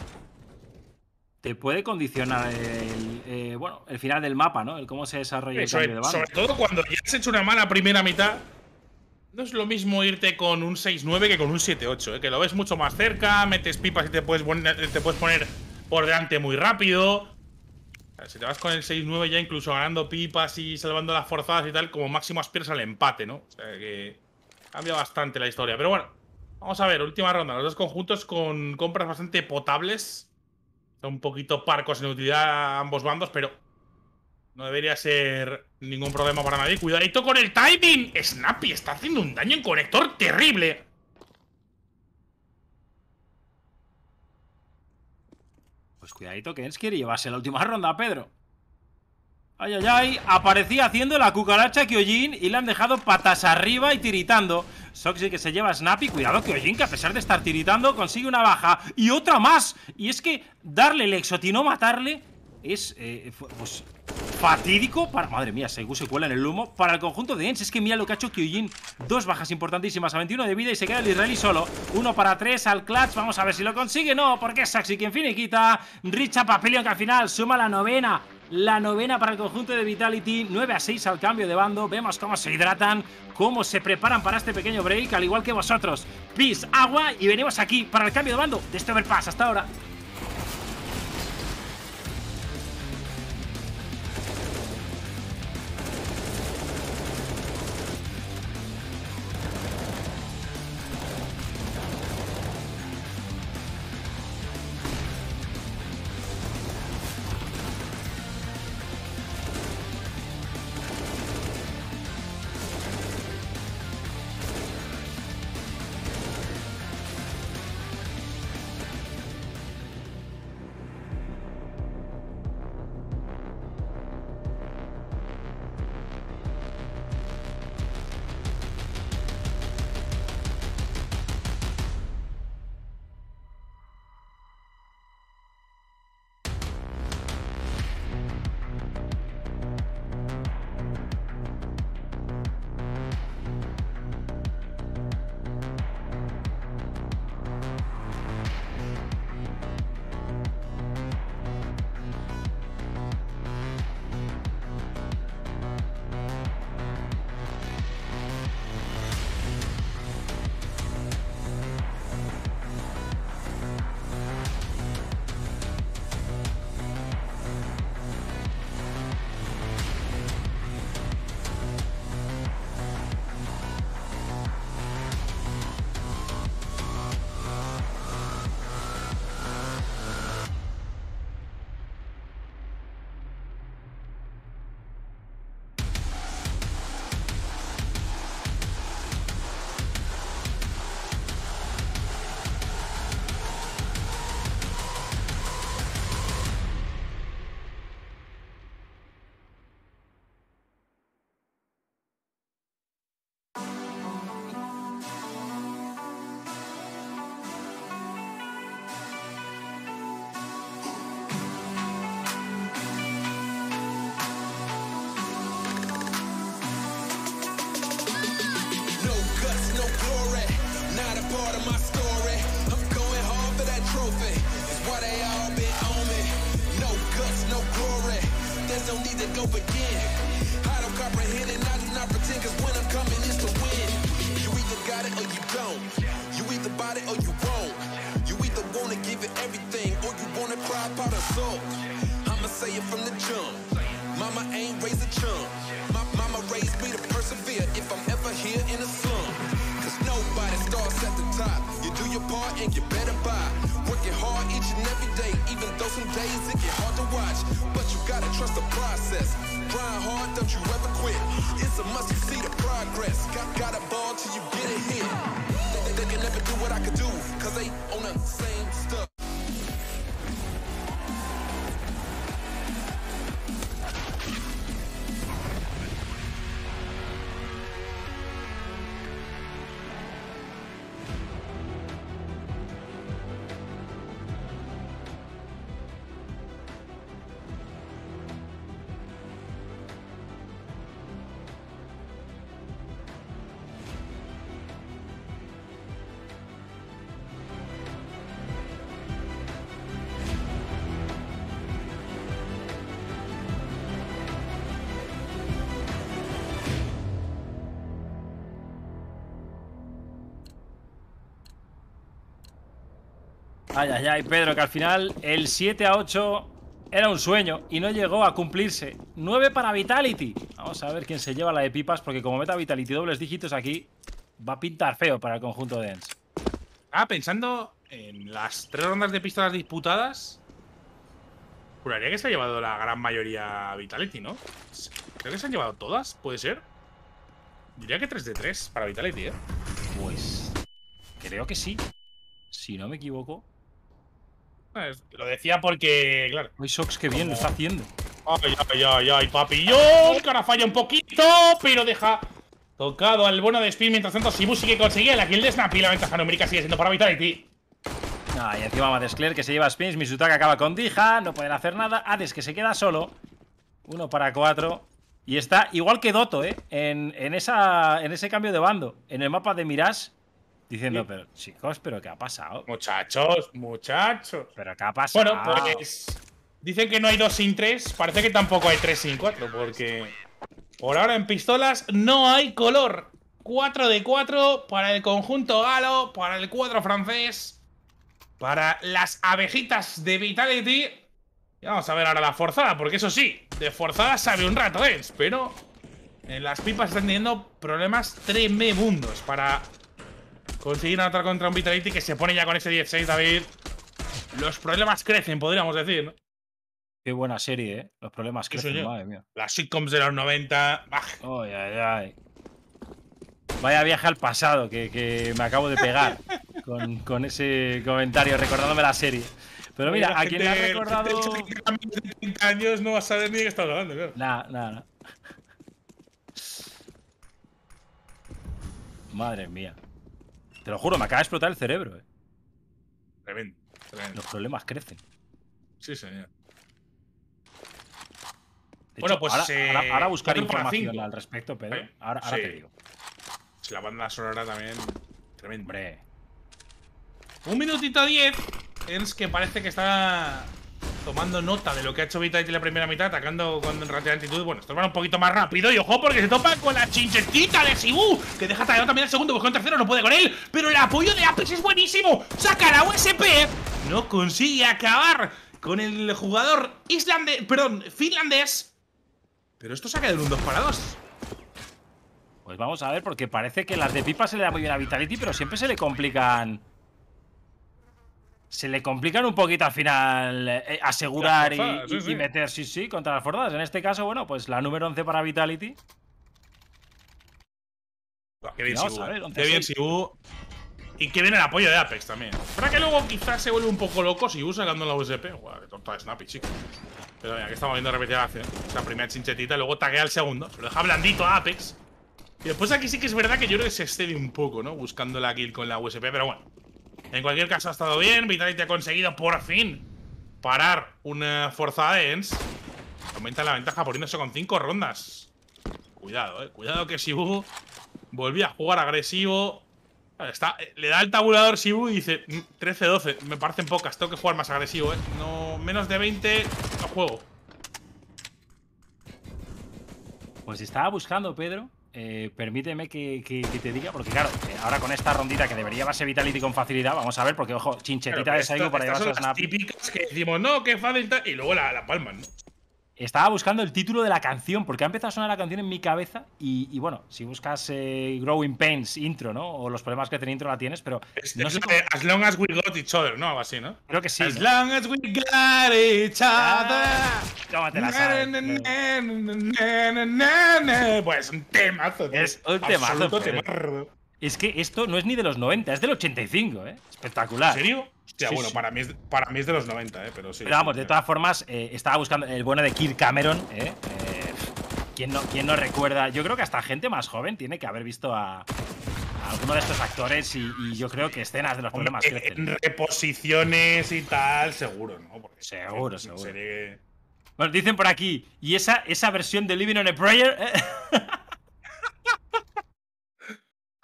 Te puede condicionar el, eh, bueno, el final del mapa, ¿no? El cómo se desarrolla el cambio de Sobre todo cuando ya has hecho una mala primera mitad, no es lo mismo irte con un 6-9 que con un 7-8, ¿eh? que lo ves mucho más cerca, metes pipas y te puedes, poner, eh, te puedes poner por delante muy rápido. Si te vas con el 6-9 ya incluso ganando pipas y salvando las forzadas y tal, como máximo aspiras al empate, ¿no? O sea que cambia bastante la historia. Pero bueno, Vamos a ver, última ronda. Los dos conjuntos con compras bastante potables. Está un poquito parcos en utilidad ambos bandos, pero no debería ser ningún problema para nadie. Cuidadito con el timing. Snappy está haciendo un daño en conector terrible. Pues cuidadito que Ens quiere llevarse la última ronda, Pedro. Ay, ay, ay. Aparecía haciendo la cucaracha Kyojin y le han dejado patas arriba y tiritando. Soxy que se lleva a Snappy. Cuidado que que a pesar de estar tiritando, consigue una baja. Y otra más. Y es que darle el exotino, matarle, es eh, pues, fatídico para... Madre mía, se se cuela en el humo para el conjunto de Ens. Es que mira lo que ha hecho Kyojin, Dos bajas importantísimas a 21 de vida y se queda el Israeli solo. Uno para tres al clutch. Vamos a ver si lo consigue. No, porque es fin quien finiquita. Richa Papillion que al final suma la novena la novena para el conjunto de Vitality, 9 a 6 al cambio de bando, vemos cómo se hidratan, cómo se preparan para este pequeño break, al igual que vosotros. Pis, agua y venimos aquí para el cambio de bando de este overpass hasta ahora. no need to go again. I don't comprehend and I do not pretend, cause when I'm coming is to win. You either got it or you don't. You either bought it or you won't. You either wanna give it everything or you wanna cry about a soul. I'ma say it from the jump. Mama ain't raised a chump. My mama raised me to persevere if I'm ever here in a slump. Cause nobody starts at the top. You do your part and you better buy working hard each and every day, even though some days it get hard to watch. But you gotta trust the process. Grind hard, don't you ever quit. It's a must, to see the progress. Got, got a ball till you get it hit. They, they, they can never do what I could do, cause they on the same stuff. Ay, ay, Pedro, que al final el 7 a 8 era un sueño y no llegó a cumplirse. 9 para Vitality. Vamos a ver quién se lleva la de pipas, porque como meta Vitality dobles dígitos aquí, va a pintar feo para el conjunto de Ens. Ah, pensando en las tres rondas de pistolas disputadas, juraría que se ha llevado la gran mayoría Vitality, ¿no? Creo que se han llevado todas, puede ser. Diría que 3 de 3 para Vitality, ¿eh? Pues creo que sí, si no me equivoco. Lo decía porque, claro. Hoy Sox, qué bien, lo está haciendo. Ay, ay, ay, ay, papillón. ahora falla un poquito, pero deja tocado al bueno de spin Mientras tanto, Sibu sigue consiguiendo conseguía la kill de Y La ventaja numérica sigue siendo para Vitality. ti. Ah, y encima va que se lleva spins. Misutaka acaba con Dija. No pueden hacer nada. Hades que se queda solo. Uno para cuatro. Y está igual que Doto, ¿eh? En, esa, en ese cambio de bando. En el mapa de Mirage Diciendo, pero chicos, ¿pero qué ha pasado? Muchachos, muchachos. ¿Pero qué ha pasado? Bueno, pues dicen que no hay dos sin tres. Parece que tampoco hay tres sin cuatro, porque por ahora en pistolas no hay color. 4 de 4 para el conjunto galo, para el cuadro francés, para las abejitas de Vitality. Y vamos a ver ahora la forzada, porque eso sí, de forzada sabe un rato, ¿eh? Pero en las pipas están teniendo problemas tremendos para Conseguir otra contra un Vitality que se pone ya con ese 16, David. Los problemas crecen, podríamos decir. Qué buena serie, ¿eh? Los problemas crecen, madre mía. Las sitcoms de los 90. Ay, ay, ay. Vaya viaje al pasado que, me acabo de pegar [laughs] con, ese comentario, recordándome la serie. Pero mira, a quien le ha recordado. no vas a saber ni de qué hablando, claro. nada, nada. Madre mía. Te lo juro, me acaba de explotar el cerebro, eh. Tremendo, tremendo. Los problemas crecen. Sí, señor. bueno, pues. Ahora, eh, buscar información al respecto, Pedro. Ahora, te digo. La banda sonora también. Tremendo. Un minutito diez. Es que parece que está tomando nota de lo que ha hecho Vitality la primera mitad, atacando con de altitud. Bueno, va un poquito más rápido y ojo porque se topa con la chinchetita de Sibu, que deja atacado también el segundo, porque el tercero, no puede con él, pero el apoyo de Apex es buenísimo. Saca la USP, no consigue acabar con el jugador islandés, perdón, finlandés. Pero esto saca de un 2 para 2. Pues vamos a ver, porque parece que las de pipa se le da muy bien a Vitality, pero siempre se le complican se le complican un poquito al final eh, eh, asegurar y, meter, sí, sí, contra las forzadas. En este caso, bueno, pues la número 11 para Vitality. qué bien, si Sibu. Y qué bien el apoyo de Apex también. Para que luego quizás se vuelve un poco loco Sibu sacando la USP. Guau, qué tonta de Snappy, chicos. Pero mira, que estamos viendo repetida la primera chinchetita, luego taguea al segundo. Se lo deja blandito a Apex. Y después aquí sí que es verdad que yo creo que se excede un poco, ¿no? Buscando la kill con la USP, pero bueno. En cualquier caso ha estado bien. Vitality ha conseguido por fin parar una forzada de ENS. Aumenta la ventaja poniéndose con 5 rondas. Cuidado, eh. Cuidado que Shibu volvía a jugar agresivo. le da el tabulador Shibu y dice 13-12. Mm, Me parecen pocas. Tengo que jugar más agresivo, eh. No, menos de 20 no juego. Pues estaba buscando, Pedro, eh, permíteme que, que, te diga, porque claro, eh, ahora con esta rondita que debería base Vitality con facilidad, vamos a ver, porque ojo, chinchetita de Saigo para llevarse a Snap. típicas que decimos, no, qué fácil, y luego la, la ¿no? Estaba buscando el título de la canción, porque ha empezado a sonar la canción en mi cabeza. Y, bueno, si buscas eh, Growing Pains intro, ¿no? O los problemas que tiene intro la tienes, pero. Este, no sé As long as we got each other, ¿no? Algo así, ¿no? Creo que sí. As long as we got each other. sabes. pues un temazo. Tío. Es un temazo. Un temazo. Es que esto no es ni de los 90, es del 85, ¿eh? Espectacular. ¿En serio? Hostia, sí, bueno, Para, mí es, para mí es de los 90, ¿eh? Pero sí. vamos, de todas formas, eh, estaba buscando el bueno de Kirk Cameron, ¿eh? eh quién no, ¿quién no, recuerda? Yo creo que hasta gente más joven tiene que haber visto a, alguno de estos actores y, yo creo que escenas de los problemas que reposiciones y tal, seguro, ¿no? seguro, seguro. Bueno, dicen por aquí, ¿y esa, esa versión de Living on a Prayer? [laughs]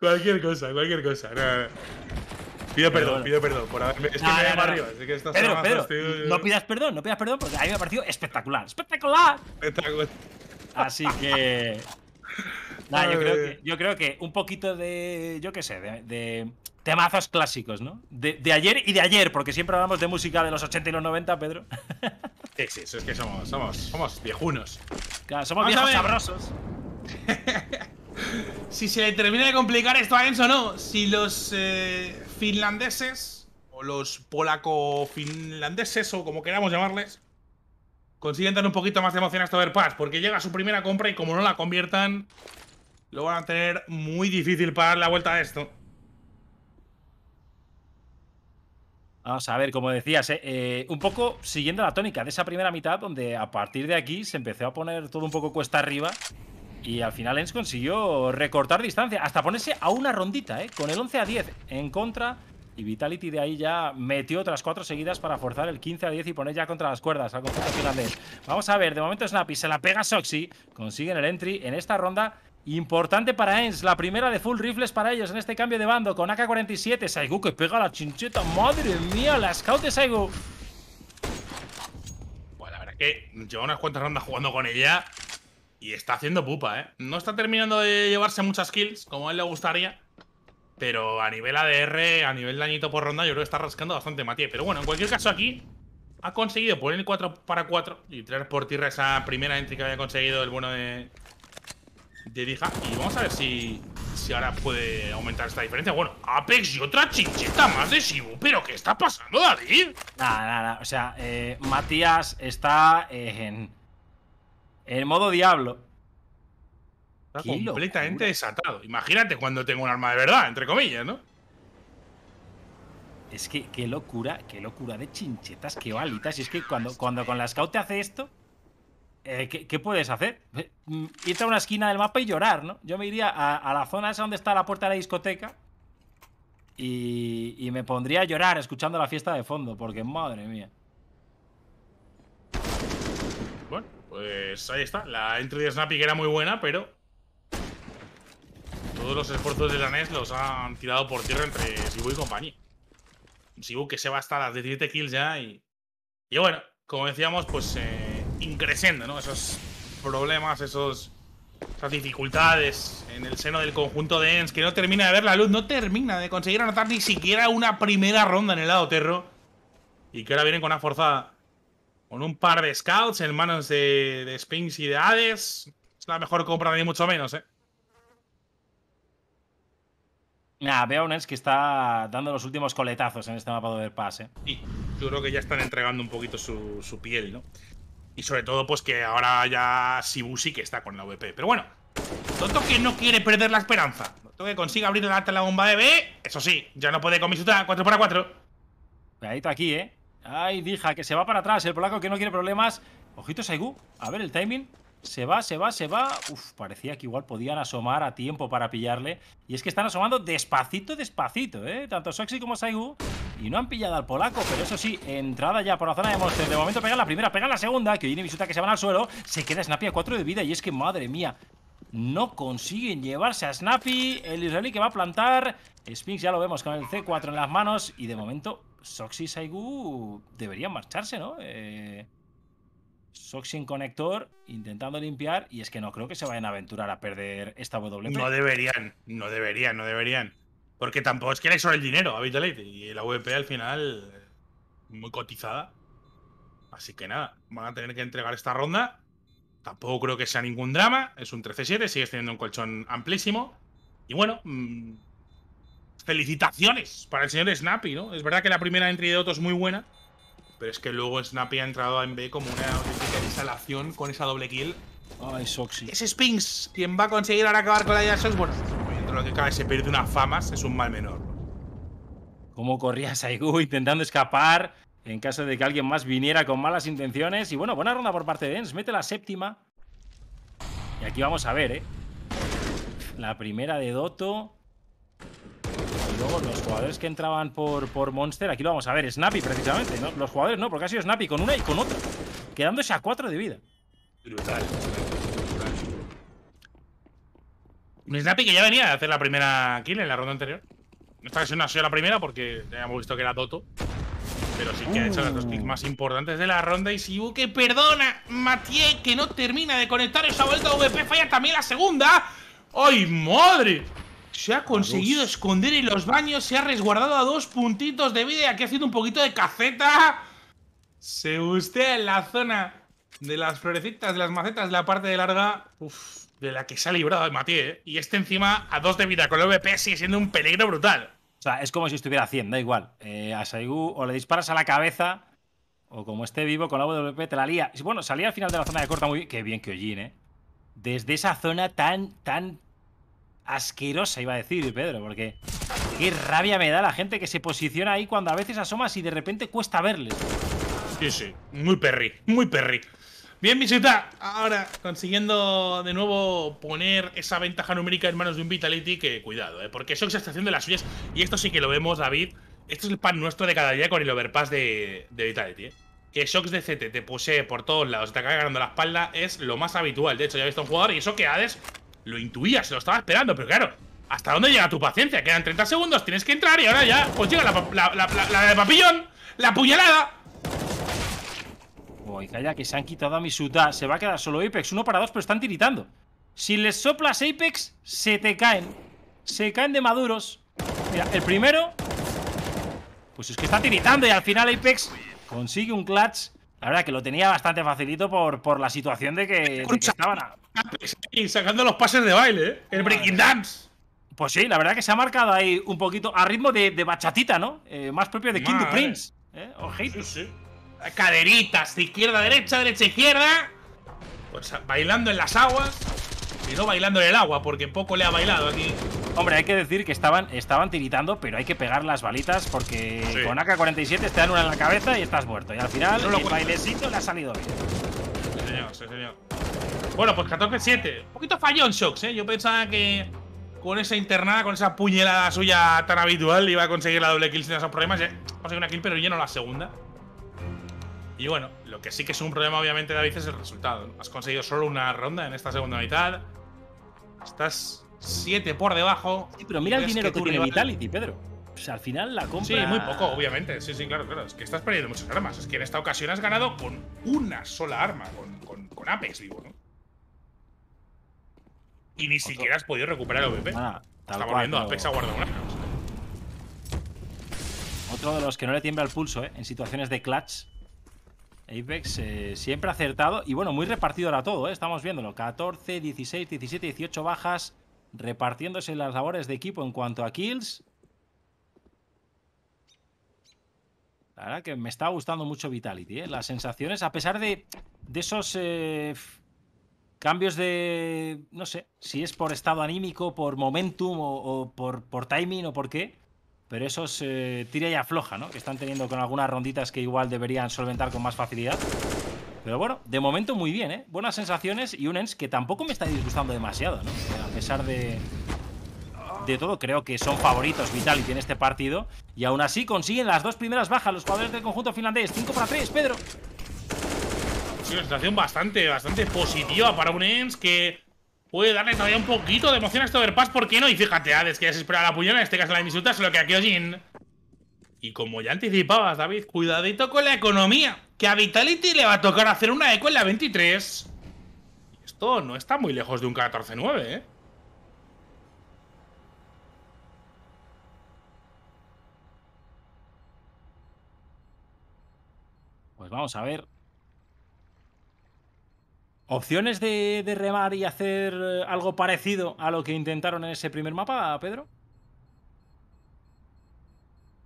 Cualquier cosa, cualquier cosa. Pido perdón, pido perdón por haberme. Es que me arriba, así que Pedro, Pedro, no eh. pidas perdón, no pidas perdón porque a mí me ha parecido espectacular. ¡Espectacular! Así que. [laughs] nada, yo creo que, un poquito de. Yo qué sé, de, temazos clásicos, ¿no? De, de, ayer y de ayer, porque siempre hablamos de música de los 80 y los 90, Pedro. [laughs] Sí, sí, eso es que somos, somos, somos viejunos. Claro, somos viejos sabrosos. [laughs] [laughs] si se le termina de complicar esto a Enzo, no. Si los eh, finlandeses, o los polaco-finlandeses, o como queramos llamarles, consiguen dar un poquito más de emoción a este Pass, porque llega su primera compra y como no la conviertan, lo van a tener muy difícil para dar la vuelta a esto. Vamos a ver, como decías, eh, eh, un poco siguiendo la tónica de esa primera mitad, donde a partir de aquí se empezó a poner todo un poco cuesta arriba y al final Ens consiguió recortar distancia, hasta ponerse a una rondita, ¿eh? con el 11 a 10 en contra. Y Vitality de ahí ya metió otras cuatro seguidas para forzar el 15 a 10 y poner ya contra las cuerdas al Vamos a ver, de momento Snappy se la pega Soxy, consiguen el entry en esta ronda Importante para Ens, la primera de full rifles para ellos en este cambio de bando con AK-47. Saigu que pega la chincheta, madre mía, la scout de Saigu. Bueno, la verdad que lleva unas cuantas rondas jugando con ella y está haciendo pupa, ¿eh? No está terminando de llevarse muchas kills, como a él le gustaría. Pero a nivel ADR, a nivel dañito por ronda, yo creo que está rascando bastante Matías. Pero bueno, en cualquier caso aquí ha conseguido poner el 4 para 4 y traer por tierra esa primera entry que había conseguido el bueno de, de Dija. Y vamos a ver si, si ahora puede aumentar esta diferencia. Bueno, Apex y otra chincheta más de Shibu. ¿Pero qué está pasando, David? Nada, nada, O sea, eh, Matías está eh, en en modo diablo. Está completamente desatado. Imagínate cuando tengo un arma de verdad, entre comillas, ¿no? Es que qué locura, qué locura de chinchetas, qué balitas. Y es que cuando, cuando con la scout te hace esto, eh, ¿qué, puedes hacer? [laughs] Irte a una esquina del mapa y llorar, ¿no? Yo me iría a, la zona esa donde está la puerta de la discoteca y me pondría a llorar escuchando la fiesta de fondo, porque madre mía. pues ahí está. La entry de Snappy que era muy buena, pero... Todos los esfuerzos de la NES los han tirado por tierra entre Sibu y compañía. Sibu que se va hasta las 17 kills ya y... Y bueno, como decíamos, pues eh, increciendo, ¿no? Esos problemas, esos, esas dificultades en el seno del conjunto de ENS que no termina de ver la luz, no termina de conseguir anotar ni siquiera una primera ronda en el lado terro y que ahora vienen con una forzada con un par de scouts en manos de, de Sphinx y de Hades. Es la mejor compra ni mucho menos, ¿eh? Nah, veo a que está dando los últimos coletazos en este mapa de Overpass, ¿eh? Sí, yo creo que ya están entregando un poquito su, piel, ¿no? Y sobre todo, pues que ahora ya Sibu que está con la VP. Pero bueno, Toto que no quiere perder la esperanza. Toto que consiga abrir la, la bomba de B. Eso sí, ya no puede comisurar 4x4. Cuidadito aquí, ¿eh? Ay, Dija, que se va para atrás. El polaco que no quiere problemas. Ojito, Saigu. A ver el timing. Se va, se va, se va. Uf, parecía que igual podían asomar a tiempo para pillarle. Y es que están asomando despacito, despacito, ¿eh? Tanto Soxy como Saigu. Y no han pillado al polaco, pero eso sí, entrada ya por la zona de Monster. De momento pegan la primera, pegan la segunda. Que viene visita que se van al suelo. Se queda Snappy a 4 de vida. Y es que, madre mía, no consiguen llevarse a Snappy. El israelí que va a plantar. Sphinx ya lo vemos con el C4 en las manos. Y de momento, Soxy y Saigu deberían marcharse, ¿no? Eh... Soxy en conector, intentando limpiar. Y es que no creo que se vayan a aventurar a perder esta WP. No deberían, no deberían, no deberían. Porque tampoco es que hay sobre el dinero a Y la VP al final, muy cotizada. Así que nada, van a tener que entregar esta ronda Tampoco creo que sea ningún drama. Es un 13-7, sigues teniendo un colchón amplísimo. Y bueno, mm, felicitaciones para el señor Snappy, ¿no? Es verdad que la primera entrada de Otto es muy buena, pero es que luego Snappy ha entrado en B como una auténtica instalación con esa doble kill. Ay, Soxy. Es Spinks quien va a conseguir ahora acabar con la idea Bueno, dentro lo que cabe se pierde una fama. es un mal menor. ¿Cómo corría Saigu intentando escapar? en caso de que alguien más viniera con malas intenciones. Y bueno, buena ronda por parte de Ens. Mete la séptima. Y aquí vamos a ver, ¿eh? La primera de Doto. Y luego los jugadores que entraban por, por Monster. Aquí lo vamos a ver. Snappy, precisamente. Los jugadores no, porque ha sido Snappy con una y con otra. Quedándose a cuatro de vida. Brutal. Un Snappy que ya venía a hacer la primera kill en la ronda anterior. Esta ocasión no ha sido la primera porque ya hemos visto que era Doto pero sí que ha hecho los dos mm. más importantes de la ronda. Y si que perdona, Mathieu, que no termina de conectar esa vuelta VP, falla también la segunda. ¡Ay, madre! Se ha conseguido esconder en los baños, se ha resguardado a dos puntitos de vida y aquí ha sido un poquito de caceta. Se usted en la zona de las florecitas, de las macetas, de la parte de larga. de la que se ha librado Mathieu. ¿eh? Y este encima a dos de vida con el VP sigue siendo un peligro brutal sea, es como si estuviera haciendo da igual. Eh, a Saigu o le disparas a la cabeza o como esté vivo con la WP te la lía. Bueno, salía al final de la zona de corta muy Qué bien que Ojin, ¿eh? Desde esa zona tan, tan asquerosa, iba a decir, Pedro, porque qué rabia me da la gente que se posiciona ahí cuando a veces asomas y de repente cuesta verle. Sí, sí, muy perri, muy perri. Bien, visita. Ahora, consiguiendo de nuevo poner esa ventaja numérica en manos de un Vitality, que cuidado, ¿eh? porque Shox está haciendo las suyas. Y esto sí que lo vemos, David. Esto es el pan nuestro de cada día con el overpass de, Vitality. ¿eh? Que Shox de CT te posee por todos lados, te acaba ganando la espalda, es lo más habitual. De hecho, ya he visto a un jugador y eso que Hades lo intuía, se lo estaba esperando, pero claro. ¿Hasta dónde llega tu paciencia? Quedan 30 segundos, tienes que entrar y ahora ya, pues llega la, la, la de papillón, la puñalada voy, calla, que se han quitado a mi Se va a quedar solo Apex, uno para dos, pero están tiritando. Si les soplas Apex, se te caen. Se caen de maduros. Mira, el primero... Pues es que está tiritando y al final Apex consigue un clutch. La verdad que lo tenía bastante facilito por, por la situación de que, estaban... Y sacando los pases de baile, ¿eh? El breaking dance. Pues sí, la verdad que se ha marcado ahí un poquito a ritmo de, bachatita, ¿no? Eh, más propio de King Prince. ¿eh? caderitas izquierda derecha, derecha izquierda. Pues bailando en las aguas. Y no bailando en el agua, porque poco le ha bailado aquí. Hombre, hay que decir que estaban, estaban tiritando, pero hay que pegar las balitas porque con AK-47 te dan una en la cabeza y estás muerto. Y al final el bailecito le ha salido bien. Sí, señor, sí, señor. Bueno, pues 14-7. Un poquito fallón, Shox, ¿eh? Yo pensaba que con esa internada, con esa puñelada suya tan habitual, iba a conseguir la doble kill sin esos problemas. a conseguí una kill, pero lleno la segunda. Y bueno, lo que sí que es un problema, obviamente, David, es el resultado. Has conseguido solo una ronda en esta segunda mitad. Estás 7 por debajo. Sí, pero mira el dinero que, tiene Vitality, Pedro. O sea, al final la compra. Sí, muy poco, obviamente. Sí, sí, claro, claro. Es que estás perdiendo muchas armas. Es que en esta ocasión has ganado con una sola arma, con, Apex, digo, ¿no? Y ni siquiera has podido recuperar el OVP. Ah, Está volviendo Apex a guardar una. Otro de los que no le tiembla el pulso, ¿eh? En situaciones de clutch Apex eh, siempre acertado y bueno, muy repartido ahora todo, eh, estamos viéndolo. 14, 16, 17, 18 bajas, repartiéndose las labores de equipo en cuanto a kills. La verdad que me está gustando mucho Vitality, eh, las sensaciones, a pesar de, esos cambios de, no sé, si es por estado anímico, por momentum o, o por, por timing o por qué. Pero eso es eh, tira y afloja, ¿no? Que están teniendo con algunas ronditas que igual deberían solventar con más facilidad. Pero bueno, de momento muy bien, ¿eh? Buenas sensaciones y un ENS que tampoco me está disgustando demasiado, ¿no? Eh, a pesar de, de todo, creo que son favoritos Vitality en este partido. Y aún así consiguen las dos primeras bajas los jugadores del conjunto finlandés. 5 para 3, Pedro. Sí, una situación bastante, bastante positiva para un ENS que puede darle todavía un poquito de emoción a este overpass, ¿por qué no? Y fíjate, Hades, que ya se espera la puñona, en este caso la de se lo que aquí… Kyojin. Y como ya anticipabas, David, cuidadito con la economía, que a Vitality le va a tocar hacer una eco en la 23. Esto no está muy lejos de un 14-9, ¿eh? Pues vamos a ver ¿Opciones de, remar y hacer eh, algo parecido a lo que intentaron en ese primer mapa, Pedro?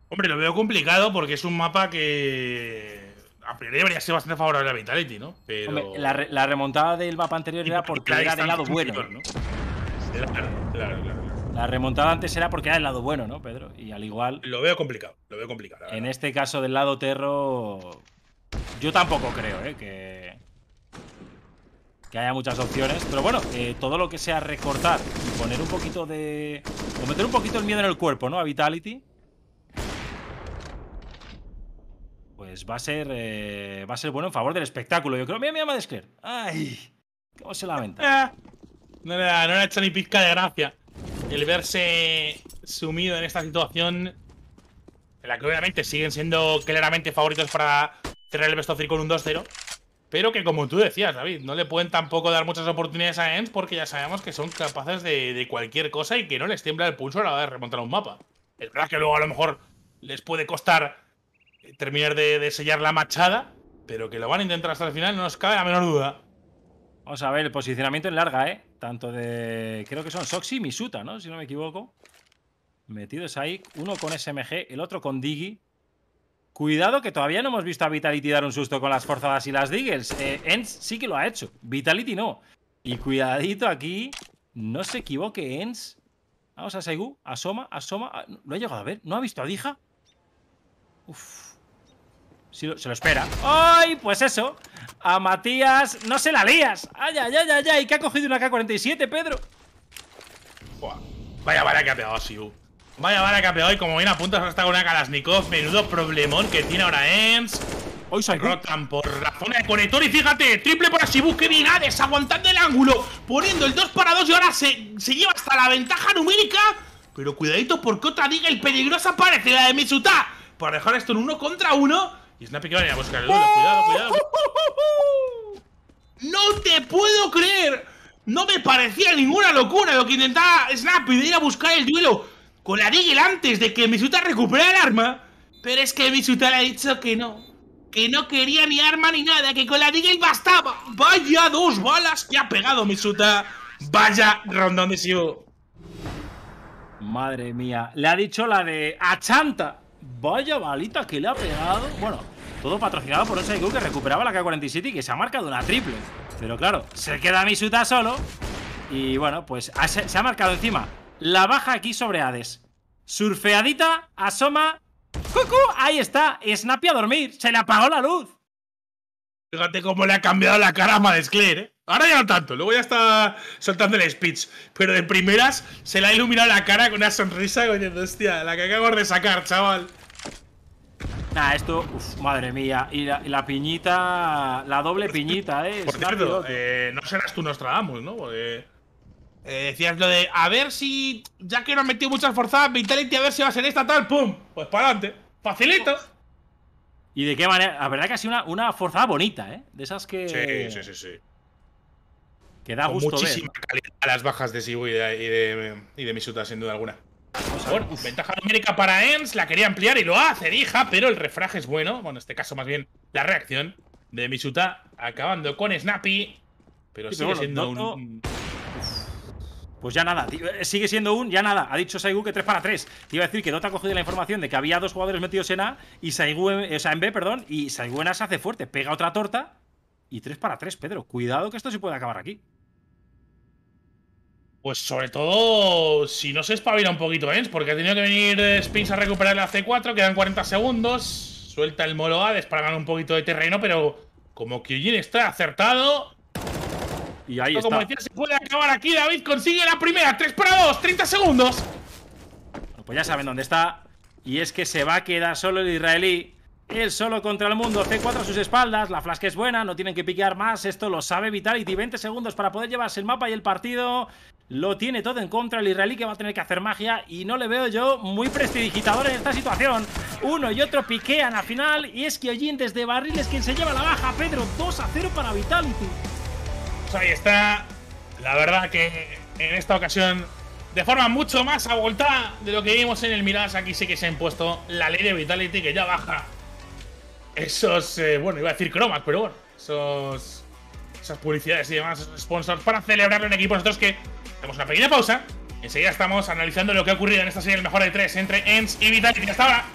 Hombre, lo veo complicado porque es un mapa que a priori habría sido bastante favorable a Vitality, ¿no? la, remontada del mapa anterior era porque era del lado bueno. la remontada antes era porque era del lado bueno, ¿no, Pedro? Y al igual. Lo veo complicado, lo veo complicado. En este caso del lado terro. Yo tampoco creo, ¿eh? Que que haya muchas opciones. Pero bueno, eh, todo lo que sea recortar y poner un poquito de... O meter un poquito el miedo en el cuerpo, ¿no? A Vitality. Pues va a ser... Eh, va a ser bueno en favor del espectáculo. Yo creo... Mira, mira, Madescler. ¡Ay! ¿Cómo se lamenta? Ah, no, le ha hecho ni pizca de gracia el verse sumido en esta situación en la que obviamente siguen siendo claramente favoritos para cerrar el best of con un 2-0. Pero que como tú decías, David, no le pueden tampoco dar muchas oportunidades a Ents porque ya sabemos que son capaces de, cualquier cosa y que no les tiembla el pulso a la hora de remontar un mapa. Es verdad que luego a lo mejor les puede costar eh, terminar de, sellar la machada, pero que lo van a intentar hasta el final, no nos cabe la menor duda. Vamos a ver, el posicionamiento en larga, ¿eh? Tanto de. Creo que son Soxy y Misuta, ¿no? Si no me equivoco. Metidos ahí, uno con SMG, el otro con Diggy. Cuidado que todavía no hemos visto a Vitality dar un susto con las forzadas y las diggles Eh, sí que lo ha hecho, Vitality no. Y cuidadito aquí, no se equivoque Enz Vamos a Saigu, asoma, asoma. ¿Lo ah, ha llegado a ver? ¿No ha visto a Dija? Uf. se lo espera. ¡Ay! Pues eso. A Matías no se la lías. ¡Ay, ay, ay, ay! ay! que ha cogido una K-47, Pedro? Buah. Vaya, vaya que ha pegado Siu. Vaya vaya, que hoy, como a apunta hasta con una Kalashnikov. Menudo problemón que tiene ahora Ems. Hoy se rotan por la zona de conector y fíjate, triple por así que bien aguantando el ángulo, poniendo el 2 para 2 y ahora se, se lleva hasta la ventaja numérica. Pero cuidadito porque otra diga el peligroso aparece la de Mitsuta para dejar esto en uno contra uno. Y Snappy que va a ir a buscar el duelo. Cuidado, cuidado. ¡No te puedo creer! No me parecía ninguna locura lo que intentaba Snappy de ir a buscar el duelo con la Diggle antes de que Misuta recuperara el arma, pero es que Misuta le ha dicho que no, que no quería ni arma ni nada, que con la Diggle bastaba. Vaya dos balas que ha pegado Misuta. Vaya rondón Madre mía, le ha dicho la de Achanta. Vaya balita que le ha pegado. Bueno, todo patrocinado por SIQ que recuperaba la K47 y que se ha marcado una triple. Pero claro, se queda Misuta solo. Y bueno, pues se ha marcado encima la baja aquí sobre Hades. Surfeadita, asoma. ¡Cucu! Ahí está. Snappy a dormir. Se le apagó la luz. Fíjate cómo le ha cambiado la cara a Madescler, ¿eh? Ahora ya no tanto, luego ya está soltando el speech. Pero de primeras se le ha iluminado la cara con una sonrisa coño. hostia, la que acabo de sacar, chaval. Nah, esto, madre mía. Y la, piñita, la doble piñita, ¿eh? Por eh, cierto, no serás tú Nostradamus, ¿no? Eh, decías lo de a ver si. Ya que no han metido muchas forzadas, Vitality, a ver si va a ser esta tal, ¡pum! Pues para adelante. Facilito. Y de qué manera. La verdad que ha sido una, una forzada bonita, ¿eh? De esas que. Sí, sí, sí, sí. Que da Muchísima calidad a las bajas de Sibu y de, y de, Misuta, sin duda alguna. favor. ventaja numérica para Ems, la quería ampliar y lo hace, hija, pero el refraje es bueno. Bueno, en este caso, más bien, la reacción de Misuta acabando con Snappy. Pero sigue siendo un. Pues ya nada, eh, sigue siendo un ya nada. Ha dicho Saigu que 3 para 3. Te iba a decir que te ha cogido la información de que había dos jugadores metidos en A y Saigu, en, o sea, en B, perdón, y Saigu A se hace fuerte, pega otra torta y 3 para 3, Pedro. Cuidado que esto se puede acabar aquí. Pues sobre todo si no se espabila un poquito, ¿eh? Porque ha tenido que venir eh, Spins a recuperar la C4, quedan 40 segundos. Suelta el Molo A, para un poquito de terreno, pero como Kyojin está acertado, y ahí está. Como decía, se puede acabar aquí. David consigue la primera. 3 para 2. 30 segundos. pues ya saben dónde está. Y es que se va a quedar solo el israelí. Él solo contra el mundo. C4 a sus espaldas. La flasca es buena. No tienen que piquear más. Esto lo sabe Vitality. 20 segundos para poder llevarse el mapa y el partido. Lo tiene todo en contra el israelí que va a tener que hacer magia y no le veo yo muy prestidigitador en esta situación. Uno y otro piquean a final y es que Ollín desde Barriles quien se lleva la baja. Pedro 2 a 0 para Vitality. Pues ahí está. La verdad que en esta ocasión, de forma mucho más abultada de lo que vimos en el Mirage, aquí sí que se ha impuesto la ley de Vitality que ya baja esos, eh, bueno, iba a decir cromas, pero bueno, esos, esas publicidades y demás, sponsors para celebrarlo en equipo. Nosotros que hacemos una pequeña pausa, enseguida estamos analizando lo que ha ocurrido en esta serie, el mejor de tres entre Ends y Vitality hasta ahora.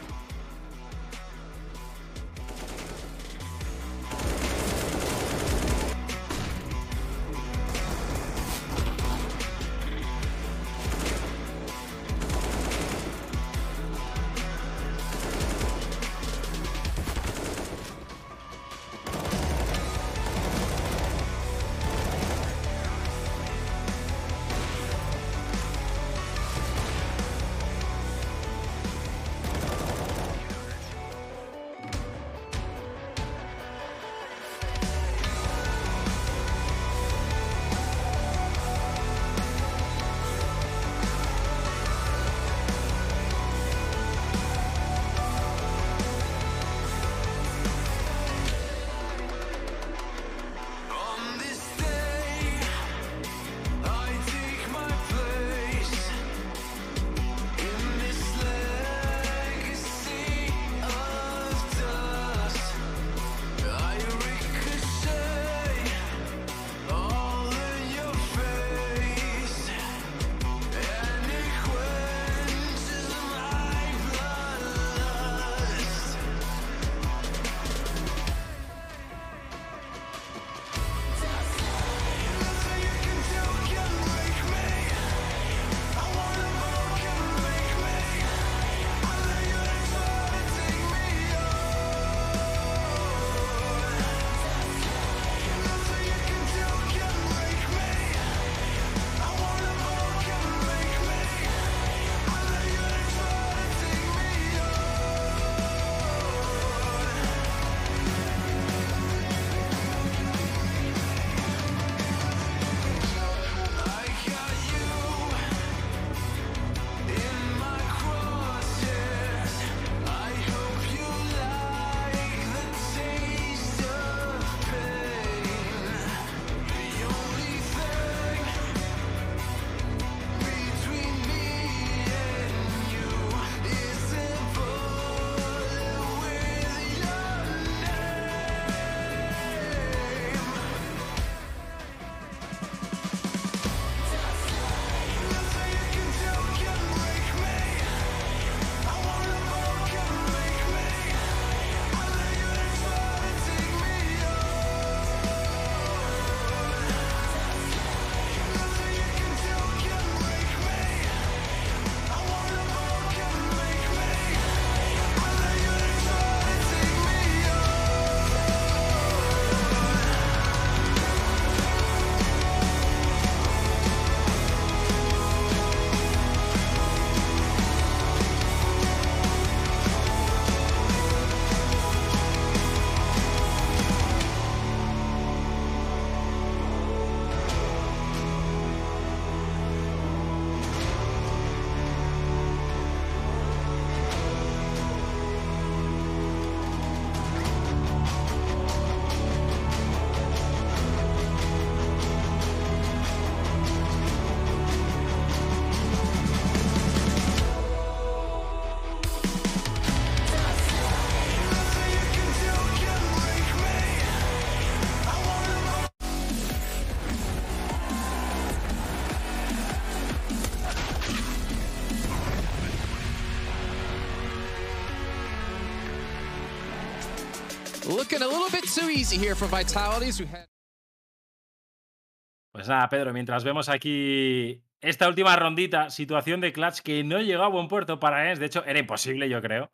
Pues nada, Pedro, mientras vemos aquí esta última rondita, situación de Clutch que no llegó a buen puerto para es de hecho era imposible, yo creo.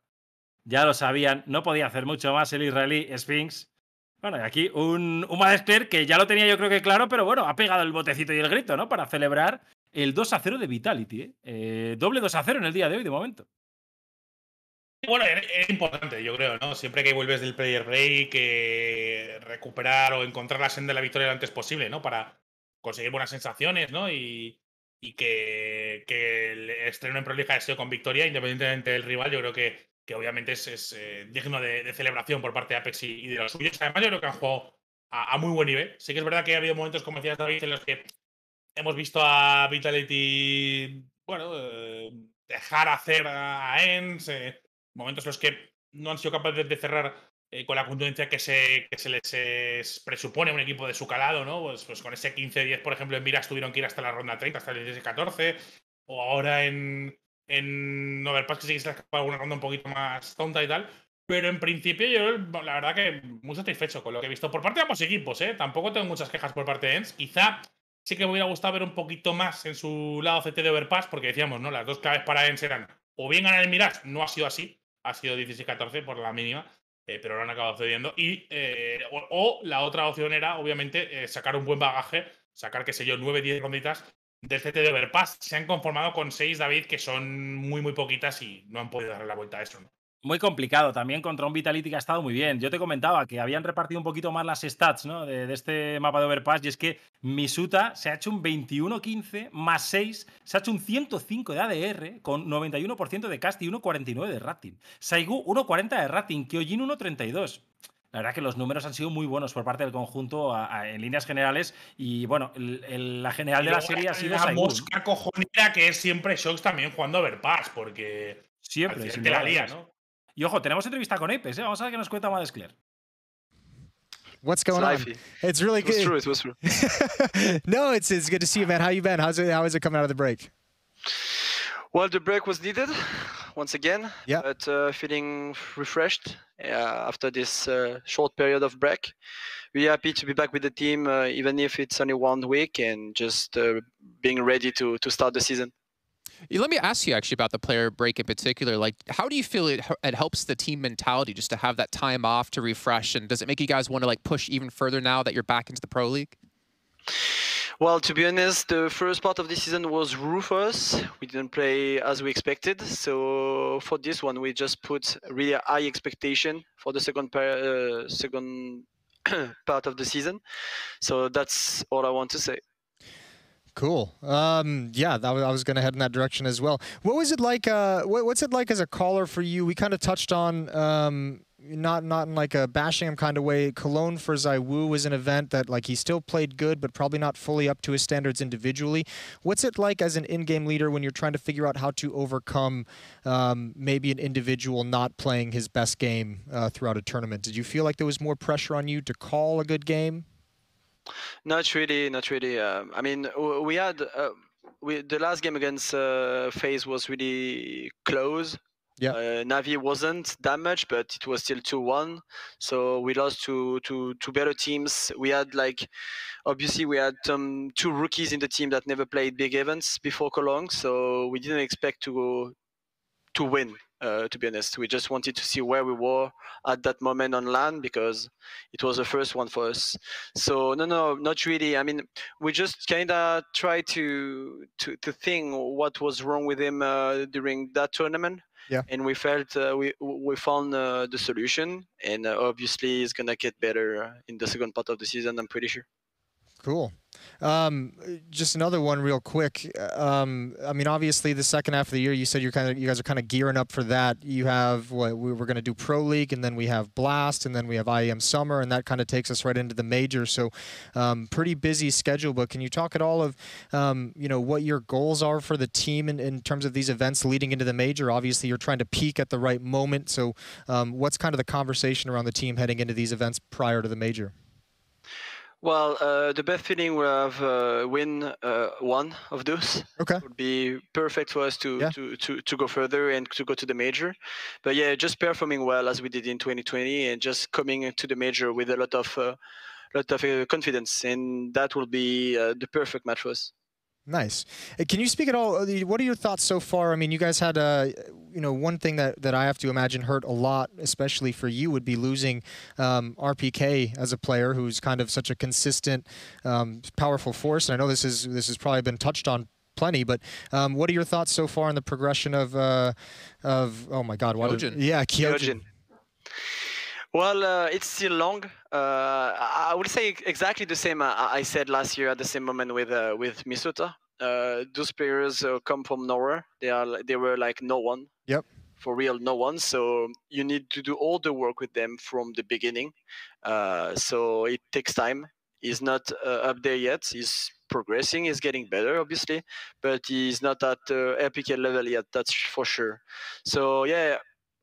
Ya lo sabían, no podía hacer mucho más el israelí Sphinx. Bueno, y aquí un, un Madester que ya lo tenía yo creo que claro, pero bueno, ha pegado el botecito y el grito, ¿no? Para celebrar el 2 a 0 de Vitality, ¿eh? Eh, doble 2 a 0 en el día de hoy, de momento bueno, es importante, yo creo, ¿no? Siempre que vuelves del player break, que recuperar o encontrar la senda de la victoria lo antes posible, ¿no? Para conseguir buenas sensaciones, ¿no? Y, que, el estreno en prolija haya sido con victoria, independientemente del rival, yo creo que, que obviamente es, es eh, digno de, celebración por parte de Apex y, de los suyos. Además, yo creo que han jugado a, muy buen nivel. Sí que es verdad que ha habido momentos, como decías David, en los que hemos visto a Vitality, bueno, eh, dejar hacer a Ens. Eh, momentos en los que no han sido capaces de cerrar eh, con la contundencia que se, que se les presupone un equipo de su calado, ¿no? Pues, pues con ese 15-10, por ejemplo, en Miras tuvieron que ir hasta la ronda 30, hasta el 16-14, o ahora en, en Overpass que sí que se ha escapado alguna ronda un poquito más tonta y tal. Pero en principio yo la verdad que muy satisfecho con lo que he visto por parte de ambos equipos, ¿eh? Tampoco tengo muchas quejas por parte de ENS. Quizá sí que me hubiera gustado ver un poquito más en su lado CT de Overpass, porque decíamos, ¿no? Las dos claves para ENS eran o bien ganar en Mirage, no ha sido así, ha sido 16-14 por la mínima, eh, pero lo han acabado cediendo. Y, eh, o, la otra opción era, obviamente, eh, sacar un buen bagaje, sacar, qué sé yo, 9-10 ronditas del CT de Overpass. Se han conformado con 6, David, que son muy, muy poquitas y no han podido darle la vuelta a eso. ¿no? Muy complicado. También contra un Vitality que ha estado muy bien. Yo te comentaba que habían repartido un poquito más las stats de, este mapa de Overpass. Y es que Misuta se ha hecho un 21-15 más 6. Se ha hecho un 105 de ADR con 91% de cast y 1.49 de rating. Saigu 1.40 de rating. Kyojin 1.32. La verdad que los números han sido muy buenos por parte del conjunto en líneas generales y bueno, la general de la serie ha sido la mosca cojonera que es siempre Shocks también jugando Overpass porque siempre siempre. la lías, ¿no? Y ojo, tenemos entrevista con Apex, ¿eh? Vamos a ver qué nos cuenta Mad Claire. What's going it's on? It's really it good. True, it was true. [laughs] no, it's it's good to see you, man. How you been? How's it? How is it coming out of the break? Well, the break was needed once again. Yeah. But uh, feeling refreshed uh, after this uh, short period of break. we're happy to be back with the team, uh, even if it's only one week, and just uh, being ready to to start the season. Let me ask you actually about the player break in particular. Like, how do you feel it, it helps the team mentality just to have that time off to refresh? And does it make you guys want to like push even further now that you're back into the pro league? Well, to be honest, the first part of the season was ruthless. We didn't play as we expected. So for this one, we just put really high expectation for the second uh, second [clears throat] part of the season. So that's all I want to say. Cool. Um, yeah, that, I was going to head in that direction as well. What was it like? Uh, what, what's it like as a caller for you? We kind of touched on. Um, not not in like a bashing him kind of way. Cologne for Zai Wu was an event that like he still played good, but probably not fully up to his standards individually. What's it like as an in-game leader when you're trying to figure out how to overcome um, maybe an individual not playing his best game uh, throughout a tournament? Did you feel like there was more pressure on you to call a good game? Not really, not really. Um, I mean, we had uh, we, the last game against uh, Phase was really close. Yeah. Uh, Navi wasn't that much, but it was still two one. So we lost to to two better teams. We had like, obviously we had um, two rookies in the team that never played big events before Cologne, so we didn't expect to go to win uh, to be honest. We just wanted to see where we were at that moment on land because it was the first one for us. So no, no, not really. I mean, we just kind of tried to, to to think what was wrong with him uh, during that tournament. Yeah. And we felt uh, we we found uh, the solution, and uh, obviously it's gonna get better in the second part of the season. I'm pretty sure. Cool. Um, just another one, real quick. Um, I mean, obviously, the second half of the year, you said you're kind of, you guys are kind of gearing up for that. You have what we were going to do pro league, and then we have blast, and then we have IEM summer, and that kind of takes us right into the major. So, um, pretty busy schedule. But can you talk at all of, um, you know, what your goals are for the team in, in terms of these events leading into the major? Obviously, you're trying to peak at the right moment. So, um, what's kind of the conversation around the team heading into these events prior to the major? Well, uh, the best feeling we have uh, win uh, one of those. Okay. Would be perfect for us to, yeah. to, to to go further and to go to the major. But yeah, just performing well as we did in 2020 and just coming to the major with a lot of uh, lot of uh, confidence, and that will be uh, the perfect match for us. Nice. Uh, can you speak at all? Uh, what are your thoughts so far? I mean, you guys had a, uh, you know, one thing that, that I have to imagine hurt a lot, especially for you, would be losing um, RPK as a player who's kind of such a consistent, um, powerful force. And I know this is this has probably been touched on plenty, but um, what are your thoughts so far on the progression of uh, of oh my God, what Kyojin. yeah, Kyojin. Kyojin. Well, uh, it's still long. Uh, I would say exactly the same uh, I, said last year at the same moment with uh, with Misuta. Uh, those players uh, come from nowhere. They are they were like no one. Yep. For real, no one. So you need to do all the work with them from the beginning. so it takes time. He's not up there yet. He's progressing. He's getting better, obviously, but he's not at uh, APK level yet. That's for sure. So yeah,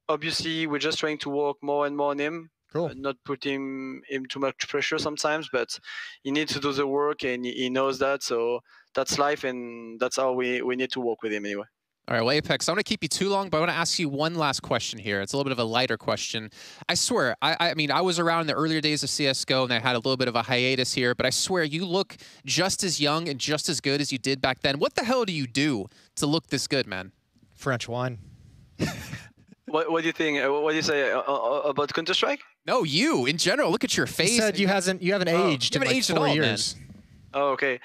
obviously we're just trying to work more and more on him cool. not putting him too much pressure sometimes but he needs to do the work and he knows that so that's life and that's how we, we need to work with him anyway all right, well, Apex, I want to keep you too long, but I want to ask you one last question here. It's a little bit of a lighter question. I swear, I, I mean, I was around in the earlier days of CSGO and I had a little bit of a hiatus here, but I swear you look just as young and just as good as you did back then. What the hell do you do to look this good, man? French wine. [laughs] What, what do you think? Uh, what do you say uh, uh, about Counter Strike? No, you in general. Look at your face. You said you hasn't you haven't oh, aged. You haven't like aged at all, years. man. Oh, okay.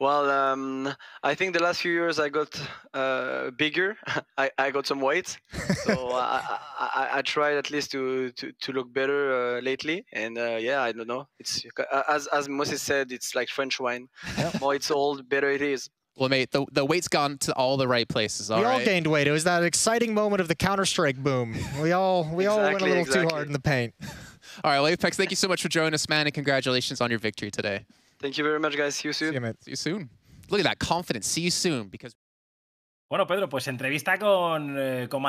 Well, um, I think the last few years I got uh, bigger. [laughs] I, I got some weight, so [laughs] I, I, I tried at least to to, to look better uh, lately. And uh, yeah, I don't know. It's as as Moses said, it's like French wine. Yeah. More it's old, better it is. Well, mate, the, the weight's gone to all the right places. All we all gained weight. It was that exciting moment of the Counter Strike boom. We all we exactly, all went a little exactly. too hard in the paint. [laughs] all right, well, Apex, thank you so much for joining us, man, and congratulations on your victory today. Thank you very much, guys. See you soon. See you, mate. See you soon. Look at that confidence. See you soon because. Bueno, Pedro, pues entrevista con, eh, con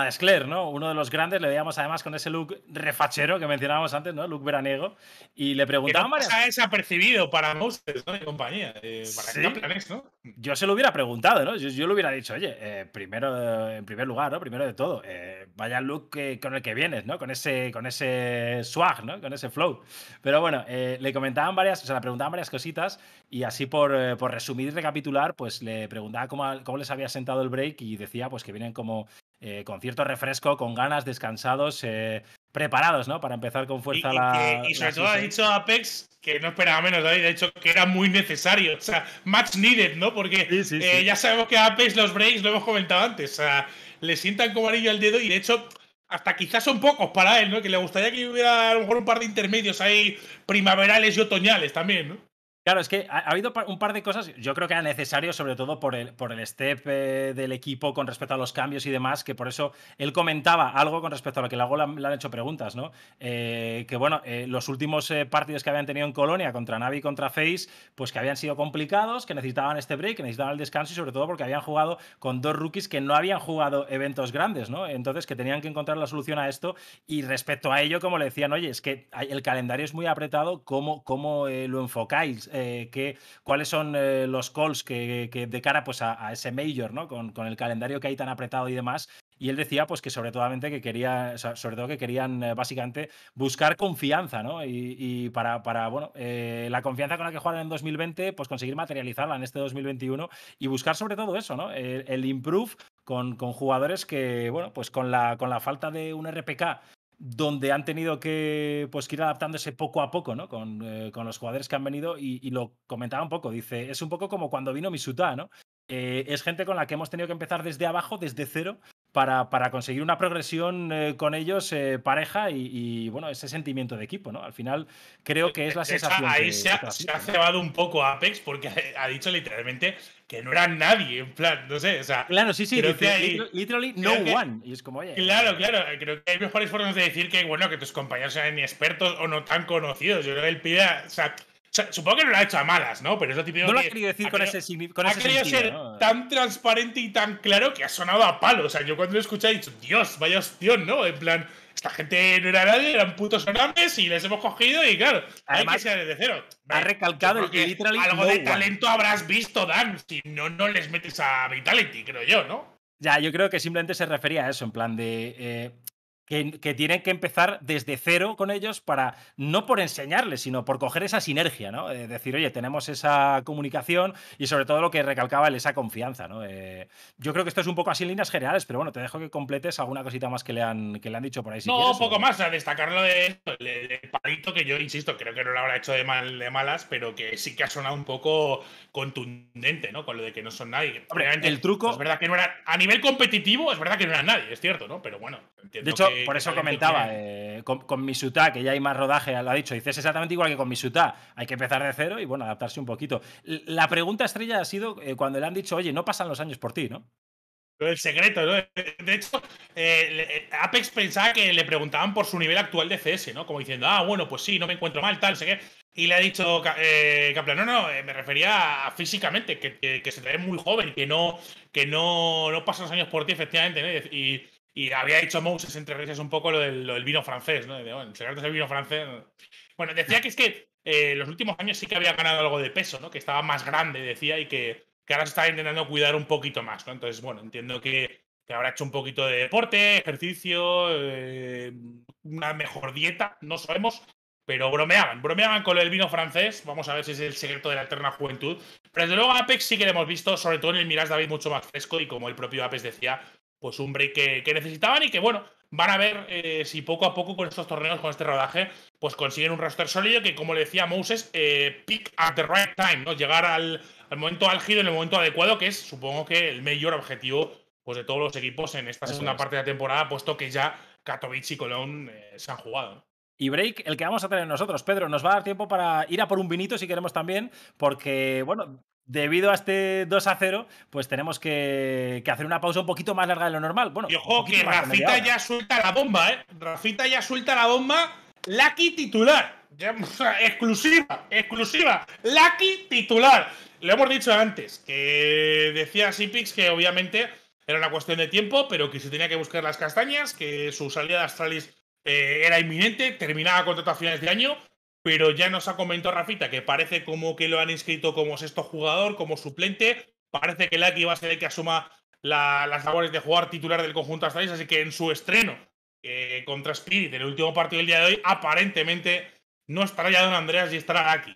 ¿no? Uno de los grandes, le veíamos además con ese look refachero que mencionábamos antes, ¿no? Look veraniego. Y le preguntaba ¿Qué pasa es apercibido para Moses, ¿no? Y compañía. para ¿Sí? ¿no? Yo se lo hubiera preguntado, ¿no? Yo, le hubiera dicho, oye, eh, primero, en primer lugar, ¿no? Primero de todo, eh, vaya look con el que vienes, ¿no? Con ese, con ese swag, ¿no? Con ese flow. Pero bueno, eh, le comentaban varias, o sea, le preguntaban varias cositas y así eh, por, resumir y recapitular, pues le preguntaba cómo, cómo, les había sentado el break y decía pues que vienen como eh, con cierto refresco, con ganas, descansados, eh, preparados, ¿no? Para empezar con fuerza la. Y, sobre todo ha dicho Apex que no esperaba menos, ¿no? de hecho que era muy necesario, o sea, much needed, ¿no? Porque ya sabemos que Apex los breaks lo hemos comentado antes, le sientan como anillo al dedo y de hecho hasta quizás son pocos para él, ¿no? Que le gustaría que hubiera a lo mejor un par de intermedios ahí primaverales y otoñales también, ¿no? Claro, es que ha, habido un par de cosas, yo creo que era necesario, sobre todo por el, por el step eh, del equipo con respecto a los cambios y demás, que por eso él comentaba algo con respecto a lo que luego le han, hecho preguntas, ¿no? Eh, que bueno, eh, los últimos partidos que habían tenido en Colonia contra Navi y contra Face, pues que habían sido complicados, que necesitaban este break, que necesitaban el descanso y sobre todo porque habían jugado con dos rookies que no habían jugado eventos grandes, ¿no? Entonces que tenían que encontrar la solución a esto y respecto a ello, como le decían, oye, es que el calendario es muy apretado, ¿cómo, cómo lo enfocáis? Eh, cuáles son eh, los calls que, de cara pues, a, ese major, ¿no? Con, el calendario que hay tan apretado y demás. Y él decía pues, que sobre todo que quería, sobre que querían eh, básicamente buscar confianza, ¿no? Y, para, para bueno, la confianza con la que jugaron en 2020, pues conseguir materializarla en este 2021 y buscar sobre todo eso, ¿no? el, improve con, jugadores que, bueno, pues con la, con la falta de un RPK donde han tenido que, pues, ir adaptándose poco a poco, ¿no? Con, eh, con los jugadores que han venido y, lo comentaba un poco. Dice, es un poco como cuando vino Misuta, ¿no? Eh, es gente con la que hemos tenido que empezar desde abajo, desde cero, para, para conseguir una progresión eh, con ellos pareja y, bueno, ese sentimiento de equipo, ¿no? Al final creo que es la sensación. Ahí se, ha, se ha cebado un poco Apex porque ha dicho literalmente que no eran nadie, en plan, no sé, o sea. Claro, sí, sí, literally no one. Y es como, oye. Claro, eh". claro, creo que hay mejores formas de decir que, bueno, que tus compañeros sean expertos o no tan conocidos. Yo creo que el pide o sea, supongo que no lo ha hecho a malas, ¿no? Pero es lo típico. No lo ha querido decir con, ese, con ha querido ser tan transparente y tan claro que ha sonado a palo. O sea, yo cuando lo escuché he dicho, Dios, vaya opción, ¿no? En plan, esta gente no era nadie, eran putos sonames y les hemos cogido y claro, Además, hay que de cero. Ha recalcado que algo de talento habrás visto, Dan, si no, no les metes a Vitality, creo yo, ¿no? Ya, yo creo que simplemente se refería a eso, en plan de... Eh, que, tienen que empezar desde cero con ellos para, no por enseñarles, sino por coger esa sinergia, ¿no? Eh, decir, oye, tenemos esa comunicación y sobre todo lo que recalcaba él, esa confianza, ¿no? Eh, yo creo que esto es un poco así en líneas generales, pero bueno, te dejo que completes alguna cosita más que le han, que le han dicho por ahí. no, poco más, a destacar lo de, palito, que yo insisto, creo que no lo habrá hecho de, mal, de malas, pero que sí que ha sonado un poco contundente, ¿no? Con lo de que no son nadie. Obviamente el truco. Es verdad que no era, a nivel competitivo, es verdad que no eran nadie, es cierto, ¿no? Pero bueno, entiendo de hecho, que por eso comentaba, eh, con, Misuta, que ya hay más rodaje, lo ha dicho, dices exactamente igual que con Misuta, hay que empezar de cero y bueno, adaptarse un poquito. La pregunta estrella ha sido eh, cuando le han dicho, oye, no pasan los años por ti, ¿no? El secreto, ¿no? De hecho, eh, Apex pensaba que le preguntaban por su nivel actual de CS, ¿no? Como diciendo, ah, bueno, pues sí, no me encuentro mal, tal, sé qué. Y le ha dicho eh, no, no, me refería físicamente, que, se te ve muy joven, que no, que no, no pasan los años por ti, efectivamente, ¿no? Y, y había hecho Moses entre reyes un poco lo del, vino francés, ¿no? De, bueno, oh, el vino francés. Bueno, decía que es que eh, los últimos años sí que había ganado algo de peso, ¿no? Que estaba más grande, decía, y que, que ahora se estaba intentando cuidar un poquito más, ¿no? Entonces, bueno, entiendo que, habrá hecho un poquito de deporte, ejercicio, eh, una mejor dieta, no sabemos, pero bromeaban, bromeaban con el vino francés. Vamos a ver si es el secreto de la eterna juventud. Pero desde luego Apex sí que lo hemos visto, sobre todo en el Mirage David, mucho más fresco y como el propio Apex decía, pues un break que, necesitaban y que bueno, van a ver eh, si poco a poco con estos torneos, con este rodaje, pues consiguen un roster sólido que, como le decía Moses, eh, pick at the right time, ¿no? Llegar al, momento álgido, en el momento adecuado, que es, supongo que, el mayor objetivo pues, de todos los equipos en esta segunda parte de la temporada, puesto que ya Katowice y Colón eh, se han jugado. Y break, el que vamos a tener nosotros, Pedro, nos va a dar tiempo para ir a por un vinito si queremos también, porque, bueno, debido a este 2 a 0, pues tenemos que, hacer una pausa un poquito más larga de lo normal. Bueno, y ojo que Rafita ya suelta la bomba, ¿eh? Rafita ya suelta la bomba. Lucky titular. [laughs] exclusiva, exclusiva. Lucky titular. Lo hemos dicho antes, que decía Sipix que obviamente era una cuestión de tiempo, pero que se tenía que buscar las castañas, que su salida de Astralis eh, era inminente, terminaba contrato a finales de año pero ya nos ha comentado Rafita que parece como que lo han inscrito como sexto jugador, como suplente. Parece que Laki va a ser el que asuma las labores de jugar titular del conjunto Astralis, así que en su estreno eh, contra Spirit, en el último partido del día de hoy, aparentemente no estará ya Don Andreas y estará aquí.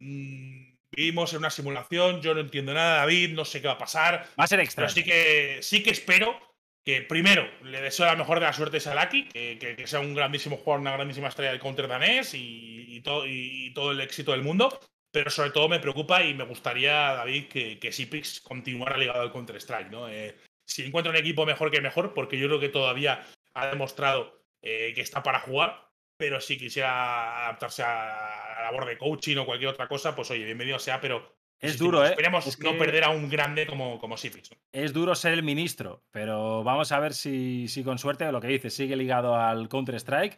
vivimos mm, en una simulación, yo no entiendo nada, David, no sé qué va a pasar. Va a ser extraño. Así que, sí que espero que primero le deseo la mejor de la suerte a Salaki, que, que, que, sea un grandísimo jugador, una grandísima estrella del counter danés y, todo, y, todo, el éxito del mundo. Pero sobre todo me preocupa y me gustaría, David, que, que Sipix continuara ligado al Counter-Strike. ¿no? Eh, si encuentra un equipo mejor que mejor, porque yo creo que todavía ha demostrado eh, que está para jugar, pero si quisiera adaptarse a, a la labor de coaching o cualquier otra cosa, pues oye, bienvenido sea, pero es duro, ¿eh? Esperemos no perder a un grande como, como Sifis. Es duro ser el ministro, pero vamos a ver si, si con suerte lo que dice sigue ligado al Counter-Strike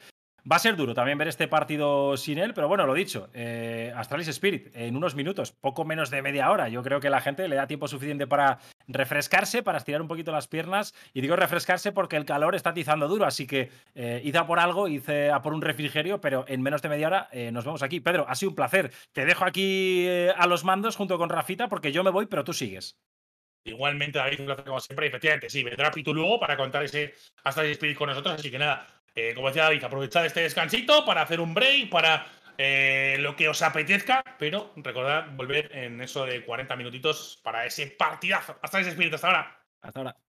Va a ser duro también ver este partido sin él, pero bueno, lo dicho, eh, Astralis Spirit en unos minutos, poco menos de media hora. Yo creo que la gente le da tiempo suficiente para refrescarse, para estirar un poquito las piernas. Y digo refrescarse porque el calor está tizando duro, así que eh, hice por algo, hice a por un refrigerio, pero en menos de media hora eh, nos vemos aquí. Pedro, ha sido un placer. Te dejo aquí eh, a los mandos junto con Rafita porque yo me voy, pero tú sigues. Igualmente, David, un placer como siempre. Efectivamente, sí, vendrá Pitu luego para contar ese hasta Spirit con nosotros. Así que nada, eh, como decía David, aprovechad este descansito para hacer un break, para eh, lo que os apetezca, pero recordad volver en eso de 40 minutitos para ese partidazo. Hasta ese espíritu, hasta ahora. Hasta ahora.